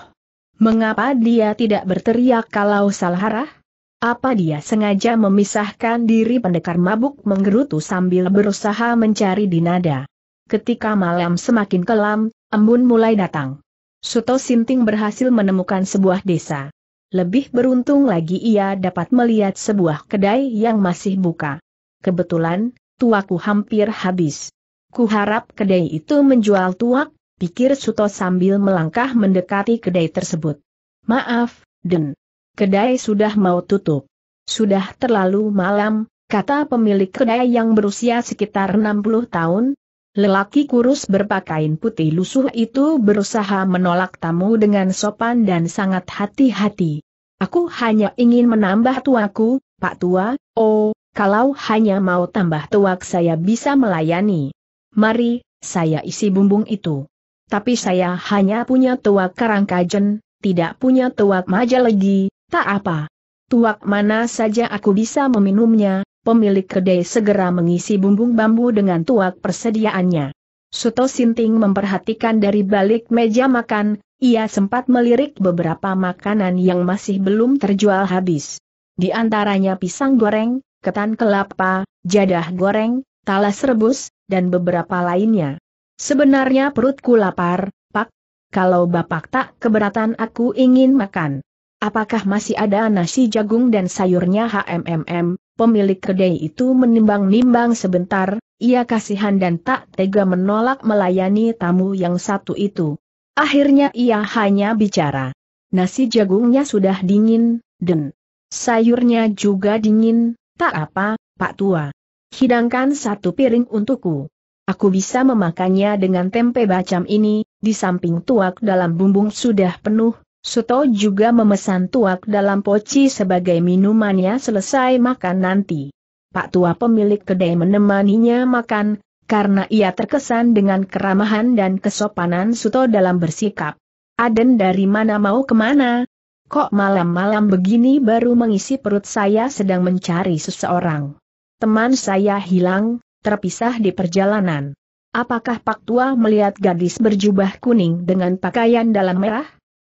Mengapa dia tidak berteriak kalau salah arah? Apa dia sengaja memisahkan diri pendekar mabuk menggerutu sambil berusaha mencari Dinada? Ketika malam semakin kelam, embun mulai datang. Suto Sinting berhasil menemukan sebuah desa. Lebih beruntung lagi ia dapat melihat sebuah kedai yang masih buka. Kebetulan, tuaku hampir habis. Kuharap kedai itu menjual tuak, pikir Suto sambil melangkah mendekati kedai tersebut. Maaf, Den. Kedai sudah mau tutup. Sudah terlalu malam, kata pemilik kedai yang berusia sekitar 60 tahun, Lelaki kurus berpakaian putih lusuh itu berusaha menolak tamu dengan sopan dan sangat hati-hati. Aku hanya ingin menambah tuaku, Pak Tua, oh, kalau hanya mau tambah tuak saya bisa melayani. Mari, saya isi bumbung itu. Tapi saya hanya punya tuak karangkajen, tidak punya tuak majalegi, tak apa. Tuak mana saja aku bisa meminumnya, pemilik kedai segera mengisi bumbung bambu dengan tuak persediaannya. Suto Sinting memperhatikan dari balik meja makan, ia sempat melirik beberapa makanan yang masih belum terjual habis. Di antaranya pisang goreng, ketan kelapa, jadah goreng, talas rebus, dan beberapa lainnya. Sebenarnya perutku lapar, Pak. Kalau Bapak tak keberatan aku ingin makan. Apakah masih ada nasi jagung dan sayurnya HMMM? Pemilik kedai itu menimbang-nimbang sebentar, ia kasihan dan tak tega menolak melayani tamu yang satu itu. Akhirnya ia hanya bicara. Nasi jagungnya sudah dingin, dan sayurnya juga dingin, tak apa, Pak Tua. Hidangkan satu piring untukku. Aku bisa memakannya dengan tempe bacam ini, di samping tuak dalam bumbung sudah penuh, Suto juga memesan tuak dalam poci sebagai minumannya selesai makan nanti. Pak Tua pemilik kedai menemaninya makan, karena ia terkesan dengan keramahan dan kesopanan Suto dalam bersikap. Aden dari mana mau kemana? Kok malam-malam begini baru mengisi perut saya sedang mencari seseorang. Teman saya hilang, terpisah di perjalanan. Apakah Pak Tua melihat gadis berjubah kuning dengan pakaian dalam merah?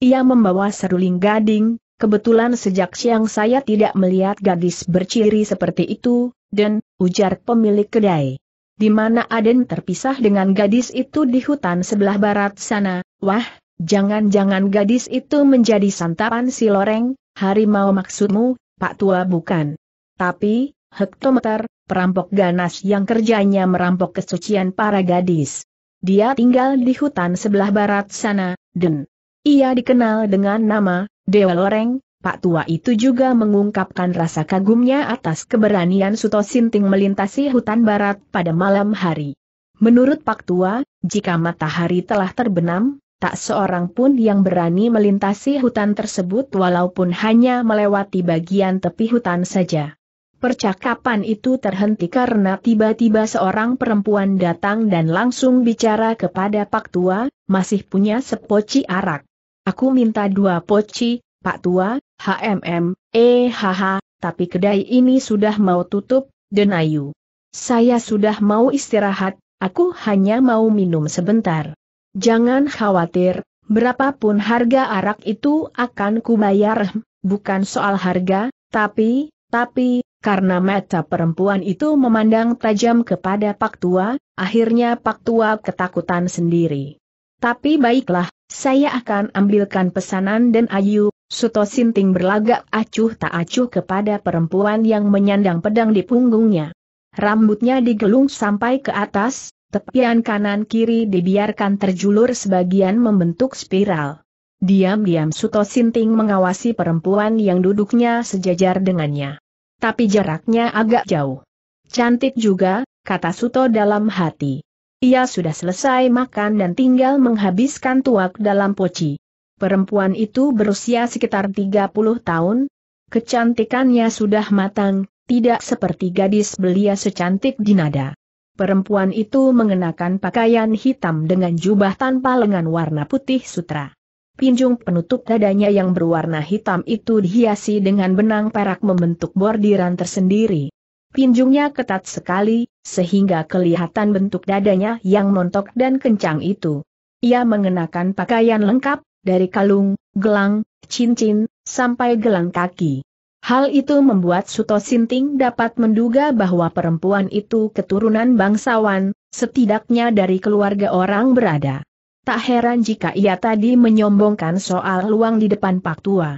Ia membawa seruling gading, kebetulan sejak siang saya tidak melihat gadis berciri seperti itu, dan, ujar pemilik kedai. Di mana Aden terpisah dengan gadis itu di hutan sebelah barat sana, wah, jangan-jangan gadis itu menjadi santapan si loreng, harimau maksudmu, Pak Tua bukan. Tapi, hektometer, perampok ganas yang kerjanya merampok kesucian para gadis. Dia tinggal di hutan sebelah barat sana, dan ia dikenal dengan nama, Dewa Loreng, Pak Tua itu juga mengungkapkan rasa kagumnya atas keberanian Suto Sinting melintasi hutan barat pada malam hari. Menurut Pak Tua, jika matahari telah terbenam, tak seorang pun yang berani melintasi hutan tersebut walaupun hanya melewati bagian tepi hutan saja. Percakapan itu terhenti karena tiba-tiba seorang perempuan datang dan langsung bicara kepada Pak Tua, masih punya sepoci arak. Aku minta dua poci, Pak Tua, HMM, eh haha. tapi kedai ini sudah mau tutup, Denayu. Saya sudah mau istirahat, aku hanya mau minum sebentar. Jangan khawatir, berapapun harga arak itu akan kubayar, bukan soal harga, tapi, tapi, karena mata perempuan itu memandang tajam kepada Pak Tua, akhirnya Pak Tua ketakutan sendiri. Tapi baiklah, saya akan ambilkan pesanan dan ayu, Suto Sinting berlagak acuh tak acuh kepada perempuan yang menyandang pedang di punggungnya. Rambutnya digelung sampai ke atas, tepian kanan kiri dibiarkan terjulur sebagian membentuk spiral. Diam-diam Suto Sinting mengawasi perempuan yang duduknya sejajar dengannya. Tapi jaraknya agak jauh. Cantik juga, kata Suto dalam hati. Ia sudah selesai makan dan tinggal menghabiskan tuak dalam poci. Perempuan itu berusia sekitar 30 tahun. Kecantikannya sudah matang, tidak seperti gadis belia secantik Dinada. Perempuan itu mengenakan pakaian hitam dengan jubah tanpa lengan warna putih sutra. Pinjung penutup dadanya yang berwarna hitam itu dihiasi dengan benang perak membentuk bordiran tersendiri. Pinjungnya ketat sekali, sehingga kelihatan bentuk dadanya yang montok dan kencang itu. Ia mengenakan pakaian lengkap, dari kalung, gelang, cincin, sampai gelang kaki. Hal itu membuat Suto Sinting dapat menduga bahwa perempuan itu keturunan bangsawan, setidaknya dari keluarga orang berada. Tak heran jika ia tadi menyombongkan soal luang di depan Pak Tua.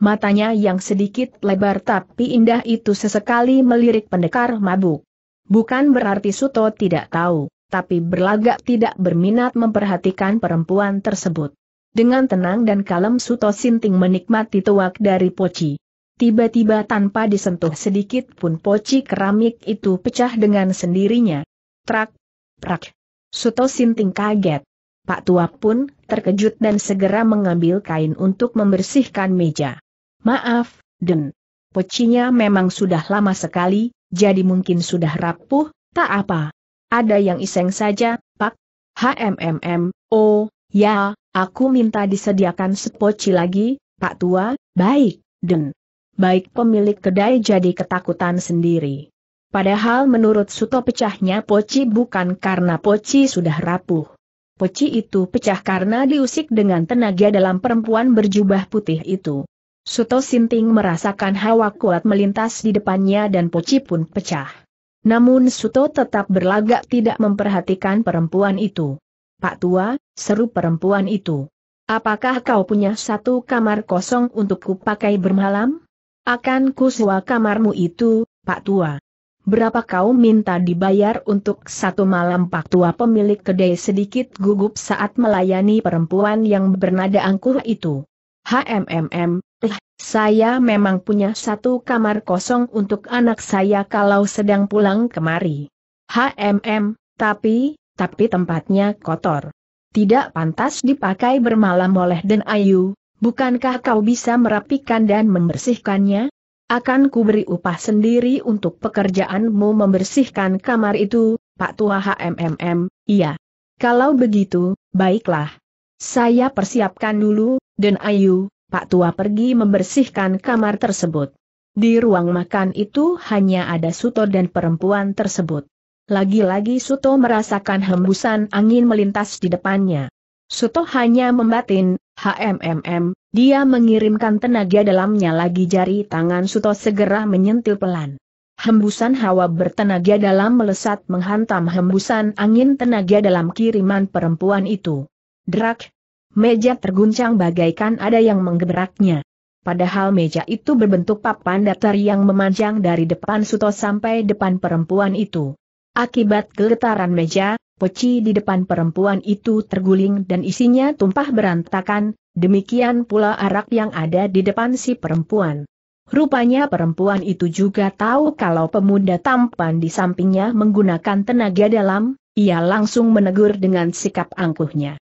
Matanya yang sedikit lebar tapi indah itu sesekali melirik pendekar mabuk. Bukan berarti Suto tidak tahu, tapi berlagak tidak berminat memperhatikan perempuan tersebut. Dengan tenang dan kalem Suto Sinting menikmati tuak dari Poci. Tiba-tiba tanpa disentuh sedikit pun Poci keramik itu pecah dengan sendirinya. Trak, prak. Suto Sinting kaget. Pak Tua pun terkejut dan segera mengambil kain untuk membersihkan meja. Maaf, Den. Pecinya memang sudah lama sekali, jadi mungkin sudah rapuh, tak apa. Ada yang iseng saja, Pak. HMMM, oh, ya, aku minta disediakan sepoci lagi, Pak Tua, baik, Den. Baik pemilik kedai jadi ketakutan sendiri. Padahal menurut Suto pecahnya poci bukan karena poci sudah rapuh. Poci itu pecah karena diusik dengan tenaga dalam perempuan berjubah putih itu. Suto Sinting merasakan hawa kuat melintas di depannya dan poci pun pecah. Namun Suto tetap berlagak tidak memperhatikan perempuan itu. Pak Tua, seru perempuan itu. Apakah kau punya satu kamar kosong untuk kupakai bermalam? Akan ku sewa kamarmu itu, Pak Tua. Berapa kau minta dibayar untuk satu malam Pak Tua pemilik kedai sedikit gugup saat melayani perempuan yang bernada angkuh itu. HMMM, eh, saya memang punya satu kamar kosong untuk anak saya kalau sedang pulang kemari. HMM, tapi, tapi tempatnya kotor. Tidak pantas dipakai bermalam oleh Den Ayu, bukankah kau bisa merapikan dan membersihkannya? Akan kuberi upah sendiri untuk pekerjaanmu membersihkan kamar itu, Pak Tua HMMM, iya. Kalau begitu, baiklah. Saya persiapkan dulu, dan Ayu, Pak Tua pergi membersihkan kamar tersebut. Di ruang makan itu hanya ada Suto dan perempuan tersebut. Lagi-lagi Suto merasakan hembusan angin melintas di depannya. Suto hanya membatin, HMMM, dia mengirimkan tenaga dalamnya lagi jari tangan Suto segera menyentil pelan. Hembusan hawa bertenaga dalam melesat menghantam hembusan angin tenaga dalam kiriman perempuan itu. Drak, meja terguncang bagaikan ada yang menggebraknya. Padahal meja itu berbentuk papan datar yang memanjang dari depan Suto sampai depan perempuan itu. Akibat getaran meja, poci di depan perempuan itu terguling dan isinya tumpah berantakan, demikian pula arak yang ada di depan si perempuan. Rupanya perempuan itu juga tahu kalau pemuda tampan di sampingnya menggunakan tenaga dalam, ia langsung menegur dengan sikap angkuhnya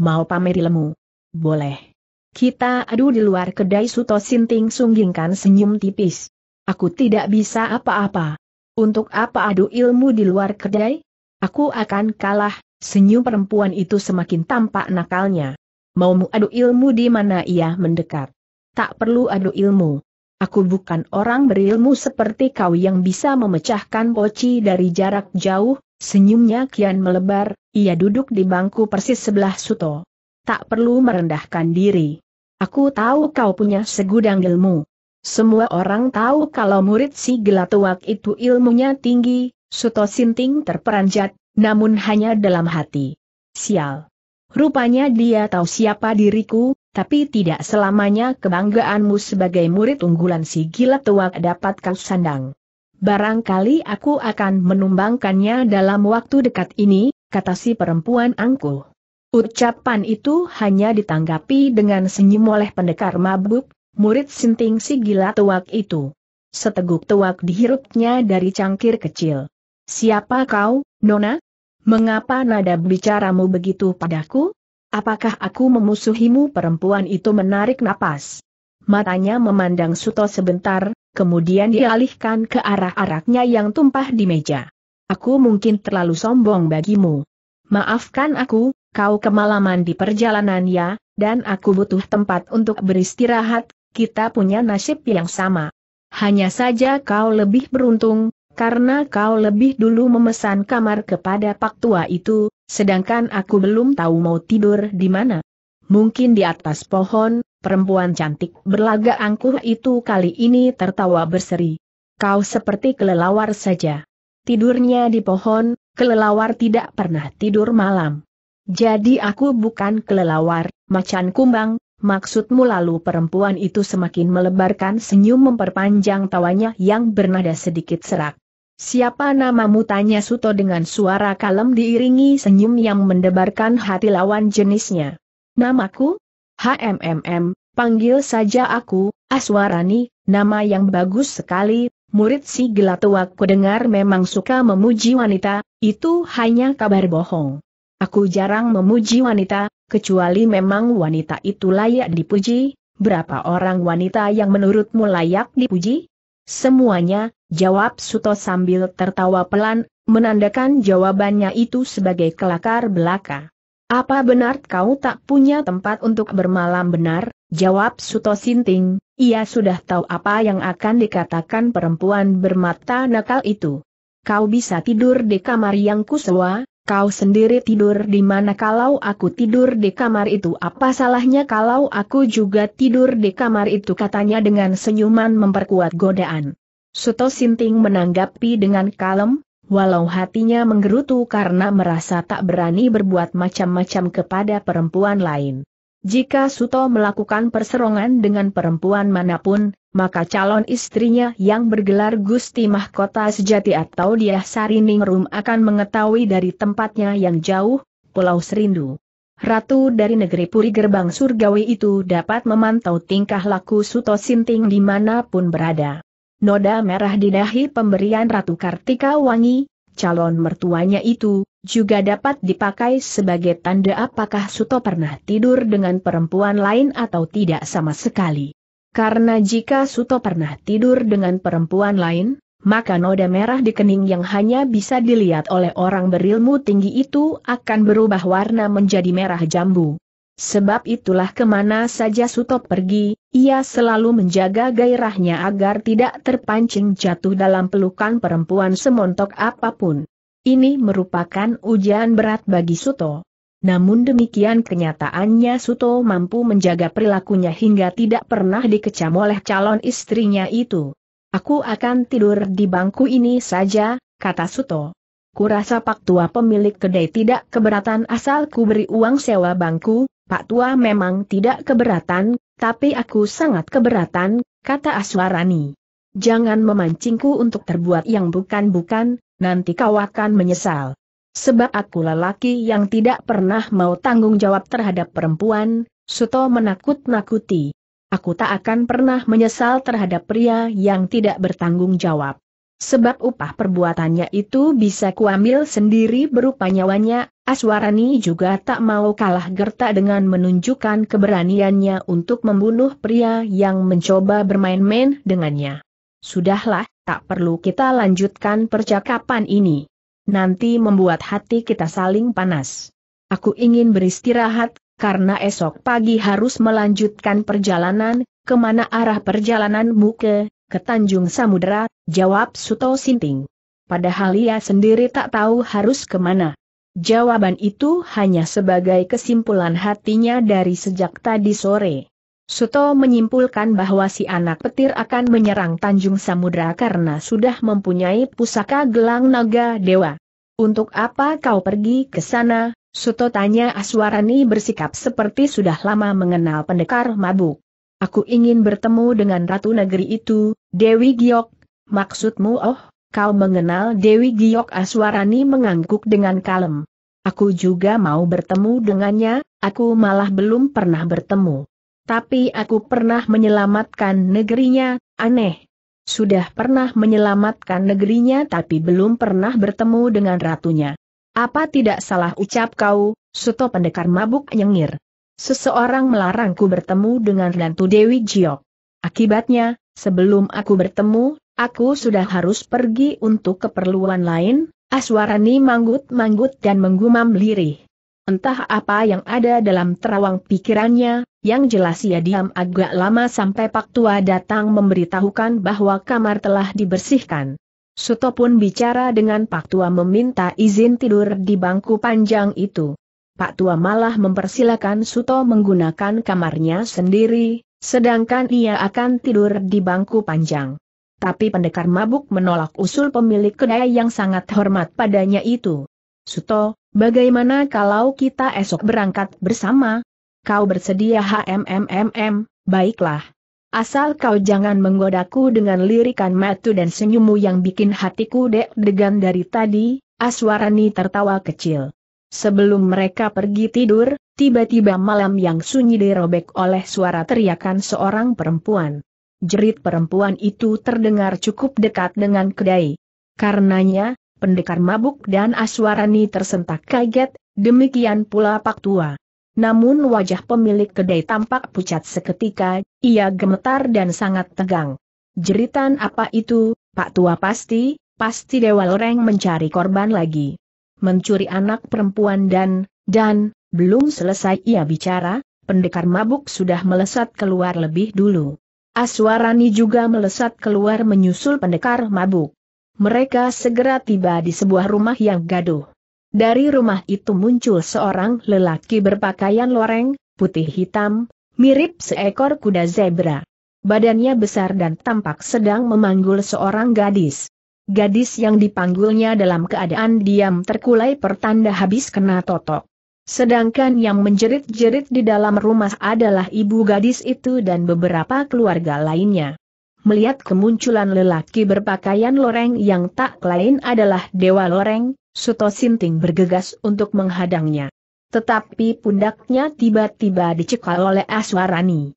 mau pamer ilmu? Boleh. Kita adu di luar kedai Suto Sinting sunggingkan senyum tipis. Aku tidak bisa apa-apa. Untuk apa adu ilmu di luar kedai? Aku akan kalah, senyum perempuan itu semakin tampak nakalnya. Maumu adu ilmu di mana ia mendekat? Tak perlu adu ilmu. Aku bukan orang berilmu seperti kau yang bisa memecahkan poci dari jarak jauh, Senyumnya kian melebar, ia duduk di bangku persis sebelah Suto. Tak perlu merendahkan diri. Aku tahu kau punya segudang ilmu. Semua orang tahu kalau murid si gelatuak itu ilmunya tinggi, Suto Sinting terperanjat, namun hanya dalam hati. Sial. Rupanya dia tahu siapa diriku, tapi tidak selamanya kebanggaanmu sebagai murid unggulan si gila dapat kau sandang. Barangkali aku akan menumbangkannya dalam waktu dekat ini, kata si perempuan angkuh. Ucapan itu hanya ditanggapi dengan senyum oleh pendekar mabuk, murid sinting si gila tuak itu. Seteguk tuak dihirupnya dari cangkir kecil. Siapa kau, Nona? Mengapa nada bicaramu begitu padaku? Apakah aku memusuhimu perempuan itu menarik napas? Matanya memandang Suto sebentar, kemudian dialihkan ke arah araknya yang tumpah di meja. Aku mungkin terlalu sombong bagimu. Maafkan aku, kau kemalaman di perjalanan ya, dan aku butuh tempat untuk beristirahat, kita punya nasib yang sama. Hanya saja kau lebih beruntung, karena kau lebih dulu memesan kamar kepada pak tua itu, sedangkan aku belum tahu mau tidur di mana. Mungkin di atas pohon, perempuan cantik berlagak angkuh itu kali ini tertawa berseri. Kau seperti kelelawar saja. Tidurnya di pohon, kelelawar tidak pernah tidur malam. Jadi aku bukan kelelawar, macan kumbang, maksudmu lalu perempuan itu semakin melebarkan senyum memperpanjang tawanya yang bernada sedikit serak. Siapa namamu tanya Suto dengan suara kalem diiringi senyum yang mendebarkan hati lawan jenisnya. Namaku? hmm panggil saja aku, Aswarani, nama yang bagus sekali, murid si Gelatua dengar memang suka memuji wanita, itu hanya kabar bohong. Aku jarang memuji wanita, kecuali memang wanita itu layak dipuji, berapa orang wanita yang menurutmu layak dipuji? Semuanya, jawab Suto sambil tertawa pelan, menandakan jawabannya itu sebagai kelakar belaka. Apa benar kau tak punya tempat untuk bermalam benar? Jawab Suto Sinting, ia sudah tahu apa yang akan dikatakan perempuan bermata nakal itu. Kau bisa tidur di kamar yang kusewa, kau sendiri tidur di mana kalau aku tidur di kamar itu apa salahnya kalau aku juga tidur di kamar itu katanya dengan senyuman memperkuat godaan. Suto Sinting menanggapi dengan kalem, walau hatinya menggerutu karena merasa tak berani berbuat macam-macam kepada perempuan lain. Jika Suto melakukan perserongan dengan perempuan manapun, maka calon istrinya yang bergelar Gusti Mahkota Sejati atau Diah Sariningrum akan mengetahui dari tempatnya yang jauh, Pulau Serindu. Ratu dari negeri Puri Gerbang Surgawi itu dapat memantau tingkah laku Suto Sinting dimanapun berada noda merah di dahi pemberian Ratu Kartika Wangi, calon mertuanya itu, juga dapat dipakai sebagai tanda apakah Suto pernah tidur dengan perempuan lain atau tidak sama sekali. Karena jika Suto pernah tidur dengan perempuan lain, maka noda merah di kening yang hanya bisa dilihat oleh orang berilmu tinggi itu akan berubah warna menjadi merah jambu. Sebab itulah kemana saja Suto pergi, ia selalu menjaga gairahnya agar tidak terpancing jatuh dalam pelukan perempuan semontok apapun. Ini merupakan ujian berat bagi Suto. Namun demikian kenyataannya Suto mampu menjaga perilakunya hingga tidak pernah dikecam oleh calon istrinya itu. Aku akan tidur di bangku ini saja, kata Suto. Kurasa Pak Tua pemilik kedai tidak keberatan asal ku beri uang sewa bangku, Pak Tua memang tidak keberatan, tapi aku sangat keberatan, kata Aswarani. Jangan memancingku untuk terbuat yang bukan-bukan, nanti kau akan menyesal. Sebab aku lelaki yang tidak pernah mau tanggung jawab terhadap perempuan, Suto menakut-nakuti. Aku tak akan pernah menyesal terhadap pria yang tidak bertanggung jawab. Sebab upah perbuatannya itu bisa kuambil sendiri berupa nyawanya, Aswarani juga tak mau kalah gerta dengan menunjukkan keberaniannya untuk membunuh pria yang mencoba bermain-main dengannya. Sudahlah, tak perlu kita lanjutkan percakapan ini. Nanti membuat hati kita saling panas. Aku ingin beristirahat, karena esok pagi harus melanjutkan perjalanan, kemana arah perjalananmu ke, ke Tanjung Samudera, jawab Suto Sinting. Padahal ia sendiri tak tahu harus kemana. Jawaban itu hanya sebagai kesimpulan hatinya dari sejak tadi sore. Suto menyimpulkan bahwa si anak petir akan menyerang Tanjung Samudra karena sudah mempunyai pusaka gelang naga dewa. Untuk apa kau pergi ke sana? Suto tanya Aswarani bersikap seperti sudah lama mengenal pendekar mabuk. Aku ingin bertemu dengan ratu negeri itu, Dewi Giok. Maksudmu oh, kau mengenal Dewi Giok Aswarani mengangguk dengan kalem. Aku juga mau bertemu dengannya, aku malah belum pernah bertemu. Tapi aku pernah menyelamatkan negerinya, aneh. Sudah pernah menyelamatkan negerinya tapi belum pernah bertemu dengan ratunya. Apa tidak salah ucap kau, Suto pendekar mabuk nyengir. Seseorang melarangku bertemu dengan Rantu Dewi Jiok. Akibatnya, sebelum aku bertemu, aku sudah harus pergi untuk keperluan lain, Aswarani manggut-manggut dan menggumam lirih. Entah apa yang ada dalam terawang pikirannya, yang jelas ia diam agak lama sampai Pak Tua datang memberitahukan bahwa kamar telah dibersihkan. Suto pun bicara dengan Pak Tua meminta izin tidur di bangku panjang itu. Pak Tua malah mempersilakan Suto menggunakan kamarnya sendiri, sedangkan ia akan tidur di bangku panjang. Tapi pendekar mabuk menolak usul pemilik kedai yang sangat hormat padanya itu. Suto, bagaimana kalau kita esok berangkat bersama? Kau bersedia HMMMM, baiklah. Asal kau jangan menggodaku dengan lirikan matu dan senyummu yang bikin hatiku deg-degan dari tadi, Aswarani tertawa kecil. Sebelum mereka pergi tidur, tiba-tiba malam yang sunyi dirobek oleh suara teriakan seorang perempuan. Jerit perempuan itu terdengar cukup dekat dengan kedai. Karenanya, pendekar mabuk dan aswarani tersentak kaget, demikian pula pak tua. Namun wajah pemilik kedai tampak pucat seketika, ia gemetar dan sangat tegang. Jeritan apa itu, Pak Tua pasti, pasti Dewa Loreng mencari korban lagi mencuri anak perempuan dan, dan, belum selesai ia bicara, pendekar mabuk sudah melesat keluar lebih dulu. Aswarani juga melesat keluar menyusul pendekar mabuk. Mereka segera tiba di sebuah rumah yang gaduh. Dari rumah itu muncul seorang lelaki berpakaian loreng, putih hitam, mirip seekor kuda zebra. Badannya besar dan tampak sedang memanggul seorang gadis gadis yang dipanggulnya dalam keadaan diam terkulai pertanda habis kena totok. Sedangkan yang menjerit-jerit di dalam rumah adalah ibu gadis itu dan beberapa keluarga lainnya. Melihat kemunculan lelaki berpakaian loreng yang tak lain adalah Dewa Loreng, Suto Sinting bergegas untuk menghadangnya. Tetapi pundaknya tiba-tiba dicekal oleh Aswarani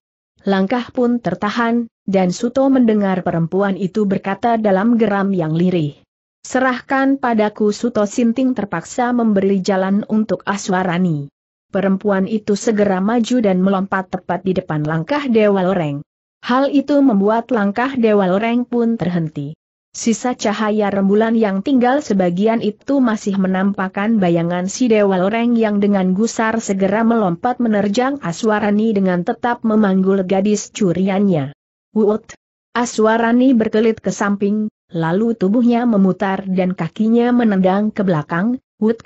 langkah pun tertahan, dan Suto mendengar perempuan itu berkata dalam geram yang lirih. Serahkan padaku Suto Sinting terpaksa memberi jalan untuk Aswarani. Perempuan itu segera maju dan melompat tepat di depan langkah Dewa Loreng. Hal itu membuat langkah Dewa Loreng pun terhenti. Sisa cahaya rembulan yang tinggal sebagian itu masih menampakkan bayangan si Dewa Loreng yang dengan gusar segera melompat menerjang Aswarani dengan tetap memanggul gadis curiannya. Wut! Aswarani berkelit ke samping, lalu tubuhnya memutar dan kakinya menendang ke belakang, Wut!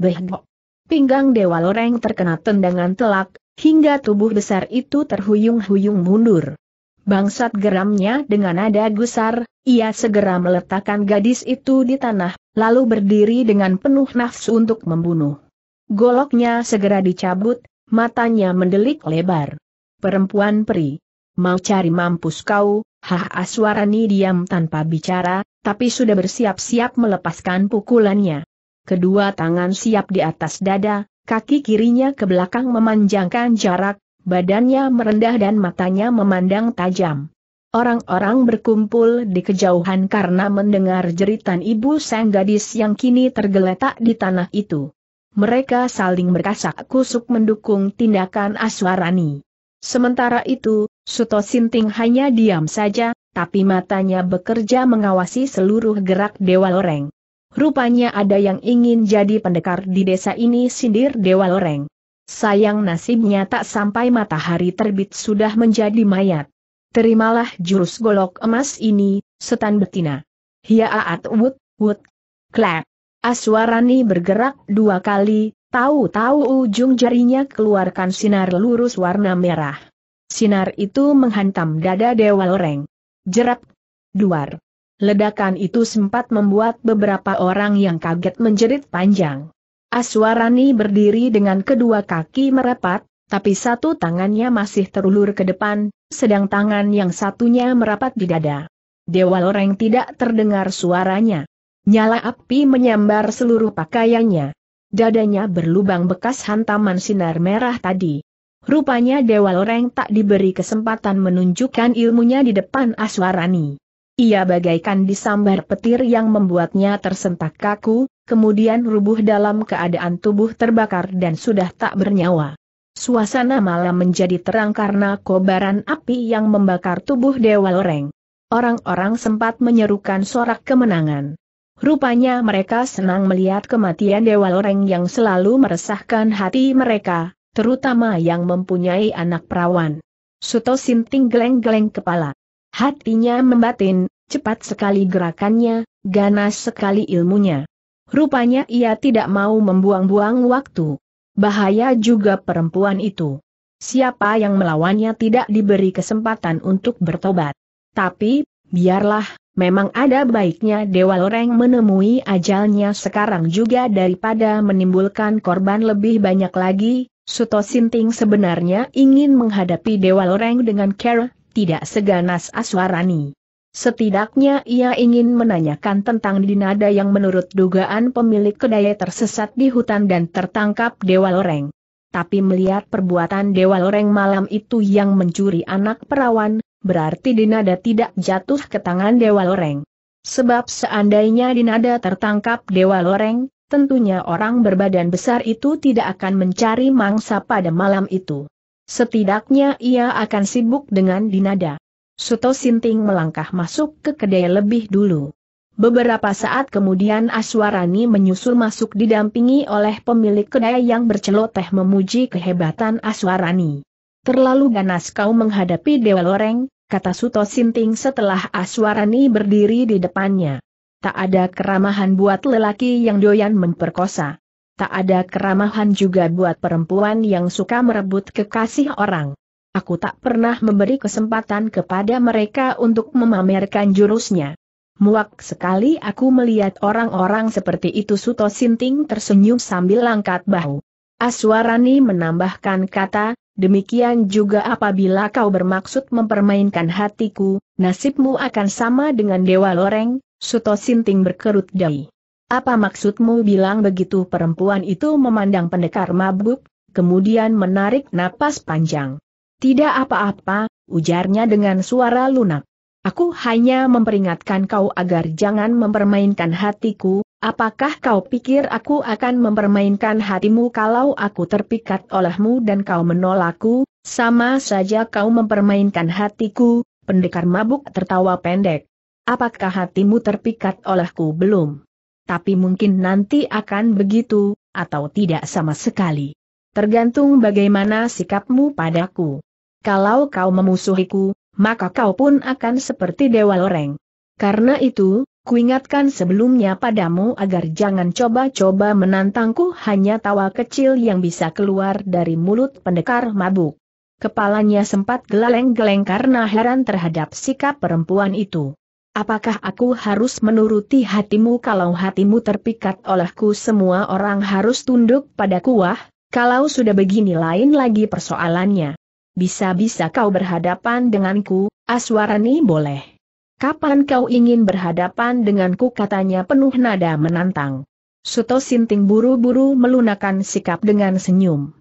Behdok! Pinggang Dewa Loreng terkena tendangan telak, hingga tubuh besar itu terhuyung-huyung mundur. Bangsat geramnya dengan nada gusar, ia segera meletakkan gadis itu di tanah, lalu berdiri dengan penuh nafsu untuk membunuh. Goloknya segera dicabut, matanya mendelik lebar. Perempuan peri. Mau cari mampus kau, hah aswarani diam tanpa bicara, tapi sudah bersiap-siap melepaskan pukulannya. Kedua tangan siap di atas dada, kaki kirinya ke belakang memanjangkan jarak, badannya merendah dan matanya memandang tajam. Orang-orang berkumpul di kejauhan karena mendengar jeritan ibu sang gadis yang kini tergeletak di tanah itu. Mereka saling berkasak kusuk mendukung tindakan Aswarani. Sementara itu, Suto Sinting hanya diam saja, tapi matanya bekerja mengawasi seluruh gerak Dewa Loreng. Rupanya ada yang ingin jadi pendekar di desa ini sindir Dewa Loreng. Sayang nasibnya tak sampai matahari terbit sudah menjadi mayat. Terimalah jurus golok emas ini, setan betina. Hiaat wut, wut, klap. Aswarani bergerak dua kali, tahu-tahu ujung jarinya keluarkan sinar lurus warna merah. Sinar itu menghantam dada Dewa Loreng. Jerap. Duar. Ledakan itu sempat membuat beberapa orang yang kaget menjerit panjang. Aswarani berdiri dengan kedua kaki merapat, tapi satu tangannya masih terulur ke depan, sedang tangan yang satunya merapat di dada. Dewa Loreng tidak terdengar suaranya. Nyala api menyambar seluruh pakaiannya. Dadanya berlubang bekas hantaman sinar merah tadi. Rupanya Dewa Loreng tak diberi kesempatan menunjukkan ilmunya di depan Aswarani. Ia bagaikan disambar petir yang membuatnya tersentak kaku, kemudian rubuh dalam keadaan tubuh terbakar dan sudah tak bernyawa. Suasana malam menjadi terang karena kobaran api yang membakar tubuh Dewa Loreng. Orang-orang sempat menyerukan sorak kemenangan. Rupanya mereka senang melihat kematian Dewa Loreng yang selalu meresahkan hati mereka, terutama yang mempunyai anak perawan. Suto Sinting geleng-geleng kepala. Hatinya membatin, Cepat sekali gerakannya, ganas sekali ilmunya. Rupanya ia tidak mau membuang-buang waktu. Bahaya juga perempuan itu. Siapa yang melawannya tidak diberi kesempatan untuk bertobat. Tapi, biarlah, memang ada baiknya Dewa Loreng menemui ajalnya sekarang juga daripada menimbulkan korban lebih banyak lagi. Suto Sinting sebenarnya ingin menghadapi Dewa Loreng dengan care, tidak seganas Aswarani. Setidaknya ia ingin menanyakan tentang dinada yang menurut dugaan pemilik kedai tersesat di hutan dan tertangkap Dewa Loreng. Tapi melihat perbuatan Dewa Loreng malam itu yang mencuri anak perawan, berarti dinada tidak jatuh ke tangan Dewa Loreng. Sebab seandainya dinada tertangkap Dewa Loreng, tentunya orang berbadan besar itu tidak akan mencari mangsa pada malam itu. Setidaknya ia akan sibuk dengan dinada. Suto Sinting melangkah masuk ke kedai lebih dulu. Beberapa saat kemudian Aswarani menyusul masuk didampingi oleh pemilik kedai yang berceloteh memuji kehebatan Aswarani. Terlalu ganas kau menghadapi Dewa Loreng, kata Suto Sinting setelah Aswarani berdiri di depannya. Tak ada keramahan buat lelaki yang doyan memperkosa. Tak ada keramahan juga buat perempuan yang suka merebut kekasih orang. Aku tak pernah memberi kesempatan kepada mereka untuk memamerkan jurusnya. Muak sekali aku melihat orang-orang seperti itu Suto Sinting tersenyum sambil langkat bahu. Aswarani menambahkan kata, demikian juga apabila kau bermaksud mempermainkan hatiku, nasibmu akan sama dengan Dewa Loreng, Suto Sinting berkerut dahi. Apa maksudmu bilang begitu perempuan itu memandang pendekar mabuk, kemudian menarik napas panjang. Tidak apa-apa, ujarnya dengan suara lunak. Aku hanya memperingatkan kau agar jangan mempermainkan hatiku, apakah kau pikir aku akan mempermainkan hatimu kalau aku terpikat olehmu dan kau menolakku, sama saja kau mempermainkan hatiku, pendekar mabuk tertawa pendek. Apakah hatimu terpikat olehku belum? Tapi mungkin nanti akan begitu, atau tidak sama sekali. Tergantung bagaimana sikapmu padaku kalau kau memusuhiku, maka kau pun akan seperti Dewa Loreng. Karena itu, kuingatkan sebelumnya padamu agar jangan coba-coba menantangku hanya tawa kecil yang bisa keluar dari mulut pendekar mabuk. Kepalanya sempat geleng-geleng karena heran terhadap sikap perempuan itu. Apakah aku harus menuruti hatimu kalau hatimu terpikat olehku semua orang harus tunduk pada kuah, kalau sudah begini lain lagi persoalannya. Bisa-bisa kau berhadapan denganku, Aswarani boleh. Kapan kau ingin berhadapan denganku katanya penuh nada menantang. Suto Sinting buru-buru melunakan sikap dengan senyum.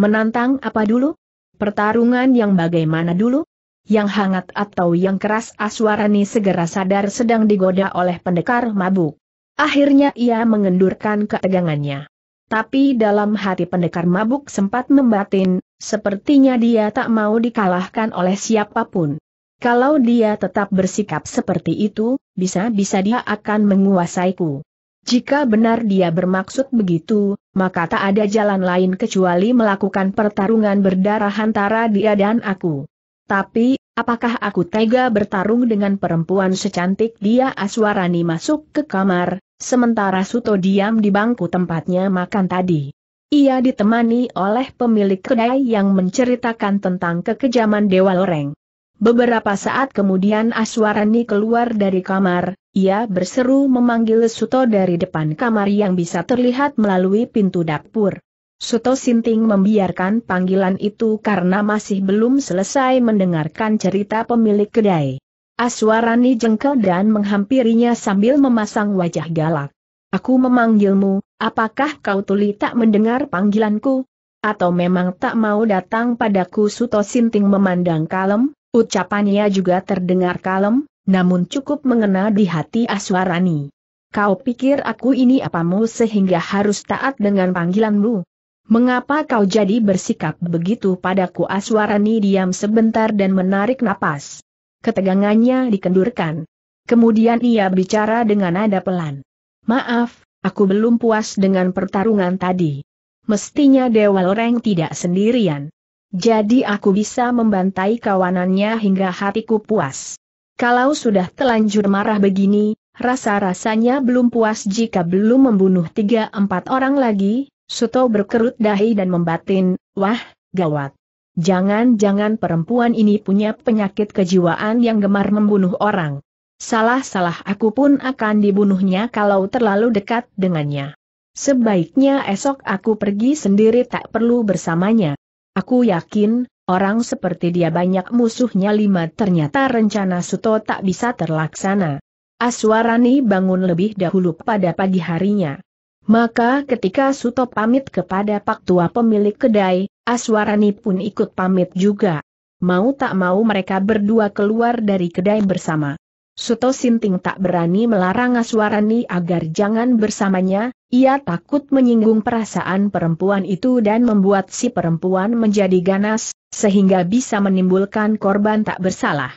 Menantang apa dulu? Pertarungan yang bagaimana dulu? Yang hangat atau yang keras Aswarani segera sadar sedang digoda oleh pendekar mabuk. Akhirnya ia mengendurkan ketegangannya. Tapi dalam hati pendekar mabuk sempat membatin, Sepertinya dia tak mau dikalahkan oleh siapapun. Kalau dia tetap bersikap seperti itu, bisa-bisa dia akan menguasaiku. Jika benar dia bermaksud begitu, maka tak ada jalan lain kecuali melakukan pertarungan berdarah antara dia dan aku. Tapi, apakah aku tega bertarung dengan perempuan secantik dia Aswarani masuk ke kamar, sementara Suto diam di bangku tempatnya makan tadi. Ia ditemani oleh pemilik kedai yang menceritakan tentang kekejaman Dewa Loreng. Beberapa saat kemudian Aswarani keluar dari kamar, ia berseru memanggil Suto dari depan kamar yang bisa terlihat melalui pintu dapur. Suto Sinting membiarkan panggilan itu karena masih belum selesai mendengarkan cerita pemilik kedai. Aswarani jengkel dan menghampirinya sambil memasang wajah galak. Aku memanggilmu, apakah kau tuli tak mendengar panggilanku? Atau memang tak mau datang padaku Suto Sinting memandang kalem, ucapannya juga terdengar kalem, namun cukup mengena di hati Aswarani. Kau pikir aku ini apamu sehingga harus taat dengan panggilanmu? Mengapa kau jadi bersikap begitu padaku Aswarani diam sebentar dan menarik napas. Ketegangannya dikendurkan. Kemudian ia bicara dengan nada pelan. Maaf, aku belum puas dengan pertarungan tadi. Mestinya Dewa Loreng tidak sendirian. Jadi aku bisa membantai kawanannya hingga hatiku puas. Kalau sudah telanjur marah begini, rasa-rasanya belum puas jika belum membunuh tiga empat orang lagi, Suto berkerut dahi dan membatin, wah, gawat. Jangan-jangan perempuan ini punya penyakit kejiwaan yang gemar membunuh orang. Salah-salah aku pun akan dibunuhnya kalau terlalu dekat dengannya. Sebaiknya esok aku pergi sendiri tak perlu bersamanya. Aku yakin, orang seperti dia banyak musuhnya lima ternyata rencana Suto tak bisa terlaksana. Aswarani bangun lebih dahulu pada pagi harinya. Maka ketika Suto pamit kepada Pak Tua pemilik kedai, Aswarani pun ikut pamit juga. Mau tak mau mereka berdua keluar dari kedai bersama. Suto Sinting tak berani melarang Aswarani agar jangan bersamanya, ia takut menyinggung perasaan perempuan itu dan membuat si perempuan menjadi ganas, sehingga bisa menimbulkan korban tak bersalah.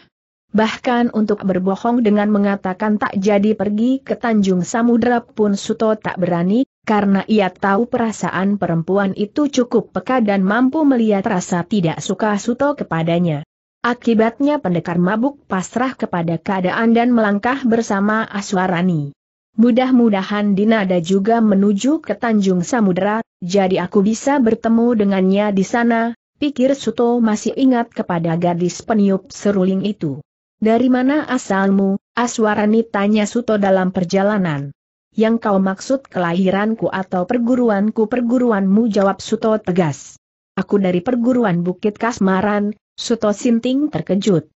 Bahkan untuk berbohong dengan mengatakan tak jadi pergi ke Tanjung Samudra pun Suto tak berani, karena ia tahu perasaan perempuan itu cukup peka dan mampu melihat rasa tidak suka Suto kepadanya. Akibatnya pendekar mabuk pasrah kepada keadaan dan melangkah bersama Aswarani. Mudah-mudahan Dinada juga menuju ke Tanjung Samudera, jadi aku bisa bertemu dengannya di sana, pikir Suto masih ingat kepada gadis peniup seruling itu. Dari mana asalmu, Aswarani tanya Suto dalam perjalanan. Yang kau maksud kelahiranku atau perguruanku perguruanmu jawab Suto tegas. Aku dari perguruan Bukit Kasmaran, Suto Sinting terkejut.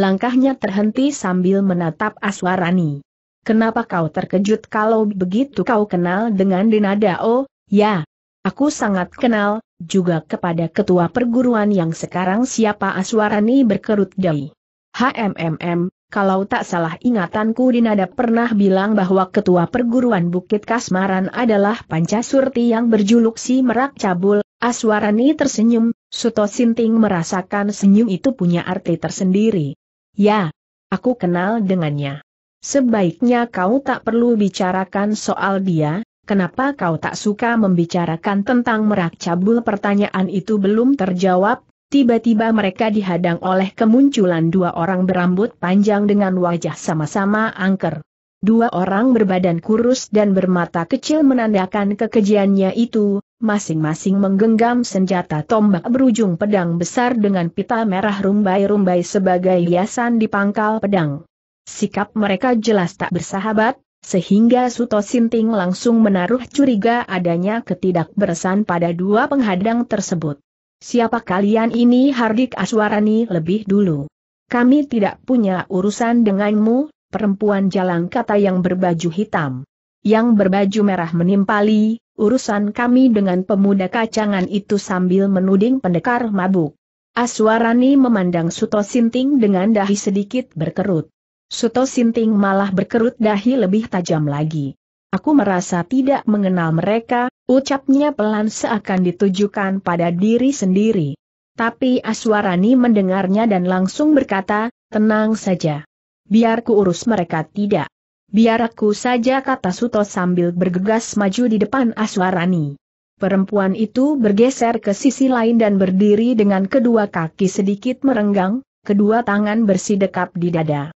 Langkahnya terhenti sambil menatap Aswarani. Kenapa kau terkejut kalau begitu kau kenal dengan Dinadao? Ya, aku sangat kenal, juga kepada ketua perguruan yang sekarang siapa Aswarani berkerut dahi. HMMM, kalau tak salah ingatanku Dinada pernah bilang bahwa ketua perguruan Bukit Kasmaran adalah Pancasurti yang berjuluk si Merak Cabul, Aswarani tersenyum, Suto Sinting merasakan senyum itu punya arti tersendiri. Ya, aku kenal dengannya. Sebaiknya kau tak perlu bicarakan soal dia, kenapa kau tak suka membicarakan tentang merak cabul pertanyaan itu belum terjawab, tiba-tiba mereka dihadang oleh kemunculan dua orang berambut panjang dengan wajah sama-sama angker. Dua orang berbadan kurus dan bermata kecil menandakan kekejiannya itu, masing-masing menggenggam senjata tombak berujung pedang besar dengan pita merah rumbai-rumbai sebagai hiasan di pangkal pedang. Sikap mereka jelas tak bersahabat, sehingga Suto Sinting langsung menaruh curiga adanya ketidakberesan pada dua penghadang tersebut. Siapa kalian ini Hardik Aswarani lebih dulu? Kami tidak punya urusan denganmu, perempuan jalang kata yang berbaju hitam. Yang berbaju merah menimpali, urusan kami dengan pemuda kacangan itu sambil menuding pendekar mabuk. Aswarani memandang Suto Sinting dengan dahi sedikit berkerut. Suto Sinting malah berkerut dahi lebih tajam lagi. Aku merasa tidak mengenal mereka, ucapnya pelan seakan ditujukan pada diri sendiri. Tapi Aswarani mendengarnya dan langsung berkata, tenang saja. Biar ku urus mereka tidak. Biar aku saja kata Suto sambil bergegas maju di depan Aswarani. Perempuan itu bergeser ke sisi lain dan berdiri dengan kedua kaki sedikit merenggang, kedua tangan bersidekap di dada.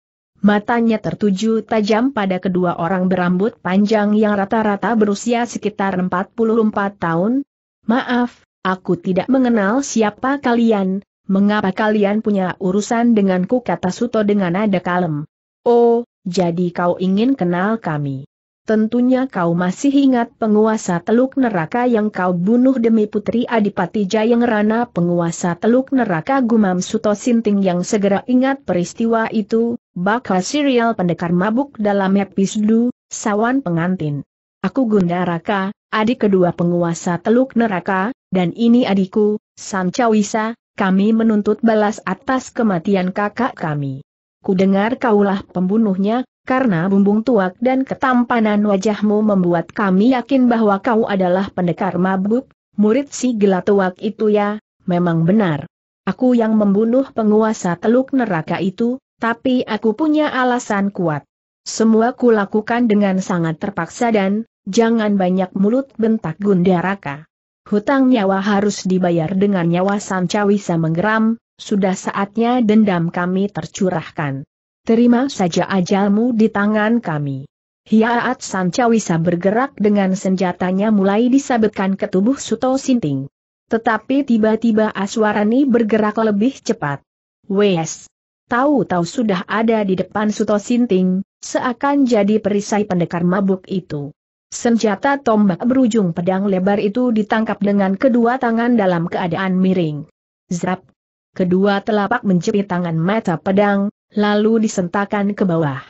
Matanya tertuju tajam pada kedua orang berambut panjang yang rata-rata berusia sekitar 44 tahun. Maaf, aku tidak mengenal siapa kalian, mengapa kalian punya urusan denganku kata Suto dengan nada kalem. Oh, jadi kau ingin kenal kami. Tentunya kau masih ingat penguasa teluk neraka yang kau bunuh demi putri Adipati Rana, penguasa teluk neraka Gumam Suto Sinting yang segera ingat peristiwa itu, bakal serial pendekar mabuk dalam episode, sawan pengantin. Aku Gundaraka, adik kedua penguasa teluk neraka, dan ini adikku, Sancawisa, kami menuntut balas atas kematian kakak kami. Ku dengar kaulah pembunuhnya, karena bumbung tuak dan ketampanan wajahmu membuat kami yakin bahwa kau adalah pendekar mabuk, murid si gila tuak itu ya, memang benar. Aku yang membunuh penguasa teluk neraka itu, tapi aku punya alasan kuat. Semua kulakukan dengan sangat terpaksa dan, jangan banyak mulut bentak Gundaraka. Hutang nyawa harus dibayar dengan nyawa Sancawi menggeram, sudah saatnya dendam kami tercurahkan. Terima saja ajalmu di tangan kami. Hiaat Sancawisa bergerak dengan senjatanya mulai disabetkan ke tubuh Suto Sinting. Tetapi tiba-tiba Aswarani bergerak lebih cepat. Wes! Tahu-tahu sudah ada di depan Suto Sinting, seakan jadi perisai pendekar mabuk itu. Senjata tombak berujung pedang lebar itu ditangkap dengan kedua tangan dalam keadaan miring. Zrap! kedua telapak menjepit tangan mata pedang, lalu disentakan ke bawah.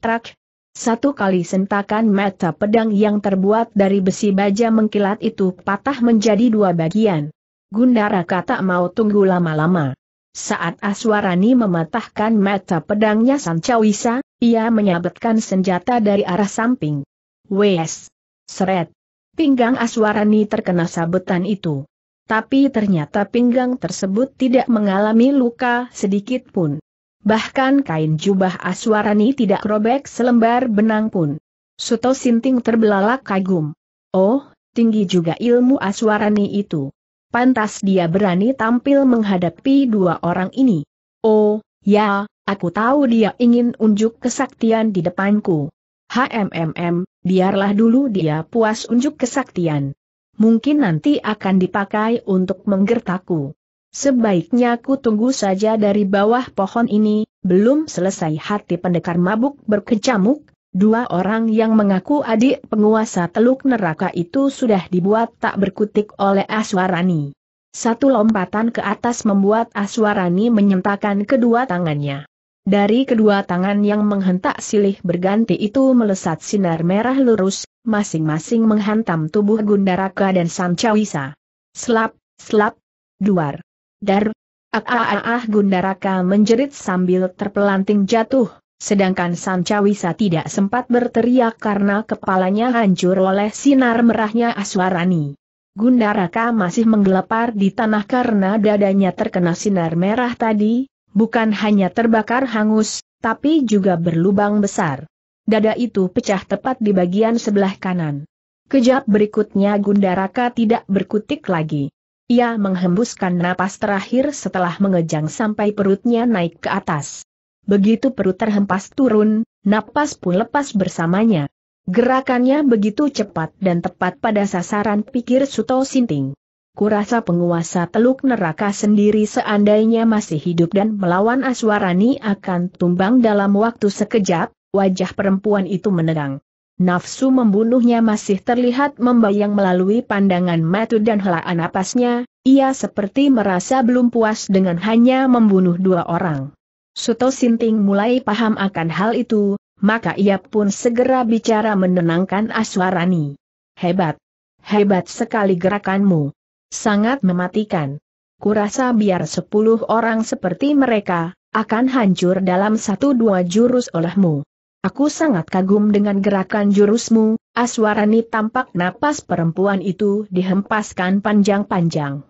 Trak! Satu kali sentakan mata pedang yang terbuat dari besi baja mengkilat itu patah menjadi dua bagian. Gundara kata mau tunggu lama-lama. Saat Aswarani mematahkan mata pedangnya Sancawisa, ia menyabetkan senjata dari arah samping. Wes! Seret! Pinggang Aswarani terkena sabetan itu tapi ternyata pinggang tersebut tidak mengalami luka sedikit pun. Bahkan kain jubah Aswarani tidak robek selembar benang pun. Suto Sinting terbelalak kagum. Oh, tinggi juga ilmu Aswarani itu. Pantas dia berani tampil menghadapi dua orang ini. Oh, ya, aku tahu dia ingin unjuk kesaktian di depanku. HMMM, biarlah dulu dia puas unjuk kesaktian mungkin nanti akan dipakai untuk menggertaku. Sebaiknya ku tunggu saja dari bawah pohon ini, belum selesai hati pendekar mabuk berkecamuk, dua orang yang mengaku adik penguasa teluk neraka itu sudah dibuat tak berkutik oleh Aswarani. Satu lompatan ke atas membuat Aswarani menyentakan kedua tangannya. Dari kedua tangan yang menghentak silih berganti itu melesat sinar merah lurus, masing-masing menghantam tubuh Gundaraka dan Sancawisa. Slap, slap, duar. Dar. Ah, ah, ah, Gundaraka menjerit sambil terpelanting jatuh, sedangkan Sancawisa tidak sempat berteriak karena kepalanya hancur oleh sinar merahnya Aswarani. Gundaraka masih menggelepar di tanah karena dadanya terkena sinar merah tadi, bukan hanya terbakar hangus, tapi juga berlubang besar. Dada itu pecah tepat di bagian sebelah kanan. Kejap berikutnya Gundaraka tidak berkutik lagi. Ia menghembuskan napas terakhir setelah mengejang sampai perutnya naik ke atas. Begitu perut terhempas turun, napas pun lepas bersamanya. Gerakannya begitu cepat dan tepat pada sasaran pikir Suto Sinting kurasa penguasa teluk neraka sendiri seandainya masih hidup dan melawan Aswarani akan tumbang dalam waktu sekejap, wajah perempuan itu menerang. Nafsu membunuhnya masih terlihat membayang melalui pandangan mata dan helaan napasnya, ia seperti merasa belum puas dengan hanya membunuh dua orang. Suto Sinting mulai paham akan hal itu, maka ia pun segera bicara menenangkan Aswarani. Hebat! Hebat sekali gerakanmu sangat mematikan. Kurasa biar sepuluh orang seperti mereka, akan hancur dalam satu dua jurus olehmu. Aku sangat kagum dengan gerakan jurusmu, Aswarani tampak napas perempuan itu dihempaskan panjang-panjang.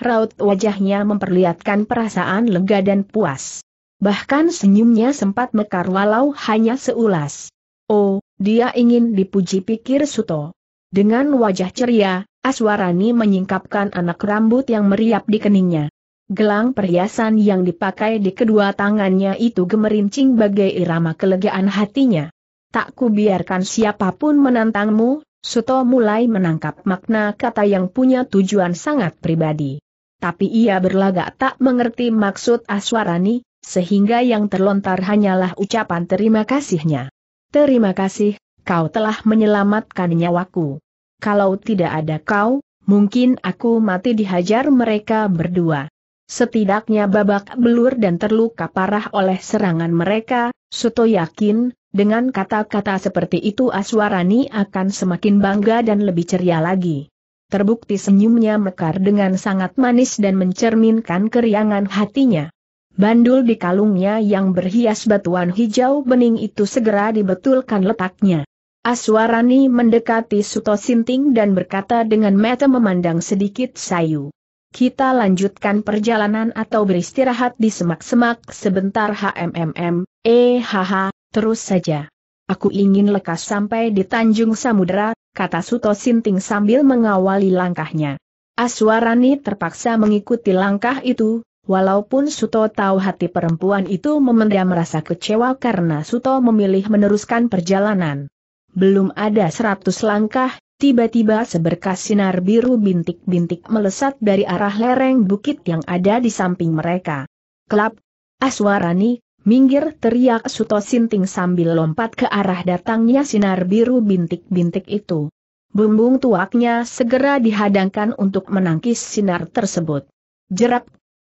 Raut wajahnya memperlihatkan perasaan lega dan puas. Bahkan senyumnya sempat mekar walau hanya seulas. Oh, dia ingin dipuji pikir Suto. Dengan wajah ceria, Aswarani menyingkapkan anak rambut yang meriap di keningnya. Gelang perhiasan yang dipakai di kedua tangannya itu gemerincing bagai irama kelegaan hatinya. Tak kubiarkan siapapun menantangmu, Suto mulai menangkap makna kata yang punya tujuan sangat pribadi. Tapi ia berlagak tak mengerti maksud Aswarani, sehingga yang terlontar hanyalah ucapan terima kasihnya. Terima kasih, kau telah menyelamatkan nyawaku kalau tidak ada kau, mungkin aku mati dihajar mereka berdua. Setidaknya babak belur dan terluka parah oleh serangan mereka, Suto yakin, dengan kata-kata seperti itu Aswarani akan semakin bangga dan lebih ceria lagi. Terbukti senyumnya mekar dengan sangat manis dan mencerminkan keriangan hatinya. Bandul di kalungnya yang berhias batuan hijau bening itu segera dibetulkan letaknya. Aswarani mendekati Suto Sinting dan berkata dengan mata memandang sedikit sayu. Kita lanjutkan perjalanan atau beristirahat di semak-semak sebentar HMMM, eh haha, terus saja. Aku ingin lekas sampai di Tanjung Samudera, kata Suto Sinting sambil mengawali langkahnya. Aswarani terpaksa mengikuti langkah itu, Walaupun Suto tahu hati perempuan itu memendam rasa kecewa karena Suto memilih meneruskan perjalanan. Belum ada seratus langkah, tiba-tiba seberkas sinar biru bintik-bintik melesat dari arah lereng bukit yang ada di samping mereka. Klap! Aswarani, minggir teriak Suto Sinting sambil lompat ke arah datangnya sinar biru bintik-bintik itu. Bumbung tuaknya segera dihadangkan untuk menangkis sinar tersebut. Jerap!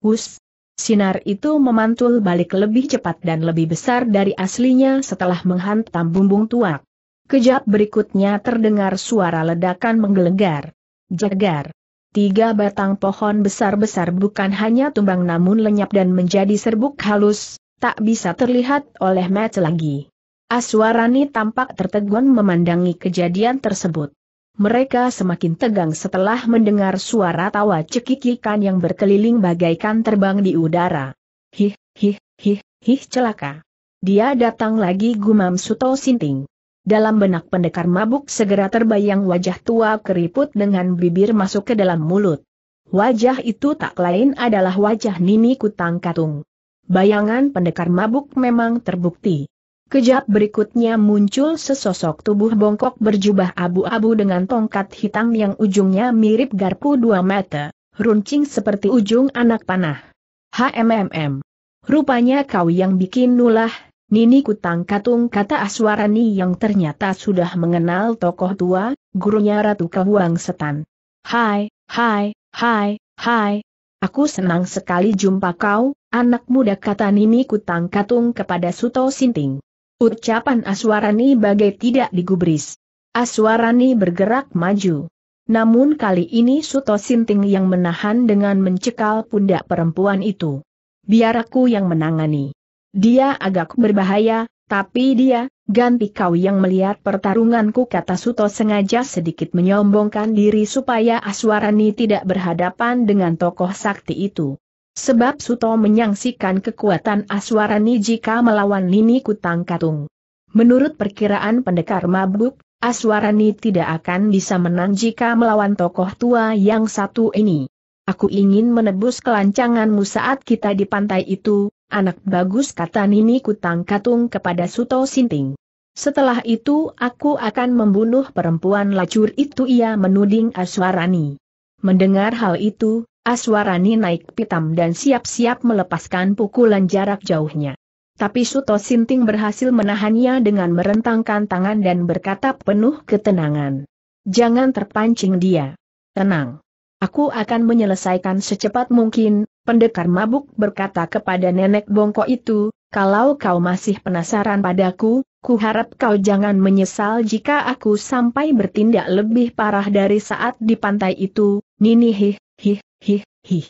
Hus! Sinar itu memantul balik lebih cepat dan lebih besar dari aslinya setelah menghantam bumbung tuak. Kejap berikutnya terdengar suara ledakan menggelegar. Jagar. Tiga batang pohon besar-besar bukan hanya tumbang namun lenyap dan menjadi serbuk halus, tak bisa terlihat oleh match lagi. Aswarani tampak tertegun memandangi kejadian tersebut. Mereka semakin tegang setelah mendengar suara tawa cekikikan yang berkeliling bagaikan terbang di udara. Hih, hih, hih, hih celaka. Dia datang lagi gumam Suto Sinting. Dalam benak pendekar mabuk segera terbayang wajah tua keriput dengan bibir masuk ke dalam mulut. Wajah itu tak lain adalah wajah Nini Kutang Katung. Bayangan pendekar mabuk memang terbukti. Kejap berikutnya muncul sesosok tubuh bongkok berjubah abu-abu dengan tongkat hitam yang ujungnya mirip garpu dua meter, runcing seperti ujung anak panah. HMMM. Rupanya kau yang bikin nulah, Nini Kutang Katung kata Aswarani yang ternyata sudah mengenal tokoh tua, gurunya Ratu Kehuang Setan. Hai, hai, hai, hai. Aku senang sekali jumpa kau, anak muda kata Nini Kutang Katung kepada Suto Sinting. Ucapan Aswarani bagai tidak digubris. Aswarani bergerak maju. Namun kali ini Suto Sinting yang menahan dengan mencekal pundak perempuan itu. Biar aku yang menangani. Dia agak berbahaya, tapi dia, ganti kau yang melihat pertarunganku kata Suto sengaja sedikit menyombongkan diri supaya Aswarani tidak berhadapan dengan tokoh sakti itu. Sebab Suto menyangsikan kekuatan Aswarani jika melawan Nini Kutang Katung. Menurut perkiraan pendekar mabuk, Aswarani tidak akan bisa menang jika melawan tokoh tua yang satu ini. Aku ingin menebus kelancanganmu saat kita di pantai itu, anak bagus kata Nini Kutang Katung kepada Suto Sinting. Setelah itu aku akan membunuh perempuan lacur itu ia menuding Aswarani. Mendengar hal itu, Aswarani naik pitam dan siap-siap melepaskan pukulan jarak jauhnya. Tapi Suto Sinting berhasil menahannya dengan merentangkan tangan dan berkata penuh ketenangan. Jangan terpancing dia. Tenang. Aku akan menyelesaikan secepat mungkin, Pendekar mabuk berkata kepada nenek bongkok itu, kalau kau masih penasaran padaku, kuharap kau jangan menyesal jika aku sampai bertindak lebih parah dari saat di pantai itu, nini hih, hih, hih, hih.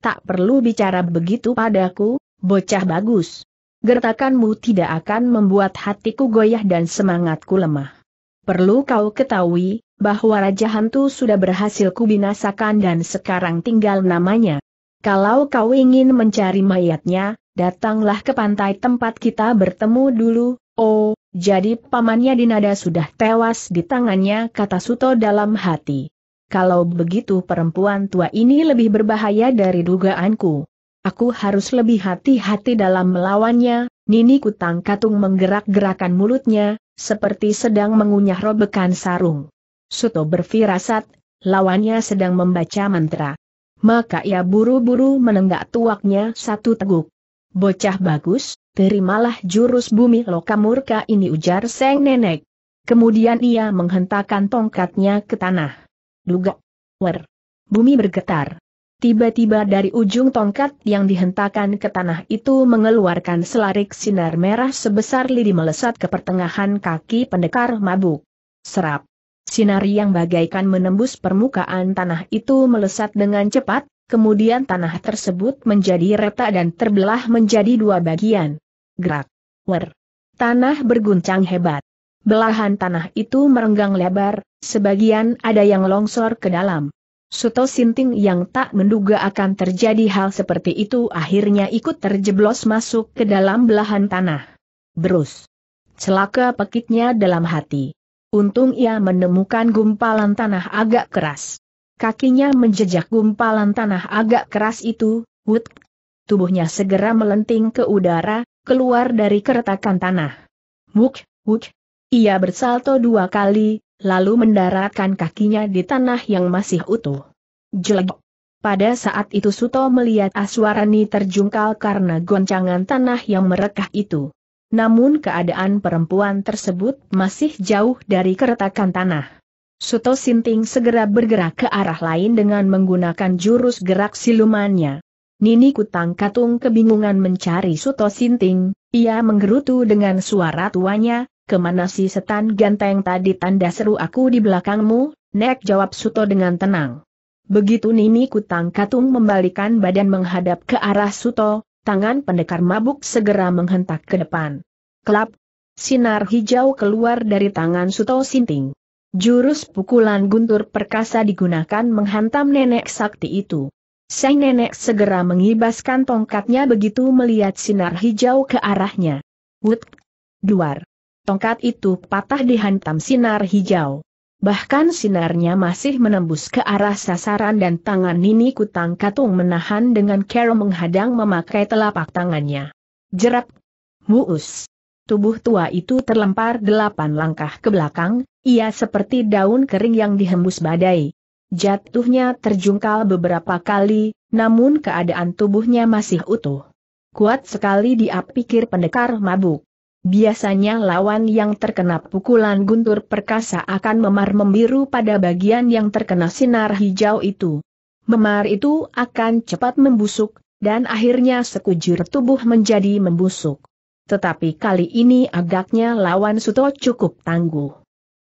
Tak perlu bicara begitu padaku, bocah bagus. Gertakanmu tidak akan membuat hatiku goyah dan semangatku lemah. Perlu kau ketahui, bahwa Raja Hantu sudah berhasil kubinasakan dan sekarang tinggal namanya kalau kau ingin mencari mayatnya, datanglah ke pantai tempat kita bertemu dulu. Oh, jadi pamannya Dinada sudah tewas di tangannya kata Suto dalam hati. Kalau begitu perempuan tua ini lebih berbahaya dari dugaanku. Aku harus lebih hati-hati dalam melawannya, Nini Kutang Katung menggerak-gerakan mulutnya, seperti sedang mengunyah robekan sarung. Suto berfirasat, lawannya sedang membaca mantra. Maka ia buru-buru menenggak tuaknya satu teguk. Bocah bagus, terimalah jurus bumi loka murka ini ujar Seng Nenek. Kemudian ia menghentakkan tongkatnya ke tanah. Duga. Wer. Bumi bergetar. Tiba-tiba dari ujung tongkat yang dihentakkan ke tanah itu mengeluarkan selarik sinar merah sebesar lidi melesat ke pertengahan kaki pendekar mabuk. Serap. Sinar yang bagaikan menembus permukaan tanah itu melesat dengan cepat, kemudian tanah tersebut menjadi retak dan terbelah menjadi dua bagian. Gerak. Wer. Tanah berguncang hebat. Belahan tanah itu merenggang lebar, sebagian ada yang longsor ke dalam. Suto Sinting yang tak menduga akan terjadi hal seperti itu akhirnya ikut terjeblos masuk ke dalam belahan tanah. Berus. Celaka pekiknya dalam hati. Untung ia menemukan gumpalan tanah agak keras. Kakinya menjejak gumpalan tanah agak keras itu, wut. Tubuhnya segera melenting ke udara, keluar dari keretakan tanah. Wuk, wuk. Ia bersalto dua kali, lalu mendaratkan kakinya di tanah yang masih utuh. Jelek. Pada saat itu Suto melihat Aswarani terjungkal karena goncangan tanah yang merekah itu. Namun keadaan perempuan tersebut masih jauh dari keretakan tanah. Suto Sinting segera bergerak ke arah lain dengan menggunakan jurus gerak silumannya. Nini Kutang Katung kebingungan mencari Suto Sinting, ia menggerutu dengan suara tuanya, kemana si setan ganteng tadi tanda seru aku di belakangmu, Nek jawab Suto dengan tenang. Begitu Nini Kutang Katung membalikan badan menghadap ke arah Suto, tangan pendekar mabuk segera menghentak ke depan. Kelap, sinar hijau keluar dari tangan Suto Sinting. Jurus pukulan guntur perkasa digunakan menghantam nenek sakti itu. Sang nenek segera mengibaskan tongkatnya begitu melihat sinar hijau ke arahnya. Wut! Duar! Tongkat itu patah dihantam sinar hijau. Bahkan sinarnya masih menembus ke arah sasaran dan tangan Nini Kutang Katung menahan dengan care menghadang memakai telapak tangannya. Jerap, Muus. Tubuh tua itu terlempar delapan langkah ke belakang, ia seperti daun kering yang dihembus badai. Jatuhnya terjungkal beberapa kali, namun keadaan tubuhnya masih utuh. Kuat sekali dia pikir pendekar mabuk. Biasanya lawan yang terkena pukulan guntur perkasa akan memar membiru pada bagian yang terkena sinar hijau itu. Memar itu akan cepat membusuk, dan akhirnya sekujur tubuh menjadi membusuk. Tetapi kali ini agaknya lawan Suto cukup tangguh.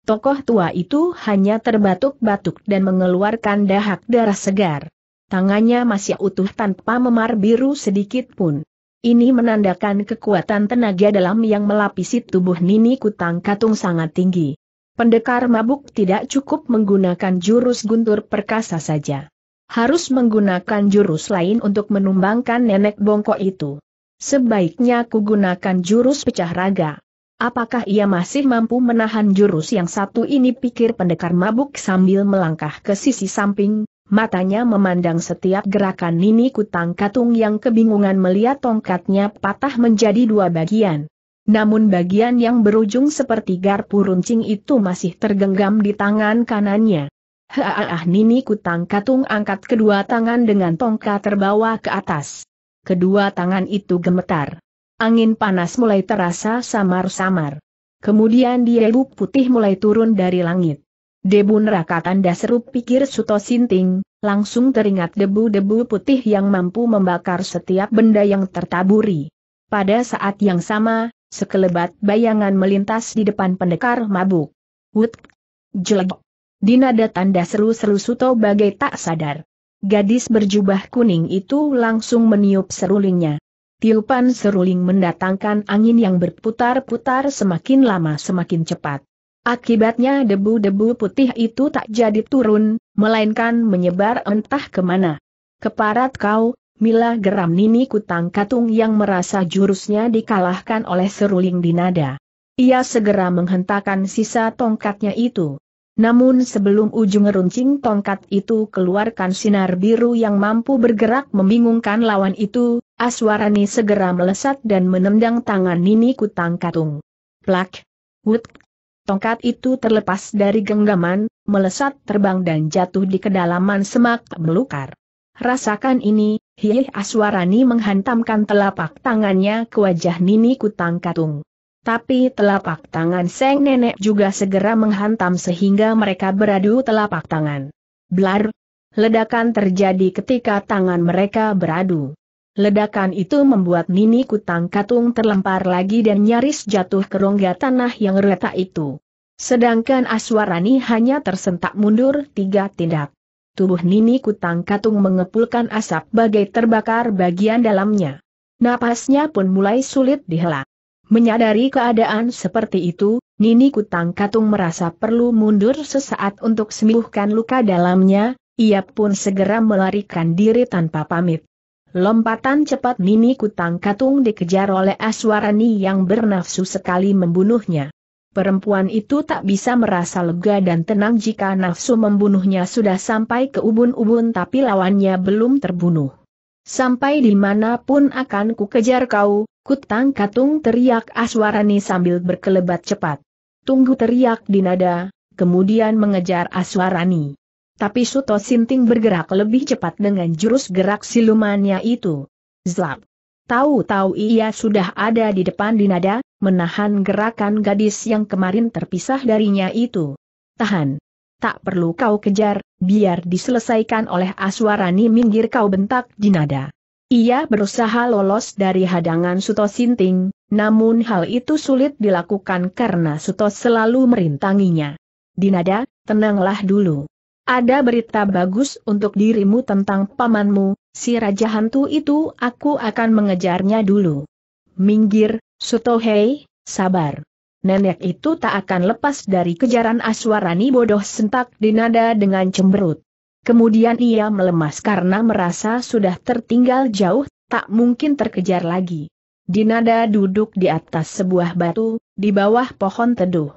Tokoh tua itu hanya terbatuk-batuk dan mengeluarkan dahak darah segar. Tangannya masih utuh tanpa memar biru sedikit pun. Ini menandakan kekuatan tenaga dalam yang melapisi tubuh Nini Kutang Katung sangat tinggi. Pendekar mabuk tidak cukup menggunakan jurus guntur perkasa saja. Harus menggunakan jurus lain untuk menumbangkan nenek bongkok itu. Sebaiknya ku gunakan jurus pecah raga. Apakah ia masih mampu menahan jurus yang satu ini pikir pendekar mabuk sambil melangkah ke sisi samping, matanya memandang setiap gerakan Nini Kutang Katung yang kebingungan melihat tongkatnya patah menjadi dua bagian. Namun bagian yang berujung seperti garpu runcing itu masih tergenggam di tangan kanannya. Haah Nini Kutang Katung angkat kedua tangan dengan tongkat terbawa ke atas. Kedua tangan itu gemetar. Angin panas mulai terasa samar-samar. Kemudian dia putih mulai turun dari langit. Debu neraka tanda seru pikir Suto Sinting, langsung teringat debu-debu putih yang mampu membakar setiap benda yang tertaburi. Pada saat yang sama, sekelebat bayangan melintas di depan pendekar mabuk. Wut! Jelek! Dinada tanda seru-seru Suto bagai tak sadar. Gadis berjubah kuning itu langsung meniup serulingnya. Tiupan seruling mendatangkan angin yang berputar-putar semakin lama semakin cepat. Akibatnya debu-debu putih itu tak jadi turun, melainkan menyebar entah kemana. Keparat kau, Mila geram Nini Kutang Katung yang merasa jurusnya dikalahkan oleh seruling dinada. Ia segera menghentakkan sisa tongkatnya itu. Namun sebelum ujung runcing tongkat itu keluarkan sinar biru yang mampu bergerak membingungkan lawan itu, Aswarani segera melesat dan menendang tangan Nini Kutang Katung. Plak! Wut! tongkat itu terlepas dari genggaman, melesat terbang dan jatuh di kedalaman semak belukar. Rasakan ini, Hieh Aswarani menghantamkan telapak tangannya ke wajah Nini Kutang Katung. Tapi telapak tangan Seng Nenek juga segera menghantam sehingga mereka beradu telapak tangan. Blar! Ledakan terjadi ketika tangan mereka beradu. Ledakan itu membuat Nini Kutang Katung terlempar lagi dan nyaris jatuh ke rongga tanah yang retak itu. Sedangkan Aswarani hanya tersentak mundur tiga tindak. Tubuh Nini Kutang Katung mengepulkan asap bagai terbakar bagian dalamnya. Napasnya pun mulai sulit dihela. Menyadari keadaan seperti itu, Nini Kutang Katung merasa perlu mundur sesaat untuk sembuhkan luka dalamnya, ia pun segera melarikan diri tanpa pamit. Lompatan cepat Nini Kutang Katung dikejar oleh Aswarani yang bernafsu sekali membunuhnya. Perempuan itu tak bisa merasa lega dan tenang jika nafsu membunuhnya sudah sampai ke ubun-ubun tapi lawannya belum terbunuh. Sampai dimanapun akan ku kejar kau, Kutang Katung teriak Aswarani sambil berkelebat cepat. Tunggu teriak dinada, kemudian mengejar Aswarani. Tapi Suto Sinting bergerak lebih cepat dengan jurus gerak silumannya itu. Zlap. Tahu-tahu ia sudah ada di depan Dinada, menahan gerakan gadis yang kemarin terpisah darinya itu. Tahan. Tak perlu kau kejar, biar diselesaikan oleh Aswarani minggir kau bentak Dinada. Ia berusaha lolos dari hadangan Suto Sinting, namun hal itu sulit dilakukan karena Suto selalu merintanginya. Dinada, tenanglah dulu. Ada berita bagus untuk dirimu tentang pamanmu, si Raja Hantu itu aku akan mengejarnya dulu. Minggir, Sutohei, sabar. Nenek itu tak akan lepas dari kejaran Aswarani bodoh sentak dinada dengan cemberut. Kemudian ia melemas karena merasa sudah tertinggal jauh, tak mungkin terkejar lagi. Dinada duduk di atas sebuah batu, di bawah pohon teduh.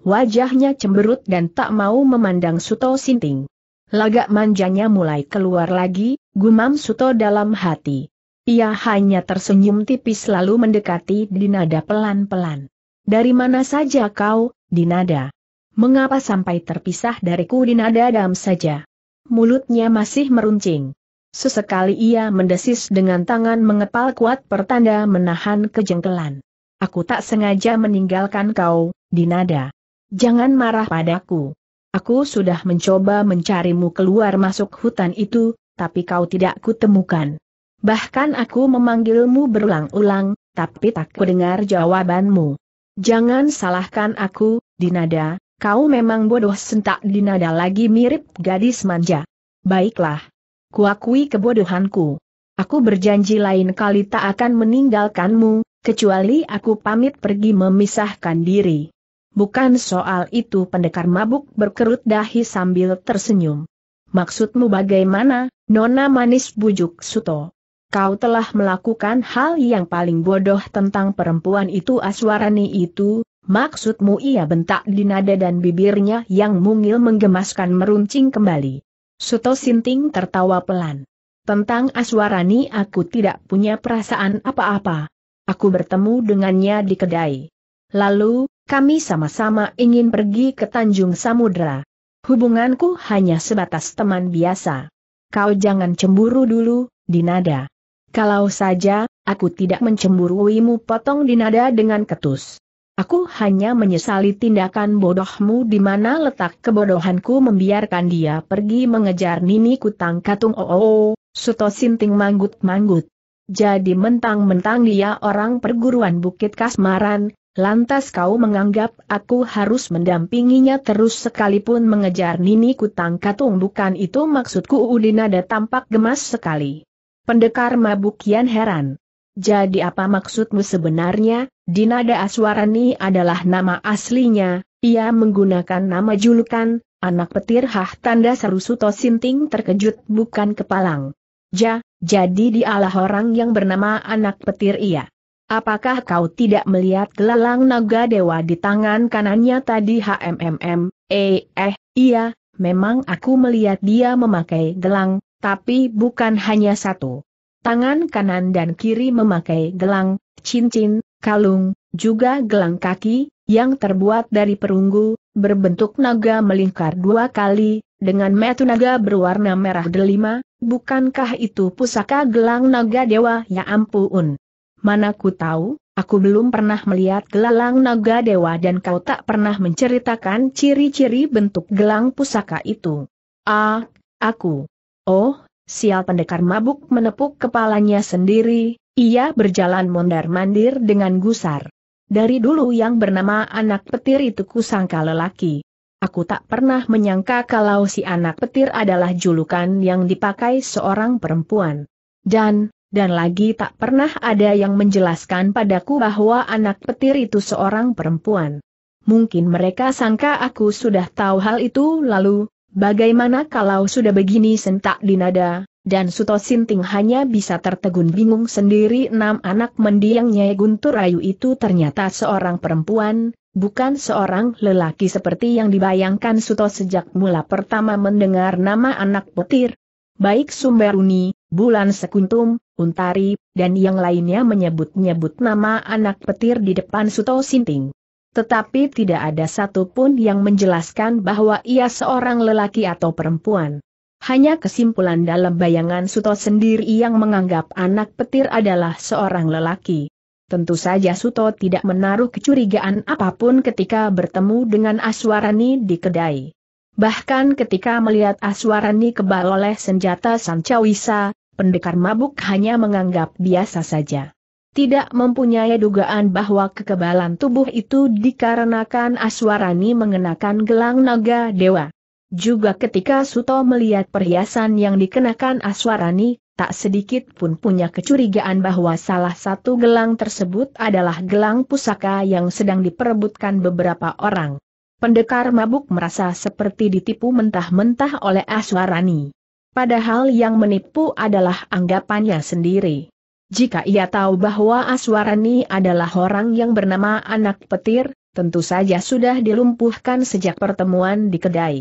Wajahnya cemberut dan tak mau memandang Suto Sinting. Lagak manjanya mulai keluar lagi, gumam Suto dalam hati. Ia hanya tersenyum tipis lalu mendekati Dinada pelan-pelan. Dari mana saja kau, Dinada? Mengapa sampai terpisah dariku Dinada dam saja? Mulutnya masih meruncing. Sesekali ia mendesis dengan tangan mengepal kuat pertanda menahan kejengkelan. Aku tak sengaja meninggalkan kau, Dinada. Jangan marah padaku. Aku sudah mencoba mencarimu keluar masuk hutan itu, tapi kau tidak kutemukan. Bahkan aku memanggilmu berulang-ulang, tapi tak kudengar jawabanmu. Jangan salahkan aku, Dinada, kau memang bodoh sentak Dinada lagi mirip gadis manja. Baiklah. Kuakui kebodohanku. Aku berjanji lain kali tak akan meninggalkanmu, kecuali aku pamit pergi memisahkan diri. Bukan soal itu pendekar mabuk berkerut dahi sambil tersenyum. Maksudmu bagaimana, Nona Manis bujuk Suto? Kau telah melakukan hal yang paling bodoh tentang perempuan itu Aswarani itu, maksudmu ia bentak di nada dan bibirnya yang mungil menggemaskan meruncing kembali. Suto Sinting tertawa pelan. Tentang Aswarani aku tidak punya perasaan apa-apa. Aku bertemu dengannya di kedai. Lalu, kami sama-sama ingin pergi ke Tanjung Samudra. Hubunganku hanya sebatas teman biasa. Kau jangan cemburu dulu, Dinada. Kalau saja, aku tidak mencemburuimu potong Dinada dengan ketus. Aku hanya menyesali tindakan bodohmu di mana letak kebodohanku membiarkan dia pergi mengejar Nini Kutang Katung Oo, oh, oh, Suto Sinting manggut-manggut. Jadi mentang-mentang dia orang perguruan Bukit Kasmaran, Lantas kau menganggap aku harus mendampinginya terus sekalipun mengejar Nini Kutang Katung bukan itu maksudku Udinada tampak gemas sekali. Pendekar mabuk heran. Jadi apa maksudmu sebenarnya, Dinada Aswarani adalah nama aslinya, ia menggunakan nama julukan, anak petir hah tanda seru Suto Sinting terkejut bukan kepalang. Ja, jadi dialah orang yang bernama anak petir ia. Apakah kau tidak melihat gelang naga dewa di tangan kanannya tadi HMMM? Eh, eh, iya, memang aku melihat dia memakai gelang, tapi bukan hanya satu. Tangan kanan dan kiri memakai gelang, cincin, kalung, juga gelang kaki, yang terbuat dari perunggu, berbentuk naga melingkar dua kali, dengan metu naga berwarna merah delima, bukankah itu pusaka gelang naga dewa ya ampun. Mana ku tahu, aku belum pernah melihat gelang naga dewa dan kau tak pernah menceritakan ciri-ciri bentuk gelang pusaka itu. Ah, aku. Oh, sial pendekar mabuk menepuk kepalanya sendiri, ia berjalan mondar-mandir dengan gusar. Dari dulu yang bernama anak petir itu kusangka lelaki. Aku tak pernah menyangka kalau si anak petir adalah julukan yang dipakai seorang perempuan. Dan, dan lagi tak pernah ada yang menjelaskan padaku bahwa anak petir itu seorang perempuan. Mungkin mereka sangka aku sudah tahu hal itu lalu, bagaimana kalau sudah begini sentak dinada, dan Suto Sinting hanya bisa tertegun bingung sendiri enam anak mendiang Nyai Guntur Ayu itu ternyata seorang perempuan, bukan seorang lelaki seperti yang dibayangkan Suto sejak mula pertama mendengar nama anak petir. Baik Sumberuni, Bulan Sekuntum, Untari, dan yang lainnya menyebut-nyebut nama anak petir di depan Suto Sinting. Tetapi tidak ada satupun yang menjelaskan bahwa ia seorang lelaki atau perempuan. Hanya kesimpulan dalam bayangan Suto sendiri yang menganggap anak petir adalah seorang lelaki. Tentu saja Suto tidak menaruh kecurigaan apapun ketika bertemu dengan Aswarani di kedai. Bahkan ketika melihat Aswarani kebal oleh senjata Sancawisa, pendekar mabuk hanya menganggap biasa saja. Tidak mempunyai dugaan bahwa kekebalan tubuh itu dikarenakan Aswarani mengenakan gelang naga dewa. Juga ketika Suto melihat perhiasan yang dikenakan Aswarani, tak sedikit pun punya kecurigaan bahwa salah satu gelang tersebut adalah gelang pusaka yang sedang diperebutkan beberapa orang. Pendekar mabuk merasa seperti ditipu mentah-mentah oleh Aswarani. Padahal yang menipu adalah anggapannya sendiri. Jika ia tahu bahwa Aswarani adalah orang yang bernama anak petir, tentu saja sudah dilumpuhkan sejak pertemuan di kedai.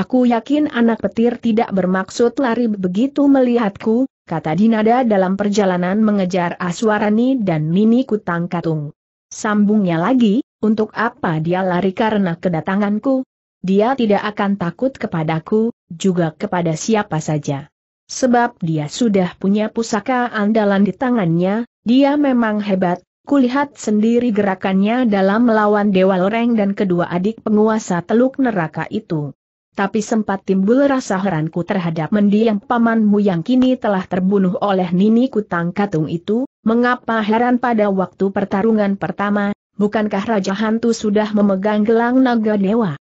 Aku yakin anak petir tidak bermaksud lari begitu melihatku, kata Dinada dalam perjalanan mengejar Aswarani dan Mini Kutang Katung. Sambungnya lagi, untuk apa dia lari karena kedatanganku? Dia tidak akan takut kepadaku, juga kepada siapa saja. Sebab dia sudah punya pusaka andalan di tangannya, dia memang hebat, kulihat sendiri gerakannya dalam melawan Dewa Loreng dan kedua adik penguasa teluk neraka itu. Tapi sempat timbul rasa heranku terhadap mendiang pamanmu yang kini telah terbunuh oleh Nini Kutang Katung itu, mengapa heran pada waktu pertarungan pertama, bukankah Raja Hantu sudah memegang gelang naga dewa?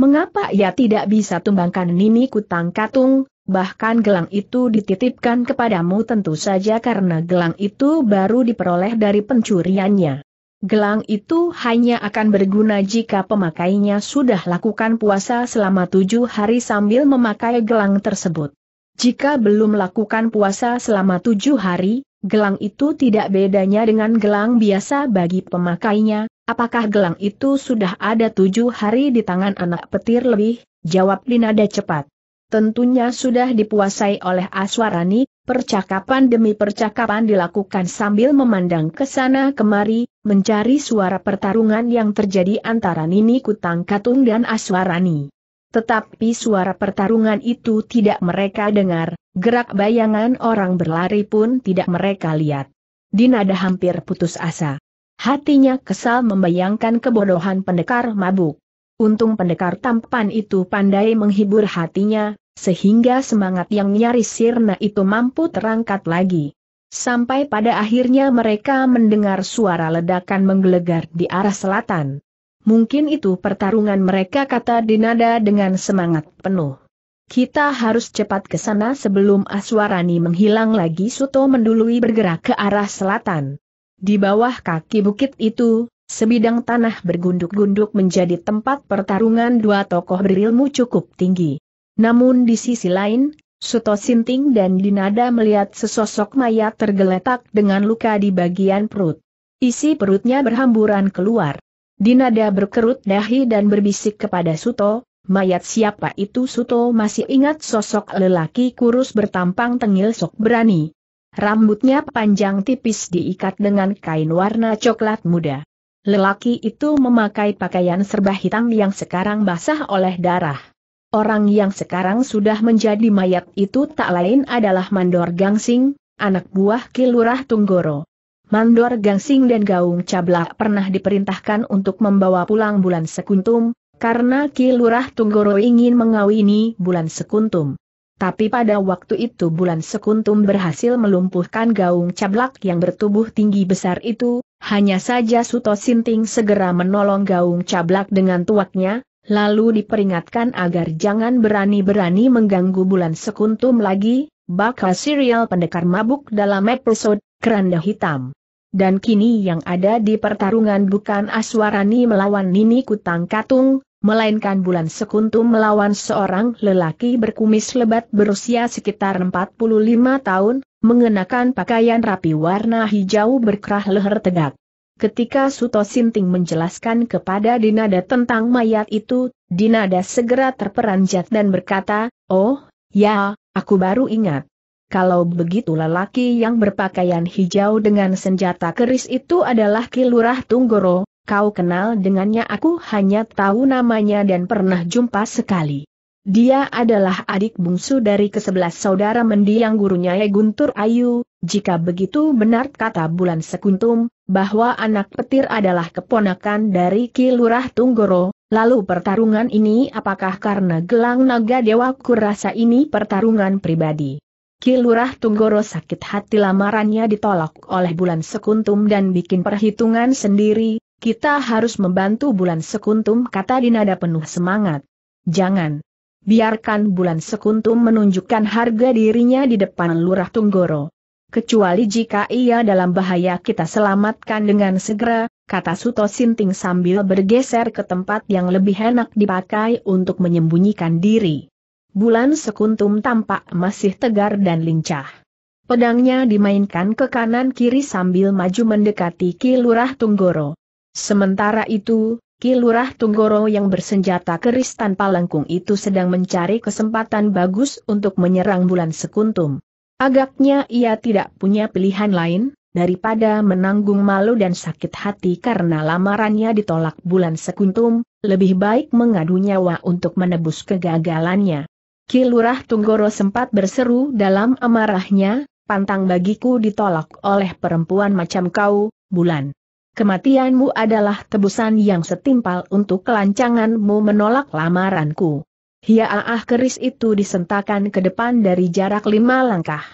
Mengapa ia tidak bisa tumbangkan Nini Kutang Katung, bahkan gelang itu dititipkan kepadamu tentu saja karena gelang itu baru diperoleh dari pencuriannya. Gelang itu hanya akan berguna jika pemakainya sudah lakukan puasa selama tujuh hari sambil memakai gelang tersebut. Jika belum lakukan puasa selama tujuh hari, Gelang itu tidak bedanya dengan gelang biasa bagi pemakainya, apakah gelang itu sudah ada tujuh hari di tangan anak petir lebih? Jawab Linada cepat. Tentunya sudah dipuasai oleh Aswarani, percakapan demi percakapan dilakukan sambil memandang ke sana kemari, mencari suara pertarungan yang terjadi antara Nini Kutang Katung dan Aswarani. Tetapi suara pertarungan itu tidak mereka dengar, Gerak bayangan orang berlari pun tidak mereka lihat. Dinada hampir putus asa. Hatinya kesal membayangkan kebodohan pendekar mabuk. Untung pendekar tampan itu pandai menghibur hatinya, sehingga semangat yang nyaris sirna itu mampu terangkat lagi. Sampai pada akhirnya mereka mendengar suara ledakan menggelegar di arah selatan. Mungkin itu pertarungan mereka kata Dinada dengan semangat penuh. Kita harus cepat ke sana sebelum Aswarani menghilang lagi Suto mendului bergerak ke arah selatan. Di bawah kaki bukit itu, sebidang tanah bergunduk-gunduk menjadi tempat pertarungan dua tokoh berilmu cukup tinggi. Namun di sisi lain, Suto Sinting dan Dinada melihat sesosok mayat tergeletak dengan luka di bagian perut. Isi perutnya berhamburan keluar. Dinada berkerut dahi dan berbisik kepada Suto, mayat siapa itu Suto masih ingat sosok lelaki kurus bertampang tengil sok berani. Rambutnya panjang tipis diikat dengan kain warna coklat muda. Lelaki itu memakai pakaian serba hitam yang sekarang basah oleh darah. Orang yang sekarang sudah menjadi mayat itu tak lain adalah Mandor Gangsing, anak buah Kilurah Tunggoro. Mandor Gangsing dan Gaung Cablak pernah diperintahkan untuk membawa pulang bulan sekuntum, karena Ki Lurah Tunggoro ingin mengawini bulan sekuntum. Tapi pada waktu itu bulan sekuntum berhasil melumpuhkan gaung cablak yang bertubuh tinggi besar itu, hanya saja Suto Sinting segera menolong gaung cablak dengan tuaknya, lalu diperingatkan agar jangan berani-berani mengganggu bulan sekuntum lagi, bakal serial pendekar mabuk dalam episode Keranda Hitam. Dan kini yang ada di pertarungan bukan Aswarani melawan Nini Kutang Katung, melainkan bulan sekuntum melawan seorang lelaki berkumis lebat berusia sekitar 45 tahun, mengenakan pakaian rapi warna hijau berkerah leher tegak. Ketika Suto Sinting menjelaskan kepada Dinada tentang mayat itu, Dinada segera terperanjat dan berkata, Oh, ya, aku baru ingat. Kalau begitu lelaki yang berpakaian hijau dengan senjata keris itu adalah Kilurah Tunggoro, kau kenal dengannya aku hanya tahu namanya dan pernah jumpa sekali. Dia adalah adik bungsu dari kesebelas saudara mendiang gurunya Guntur Ayu, jika begitu benar kata Bulan Sekuntum, bahwa anak petir adalah keponakan dari Kilurah Tunggoro, lalu pertarungan ini apakah karena gelang naga dewa kurasa ini pertarungan pribadi? Kilurah Tunggoro sakit hati lamarannya ditolak oleh Bulan Sekuntum dan bikin perhitungan sendiri, kita harus membantu bulan sekuntum kata Dinada penuh semangat. Jangan. Biarkan bulan sekuntum menunjukkan harga dirinya di depan lurah Tunggoro. Kecuali jika ia dalam bahaya kita selamatkan dengan segera, kata Suto Sinting sambil bergeser ke tempat yang lebih enak dipakai untuk menyembunyikan diri. Bulan sekuntum tampak masih tegar dan lincah. Pedangnya dimainkan ke kanan kiri sambil maju mendekati Kilurah Tunggoro. Sementara itu, Kilurah Tunggoro yang bersenjata keris tanpa lengkung itu sedang mencari kesempatan bagus untuk menyerang bulan sekuntum. Agaknya ia tidak punya pilihan lain, daripada menanggung malu dan sakit hati karena lamarannya ditolak bulan sekuntum, lebih baik mengadu nyawa untuk menebus kegagalannya. Kilurah Tunggoro sempat berseru dalam amarahnya, pantang bagiku ditolak oleh perempuan macam kau, bulan. Kematianmu adalah tebusan yang setimpal untuk kelancanganmu menolak lamaranku. Hiaah keris itu disentakan ke depan dari jarak lima langkah.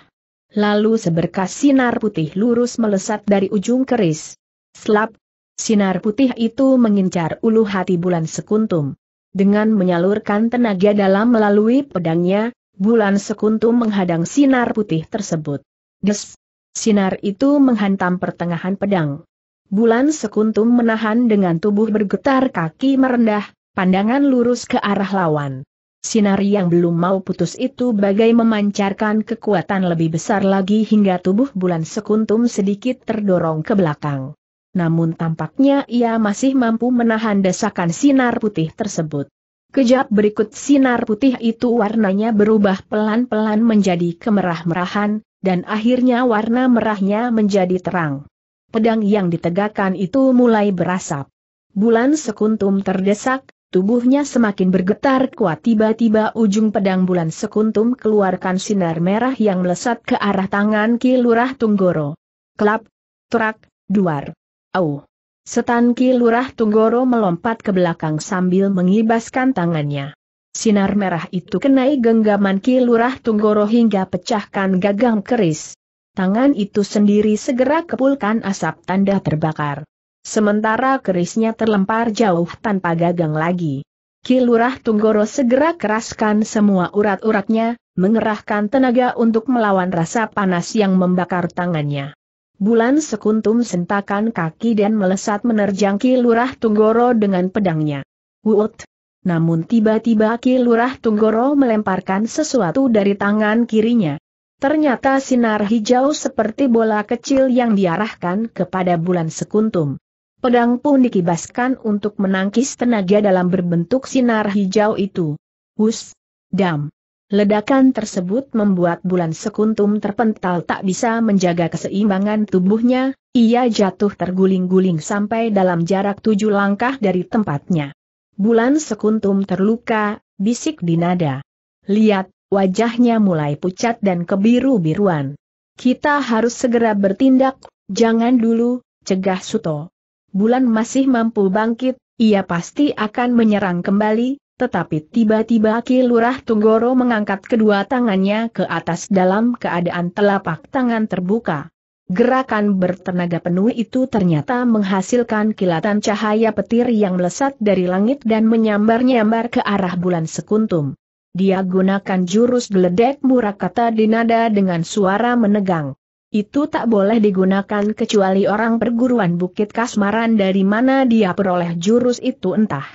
Lalu seberkas sinar putih lurus melesat dari ujung keris. Slap! Sinar putih itu mengincar ulu hati bulan sekuntum. Dengan menyalurkan tenaga dalam melalui pedangnya, bulan sekuntum menghadang sinar putih tersebut. Des! Sinar itu menghantam pertengahan pedang. Bulan sekuntum menahan dengan tubuh bergetar kaki merendah, pandangan lurus ke arah lawan. Sinar yang belum mau putus itu bagai memancarkan kekuatan lebih besar lagi hingga tubuh bulan sekuntum sedikit terdorong ke belakang. Namun tampaknya ia masih mampu menahan desakan sinar putih tersebut. Kejap berikut sinar putih itu warnanya berubah pelan-pelan menjadi kemerah-merahan, dan akhirnya warna merahnya menjadi terang. Pedang yang ditegakkan itu mulai berasap. Bulan sekuntum terdesak, tubuhnya semakin bergetar kuat tiba-tiba ujung pedang bulan sekuntum keluarkan sinar merah yang melesat ke arah tangan Ki Lurah Tunggoro. Klap, terak, duar. Au. Setan Ki Lurah Tunggoro melompat ke belakang sambil mengibaskan tangannya. Sinar merah itu kenai genggaman Ki Lurah Tunggoro hingga pecahkan gagang keris tangan itu sendiri segera kepulkan asap tanda terbakar. Sementara kerisnya terlempar jauh tanpa gagang lagi. Kilurah Tunggoro segera keraskan semua urat-uratnya, mengerahkan tenaga untuk melawan rasa panas yang membakar tangannya. Bulan sekuntum sentakan kaki dan melesat menerjang Kilurah Tunggoro dengan pedangnya. Wut! Namun tiba-tiba Kilurah Tunggoro melemparkan sesuatu dari tangan kirinya. Ternyata sinar hijau seperti bola kecil yang diarahkan kepada bulan sekuntum. Pedang pun dikibaskan untuk menangkis tenaga dalam berbentuk sinar hijau itu. Hus! Dam! Ledakan tersebut membuat bulan sekuntum terpental tak bisa menjaga keseimbangan tubuhnya, ia jatuh terguling-guling sampai dalam jarak tujuh langkah dari tempatnya. Bulan sekuntum terluka, bisik dinada. Lihat, wajahnya mulai pucat dan kebiru-biruan. Kita harus segera bertindak, jangan dulu, cegah Suto. Bulan masih mampu bangkit, ia pasti akan menyerang kembali, tetapi tiba-tiba Ki Tunggoro mengangkat kedua tangannya ke atas dalam keadaan telapak tangan terbuka. Gerakan bertenaga penuh itu ternyata menghasilkan kilatan cahaya petir yang melesat dari langit dan menyambar-nyambar ke arah bulan sekuntum. Dia gunakan jurus geledek murakata dinada dengan suara menegang. Itu tak boleh digunakan kecuali orang perguruan Bukit Kasmaran dari mana dia peroleh jurus itu entah.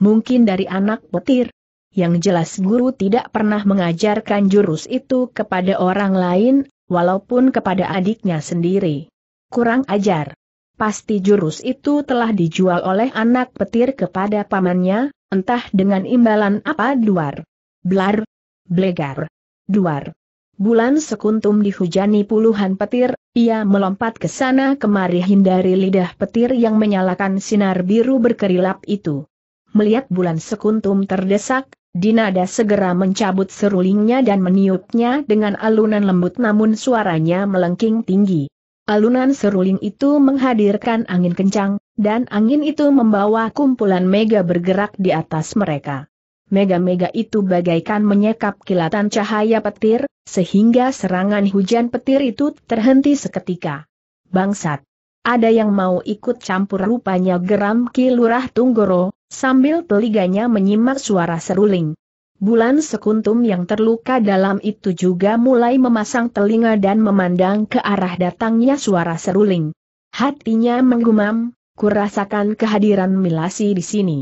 Mungkin dari anak petir. Yang jelas guru tidak pernah mengajarkan jurus itu kepada orang lain, walaupun kepada adiknya sendiri. Kurang ajar. Pasti jurus itu telah dijual oleh anak petir kepada pamannya, entah dengan imbalan apa luar blar, blegar, duar. Bulan sekuntum dihujani puluhan petir, ia melompat ke sana kemari hindari lidah petir yang menyalakan sinar biru berkerilap itu. Melihat bulan sekuntum terdesak, Dinada segera mencabut serulingnya dan meniupnya dengan alunan lembut namun suaranya melengking tinggi. Alunan seruling itu menghadirkan angin kencang, dan angin itu membawa kumpulan mega bergerak di atas mereka mega-mega itu bagaikan menyekap kilatan cahaya petir, sehingga serangan hujan petir itu terhenti seketika. Bangsat! Ada yang mau ikut campur rupanya geram kilurah Tunggoro, sambil telinganya menyimak suara seruling. Bulan sekuntum yang terluka dalam itu juga mulai memasang telinga dan memandang ke arah datangnya suara seruling. Hatinya menggumam, kurasakan kehadiran Milasi di sini.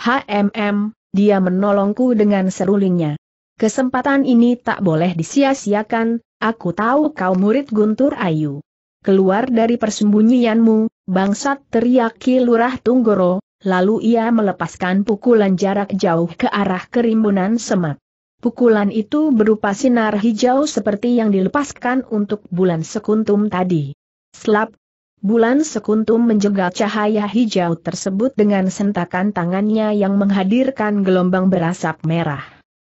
HMM, dia menolongku dengan serulingnya. Kesempatan ini tak boleh disia-siakan, aku tahu kau murid Guntur Ayu. Keluar dari persembunyianmu, bangsat teriak Kilurah Tunggoro, lalu ia melepaskan pukulan jarak jauh ke arah kerimbunan semak. Pukulan itu berupa sinar hijau seperti yang dilepaskan untuk bulan sekuntum tadi. Slap, Bulan sekuntum menjegal cahaya hijau tersebut dengan sentakan tangannya yang menghadirkan gelombang berasap merah.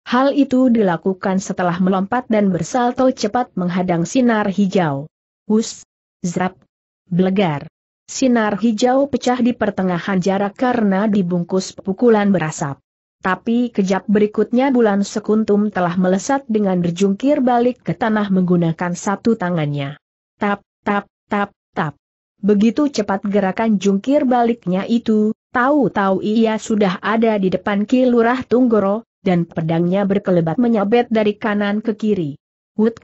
Hal itu dilakukan setelah melompat dan bersalto cepat menghadang sinar hijau. Hus! Zrap! blegar. Sinar hijau pecah di pertengahan jarak karena dibungkus pukulan berasap. Tapi kejap berikutnya bulan sekuntum telah melesat dengan berjungkir balik ke tanah menggunakan satu tangannya. Tap, tap, tap, Begitu cepat gerakan jungkir baliknya itu, tahu-tahu ia sudah ada di depan Kilurah Tunggoro, dan pedangnya berkelebat menyabet dari kanan ke kiri. Wut!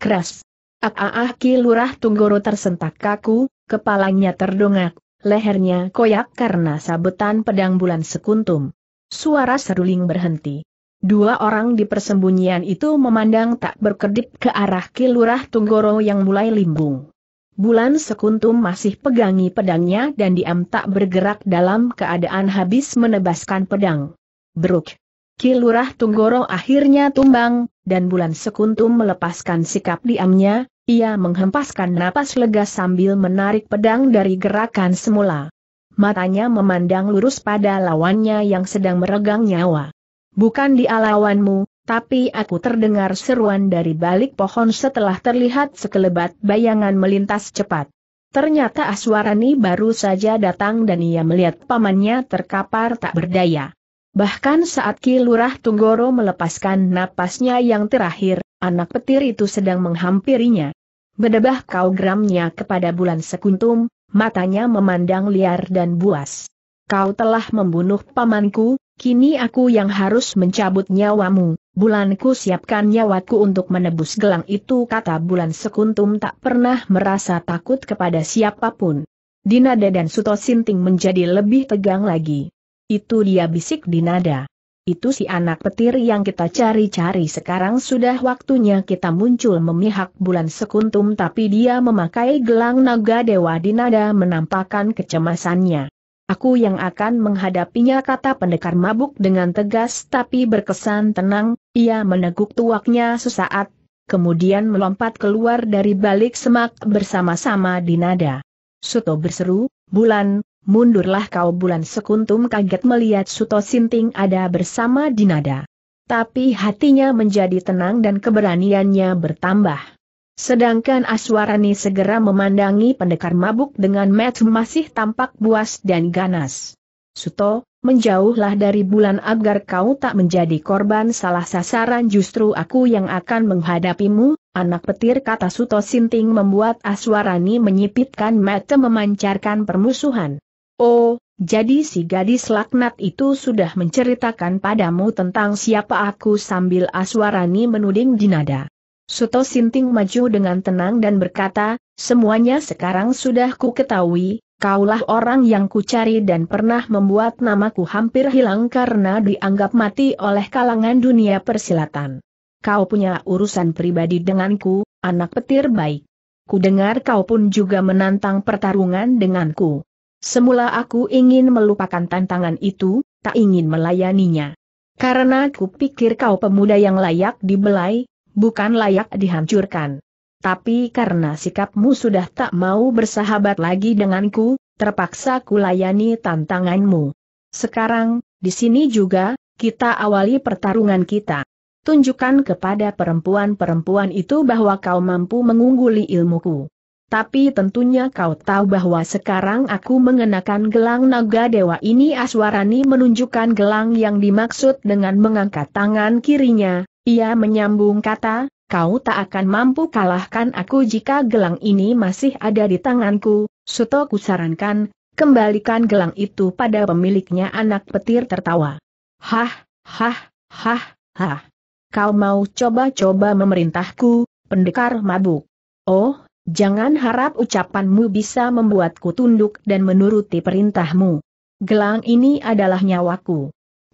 Keras! Ah ah ah Kilurah Tunggoro tersentak kaku, kepalanya terdongak, lehernya koyak karena sabetan pedang bulan sekuntum. Suara seruling berhenti. Dua orang di persembunyian itu memandang tak berkedip ke arah Kilurah Tunggoro yang mulai limbung. Bulan Sekuntum masih pegangi pedangnya dan diam tak bergerak dalam keadaan habis menebaskan pedang. Bruk. Kilurah Tunggoro akhirnya tumbang, dan Bulan Sekuntum melepaskan sikap diamnya, ia menghempaskan napas lega sambil menarik pedang dari gerakan semula. Matanya memandang lurus pada lawannya yang sedang meregang nyawa. Bukan di alawanmu, tapi aku terdengar seruan dari balik pohon setelah terlihat sekelebat bayangan melintas cepat. Ternyata Aswarani baru saja datang dan ia melihat pamannya terkapar tak berdaya. Bahkan saat Ki Lurah Tunggoro melepaskan napasnya yang terakhir, anak petir itu sedang menghampirinya. Bedebah kau gramnya kepada bulan sekuntum, matanya memandang liar dan buas. Kau telah membunuh pamanku, Kini aku yang harus mencabut nyawamu, bulanku siapkan nyawaku untuk menebus gelang itu kata bulan sekuntum tak pernah merasa takut kepada siapapun. Dinada dan Suto Sinting menjadi lebih tegang lagi. Itu dia bisik Dinada. Itu si anak petir yang kita cari-cari sekarang sudah waktunya kita muncul memihak bulan sekuntum tapi dia memakai gelang naga dewa dinada menampakkan kecemasannya. Aku yang akan menghadapinya kata pendekar mabuk dengan tegas tapi berkesan tenang, ia meneguk tuaknya sesaat, kemudian melompat keluar dari balik semak bersama-sama di nada. Suto berseru, bulan, mundurlah kau bulan sekuntum kaget melihat Suto Sinting ada bersama di nada. Tapi hatinya menjadi tenang dan keberaniannya bertambah. Sedangkan Aswarani segera memandangi pendekar mabuk dengan mata masih tampak buas dan ganas. Suto, menjauhlah dari bulan agar kau tak menjadi korban salah sasaran justru aku yang akan menghadapimu, anak petir kata Suto Sinting membuat Aswarani menyipitkan mata memancarkan permusuhan. Oh, jadi si gadis laknat itu sudah menceritakan padamu tentang siapa aku sambil Aswarani menuding dinada. Suto Sinting maju dengan tenang dan berkata, semuanya sekarang sudah ku ketahui, kaulah orang yang ku cari dan pernah membuat namaku hampir hilang karena dianggap mati oleh kalangan dunia persilatan. Kau punya urusan pribadi denganku, anak petir baik. Ku dengar kau pun juga menantang pertarungan denganku. Semula aku ingin melupakan tantangan itu, tak ingin melayaninya. Karena pikir kau pemuda yang layak dibelai, bukan layak dihancurkan. Tapi karena sikapmu sudah tak mau bersahabat lagi denganku, terpaksa kulayani tantanganmu. Sekarang, di sini juga, kita awali pertarungan kita. Tunjukkan kepada perempuan-perempuan itu bahwa kau mampu mengungguli ilmuku. Tapi tentunya kau tahu bahwa sekarang aku mengenakan gelang naga dewa ini Aswarani menunjukkan gelang yang dimaksud dengan mengangkat tangan kirinya, ia menyambung kata, kau tak akan mampu kalahkan aku jika gelang ini masih ada di tanganku, Suto kusarankan, kembalikan gelang itu pada pemiliknya anak petir tertawa. Hah, hah, hah, hah. Kau mau coba-coba memerintahku, pendekar mabuk. Oh, jangan harap ucapanmu bisa membuatku tunduk dan menuruti perintahmu. Gelang ini adalah nyawaku.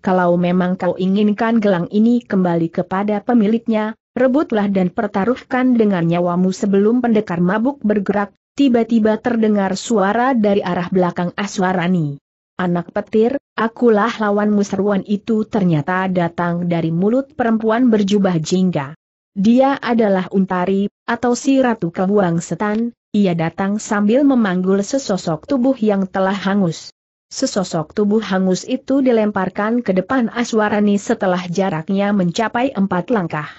Kalau memang kau inginkan gelang ini kembali kepada pemiliknya, rebutlah dan pertaruhkan dengan nyawamu sebelum pendekar mabuk bergerak, tiba-tiba terdengar suara dari arah belakang Aswarani. Anak petir, akulah lawanmu seruan itu ternyata datang dari mulut perempuan berjubah jingga. Dia adalah Untari, atau si Ratu Kebuang Setan, ia datang sambil memanggul sesosok tubuh yang telah hangus. Sesosok tubuh hangus itu dilemparkan ke depan Aswarani setelah jaraknya mencapai empat langkah.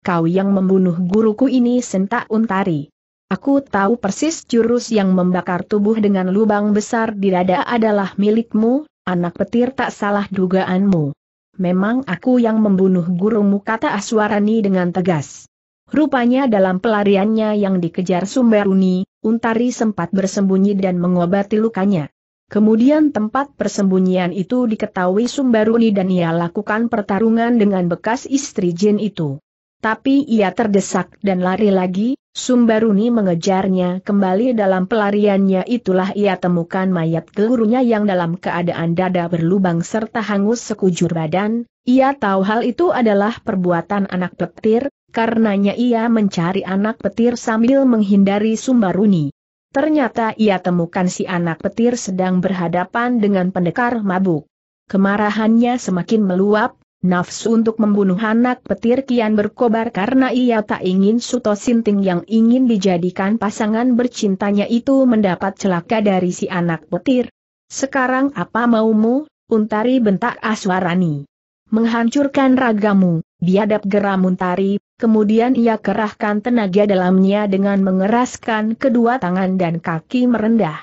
Kau yang membunuh guruku ini sentak untari. Aku tahu persis jurus yang membakar tubuh dengan lubang besar di dada adalah milikmu, anak petir tak salah dugaanmu. Memang aku yang membunuh gurumu kata Aswarani dengan tegas. Rupanya dalam pelariannya yang dikejar Sumberuni, Untari sempat bersembunyi dan mengobati lukanya. Kemudian tempat persembunyian itu diketahui Sumbaruni dan ia lakukan pertarungan dengan bekas istri Jin itu. Tapi ia terdesak dan lari lagi, Sumbaruni mengejarnya kembali dalam pelariannya itulah ia temukan mayat gurunya yang dalam keadaan dada berlubang serta hangus sekujur badan, ia tahu hal itu adalah perbuatan anak petir, karenanya ia mencari anak petir sambil menghindari Sumbaruni. Ternyata ia temukan si anak petir sedang berhadapan dengan pendekar mabuk. Kemarahannya semakin meluap, nafsu untuk membunuh anak petir kian berkobar karena ia tak ingin Suto Sinting yang ingin dijadikan pasangan bercintanya itu mendapat celaka dari si anak petir. Sekarang apa maumu, untari bentak Aswarani. Menghancurkan ragamu, biadab geram muntari, kemudian ia kerahkan tenaga dalamnya dengan mengeraskan kedua tangan dan kaki merendah.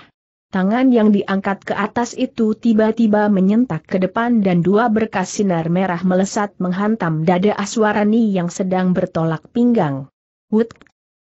Tangan yang diangkat ke atas itu tiba-tiba menyentak ke depan dan dua berkas sinar merah melesat menghantam dada Aswarani yang sedang bertolak pinggang. Wut!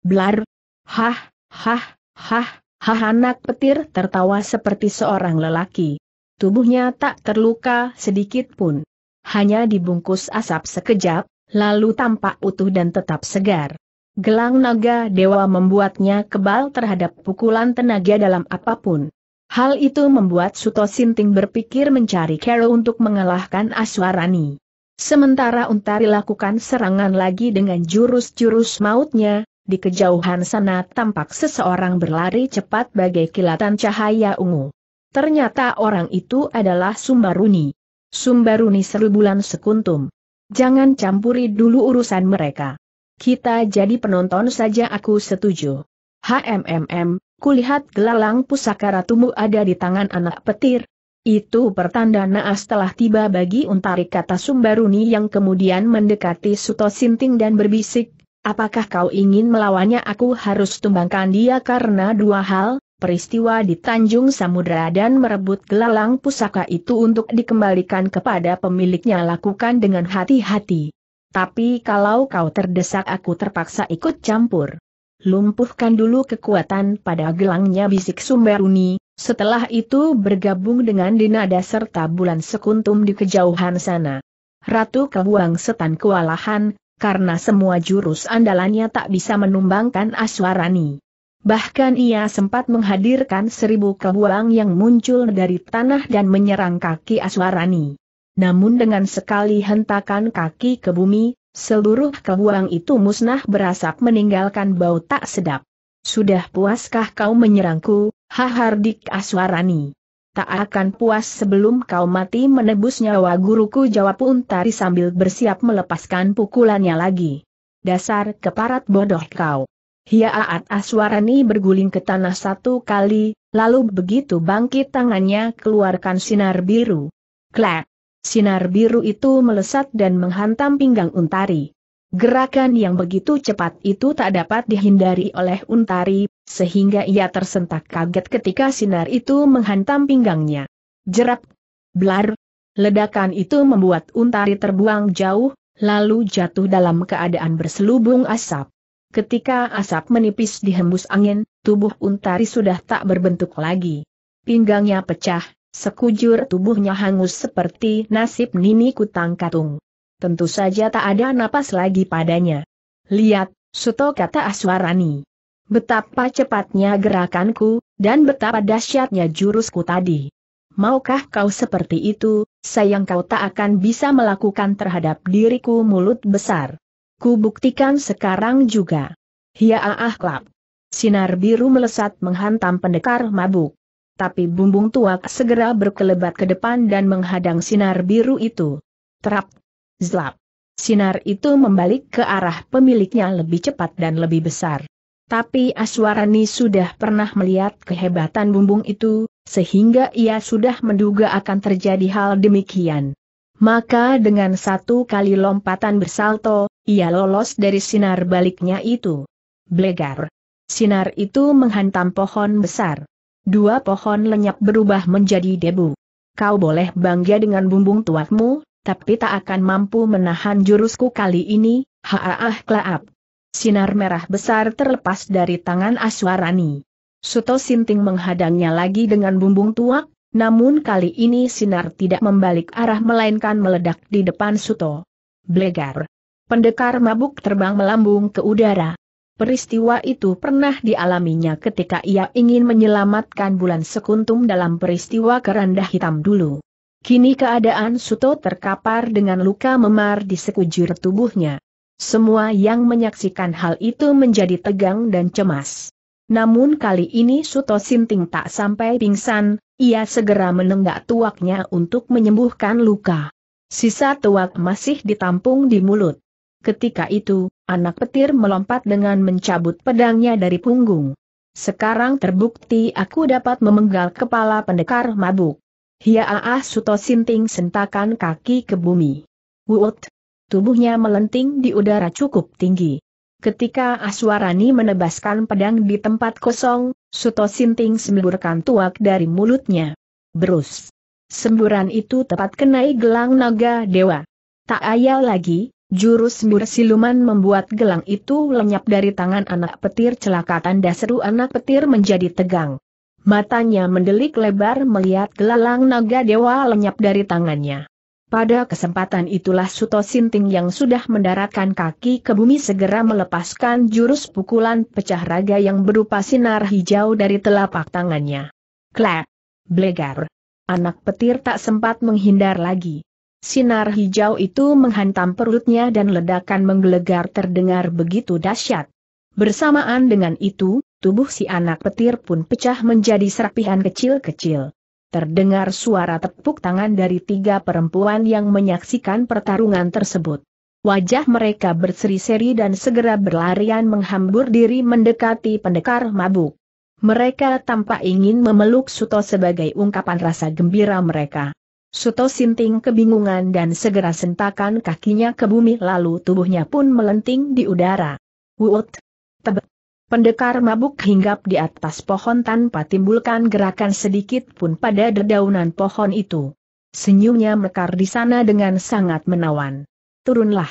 Blar! Hah! Hah! Hah! Hah anak petir tertawa seperti seorang lelaki. Tubuhnya tak terluka sedikit pun hanya dibungkus asap sekejap, lalu tampak utuh dan tetap segar. Gelang naga dewa membuatnya kebal terhadap pukulan tenaga dalam apapun. Hal itu membuat Suto Sinting berpikir mencari Kero untuk mengalahkan Aswarani. Sementara Untari lakukan serangan lagi dengan jurus-jurus mautnya, di kejauhan sana tampak seseorang berlari cepat bagai kilatan cahaya ungu. Ternyata orang itu adalah Sumbaruni. Sumbaruni bulan Sekuntum. Jangan campuri dulu urusan mereka. Kita jadi penonton saja aku setuju. HMMM, kulihat gelalang pusaka ratumu ada di tangan anak petir. Itu pertanda naas telah tiba bagi Untari kata Sumbaruni yang kemudian mendekati Suto Sinting dan berbisik, apakah kau ingin melawannya aku harus tumbangkan dia karena dua hal, peristiwa di Tanjung Samudra dan merebut gelalang pusaka itu untuk dikembalikan kepada pemiliknya lakukan dengan hati-hati. Tapi kalau kau terdesak aku terpaksa ikut campur. Lumpuhkan dulu kekuatan pada gelangnya bisik Sumberuni, setelah itu bergabung dengan Dinada serta bulan sekuntum di kejauhan sana. Ratu Kebuang setan kewalahan, karena semua jurus andalannya tak bisa menumbangkan Aswarani. Bahkan ia sempat menghadirkan seribu kebuang yang muncul dari tanah dan menyerang kaki Aswarani. Namun dengan sekali hentakan kaki ke bumi, seluruh kebuang itu musnah berasap meninggalkan bau tak sedap. Sudah puaskah kau menyerangku, Hahardik Aswarani? Tak akan puas sebelum kau mati menebus nyawa guruku jawab Untari sambil bersiap melepaskan pukulannya lagi. Dasar keparat bodoh kau. Hiaat Aswarani berguling ke tanah satu kali, lalu begitu bangkit tangannya keluarkan sinar biru. Klak! Sinar biru itu melesat dan menghantam pinggang Untari. Gerakan yang begitu cepat itu tak dapat dihindari oleh Untari, sehingga ia tersentak kaget ketika sinar itu menghantam pinggangnya. Jerap! Blar! Ledakan itu membuat Untari terbuang jauh, lalu jatuh dalam keadaan berselubung asap. Ketika asap menipis dihembus angin, tubuh Untari sudah tak berbentuk lagi. Pinggangnya pecah, sekujur tubuhnya hangus seperti nasib Nini Kutang Katung. Tentu saja tak ada napas lagi padanya. Lihat, Suto kata Aswarani. Betapa cepatnya gerakanku, dan betapa dahsyatnya jurusku tadi. Maukah kau seperti itu, sayang kau tak akan bisa melakukan terhadap diriku mulut besar. Ku buktikan sekarang juga. Hiya ah klap. Sinar biru melesat menghantam pendekar mabuk. Tapi bumbung tuak segera berkelebat ke depan dan menghadang sinar biru itu. Terap. Zlap. Sinar itu membalik ke arah pemiliknya lebih cepat dan lebih besar. Tapi Aswarani sudah pernah melihat kehebatan bumbung itu, sehingga ia sudah menduga akan terjadi hal demikian. Maka dengan satu kali lompatan bersalto, ia lolos dari sinar baliknya itu. Blegar. Sinar itu menghantam pohon besar. Dua pohon lenyap berubah menjadi debu. Kau boleh bangga dengan bumbung tuakmu, tapi tak akan mampu menahan jurusku kali ini, haaah klaap. Sinar merah besar terlepas dari tangan Aswarani. Suto Sinting menghadangnya lagi dengan bumbung tuak, namun kali ini sinar tidak membalik arah melainkan meledak di depan Suto. Blegar. Pendekar mabuk terbang melambung ke udara. Peristiwa itu pernah dialaminya ketika ia ingin menyelamatkan bulan sekuntum dalam peristiwa keranda hitam dulu. Kini keadaan Suto terkapar dengan luka memar di sekujur tubuhnya. Semua yang menyaksikan hal itu menjadi tegang dan cemas. Namun kali ini Suto Sinting tak sampai pingsan, ia segera menenggak tuaknya untuk menyembuhkan luka. Sisa tuak masih ditampung di mulut. Ketika itu, anak petir melompat dengan mencabut pedangnya dari punggung. Sekarang terbukti aku dapat memenggal kepala pendekar mabuk. Hiaaah, Suto Sinting sentakan kaki ke bumi. Wut! Tubuhnya melenting di udara cukup tinggi. Ketika Aswarani menebaskan pedang di tempat kosong, Suto Sinting semburkan tuak dari mulutnya. Berus. Semburan itu tepat kenai gelang naga dewa. Tak ayal lagi, jurus sembur siluman membuat gelang itu lenyap dari tangan anak petir celaka tanda seru anak petir menjadi tegang. Matanya mendelik lebar melihat gelang naga dewa lenyap dari tangannya. Pada kesempatan itulah Suto Sinting yang sudah mendaratkan kaki ke bumi segera melepaskan jurus pukulan pecah raga yang berupa sinar hijau dari telapak tangannya. Klak! Blegar! Anak petir tak sempat menghindar lagi. Sinar hijau itu menghantam perutnya dan ledakan menggelegar terdengar begitu dahsyat. Bersamaan dengan itu, tubuh si anak petir pun pecah menjadi serpihan kecil-kecil terdengar suara tepuk tangan dari tiga perempuan yang menyaksikan pertarungan tersebut. Wajah mereka berseri-seri dan segera berlarian menghambur diri mendekati pendekar mabuk. Mereka tampak ingin memeluk Suto sebagai ungkapan rasa gembira mereka. Suto Sinting kebingungan dan segera sentakan kakinya ke bumi lalu tubuhnya pun melenting di udara. Wut! Tebet! Pendekar mabuk hinggap di atas pohon tanpa timbulkan gerakan sedikit pun pada dedaunan pohon itu. Senyumnya mekar di sana dengan sangat menawan. Turunlah.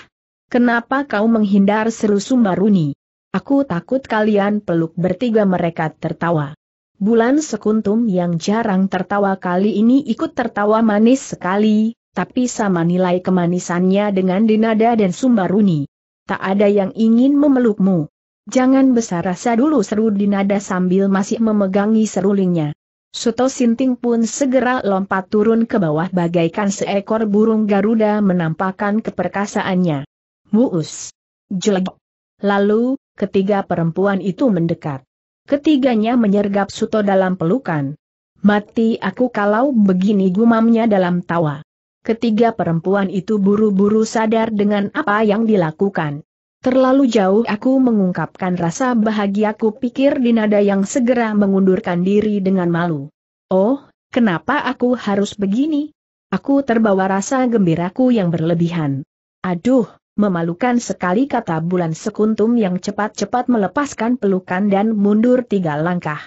Kenapa kau menghindar seru Sumbaruni? Aku takut kalian peluk bertiga mereka tertawa. Bulan sekuntum yang jarang tertawa kali ini ikut tertawa manis sekali, tapi sama nilai kemanisannya dengan Dinada dan Sumbaruni. Tak ada yang ingin memelukmu. Jangan besar rasa dulu seru Dinada sambil masih memegangi serulingnya. Suto Sinting pun segera lompat turun ke bawah bagaikan seekor burung Garuda menampakkan keperkasaannya. Muus. Jelek. Lalu, ketiga perempuan itu mendekat. Ketiganya menyergap Suto dalam pelukan. Mati aku kalau begini gumamnya dalam tawa. Ketiga perempuan itu buru-buru sadar dengan apa yang dilakukan. Terlalu jauh aku mengungkapkan rasa bahagiaku pikir Dinada yang segera mengundurkan diri dengan malu. Oh, kenapa aku harus begini? Aku terbawa rasa gembiraku yang berlebihan. Aduh, memalukan sekali kata bulan sekuntum yang cepat-cepat melepaskan pelukan dan mundur tiga langkah.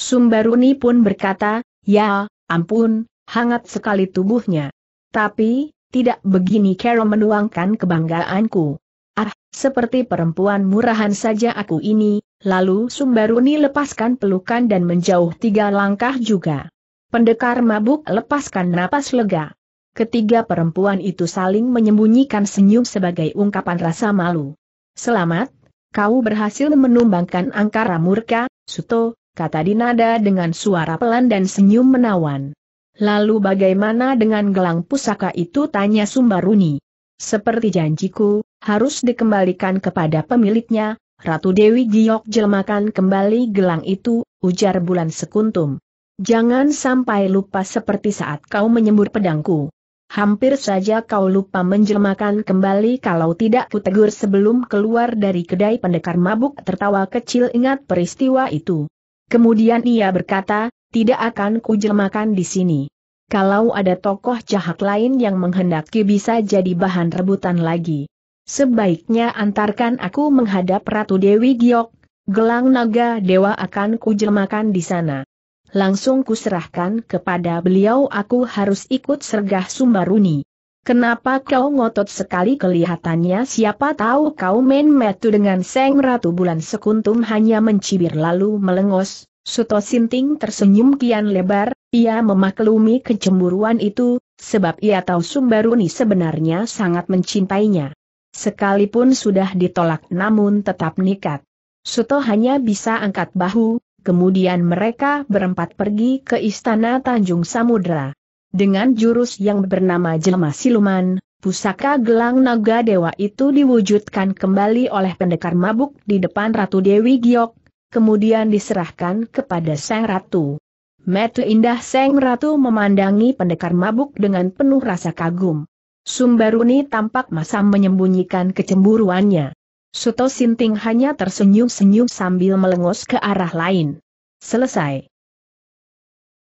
Sumbaruni pun berkata, ya, ampun, hangat sekali tubuhnya. Tapi, tidak begini Kero menuangkan kebanggaanku. Ah, seperti perempuan murahan saja aku ini, lalu Sumbaruni lepaskan pelukan dan menjauh tiga langkah juga. Pendekar mabuk lepaskan napas lega. Ketiga perempuan itu saling menyembunyikan senyum sebagai ungkapan rasa malu. Selamat, kau berhasil menumbangkan angkara murka, Suto, kata Dinada dengan suara pelan dan senyum menawan. Lalu bagaimana dengan gelang pusaka itu tanya Sumbaruni. Seperti janjiku, harus dikembalikan kepada pemiliknya, Ratu Dewi Giok jelmakan kembali gelang itu, ujar bulan sekuntum. Jangan sampai lupa seperti saat kau menyembur pedangku. Hampir saja kau lupa menjelmakan kembali kalau tidak kutegur sebelum keluar dari kedai pendekar mabuk tertawa kecil ingat peristiwa itu. Kemudian ia berkata, tidak akan kujelmakan di sini. Kalau ada tokoh jahat lain yang menghendaki bisa jadi bahan rebutan lagi. Sebaiknya antarkan aku menghadap Ratu Dewi Giok, gelang naga dewa akan kujemakan di sana. Langsung kuserahkan kepada beliau aku harus ikut sergah Sumbaruni. Kenapa kau ngotot sekali kelihatannya siapa tahu kau main metu dengan Seng Ratu Bulan Sekuntum hanya mencibir lalu melengos, Suto Sinting tersenyum kian lebar, ia memaklumi kecemburuan itu, sebab ia tahu Sumbaruni sebenarnya sangat mencintainya. Sekalipun sudah ditolak namun tetap nikat. Suto hanya bisa angkat bahu, kemudian mereka berempat pergi ke istana Tanjung Samudra. Dengan jurus yang bernama Jelma Siluman, pusaka gelang naga dewa itu diwujudkan kembali oleh pendekar mabuk di depan Ratu Dewi Giok, kemudian diserahkan kepada Sang Ratu. Metu indah Sang Ratu memandangi pendekar mabuk dengan penuh rasa kagum. Sumbaruni tampak masam menyembunyikan kecemburuannya. Suto Sinting hanya tersenyum-senyum sambil melengos ke arah lain. Selesai.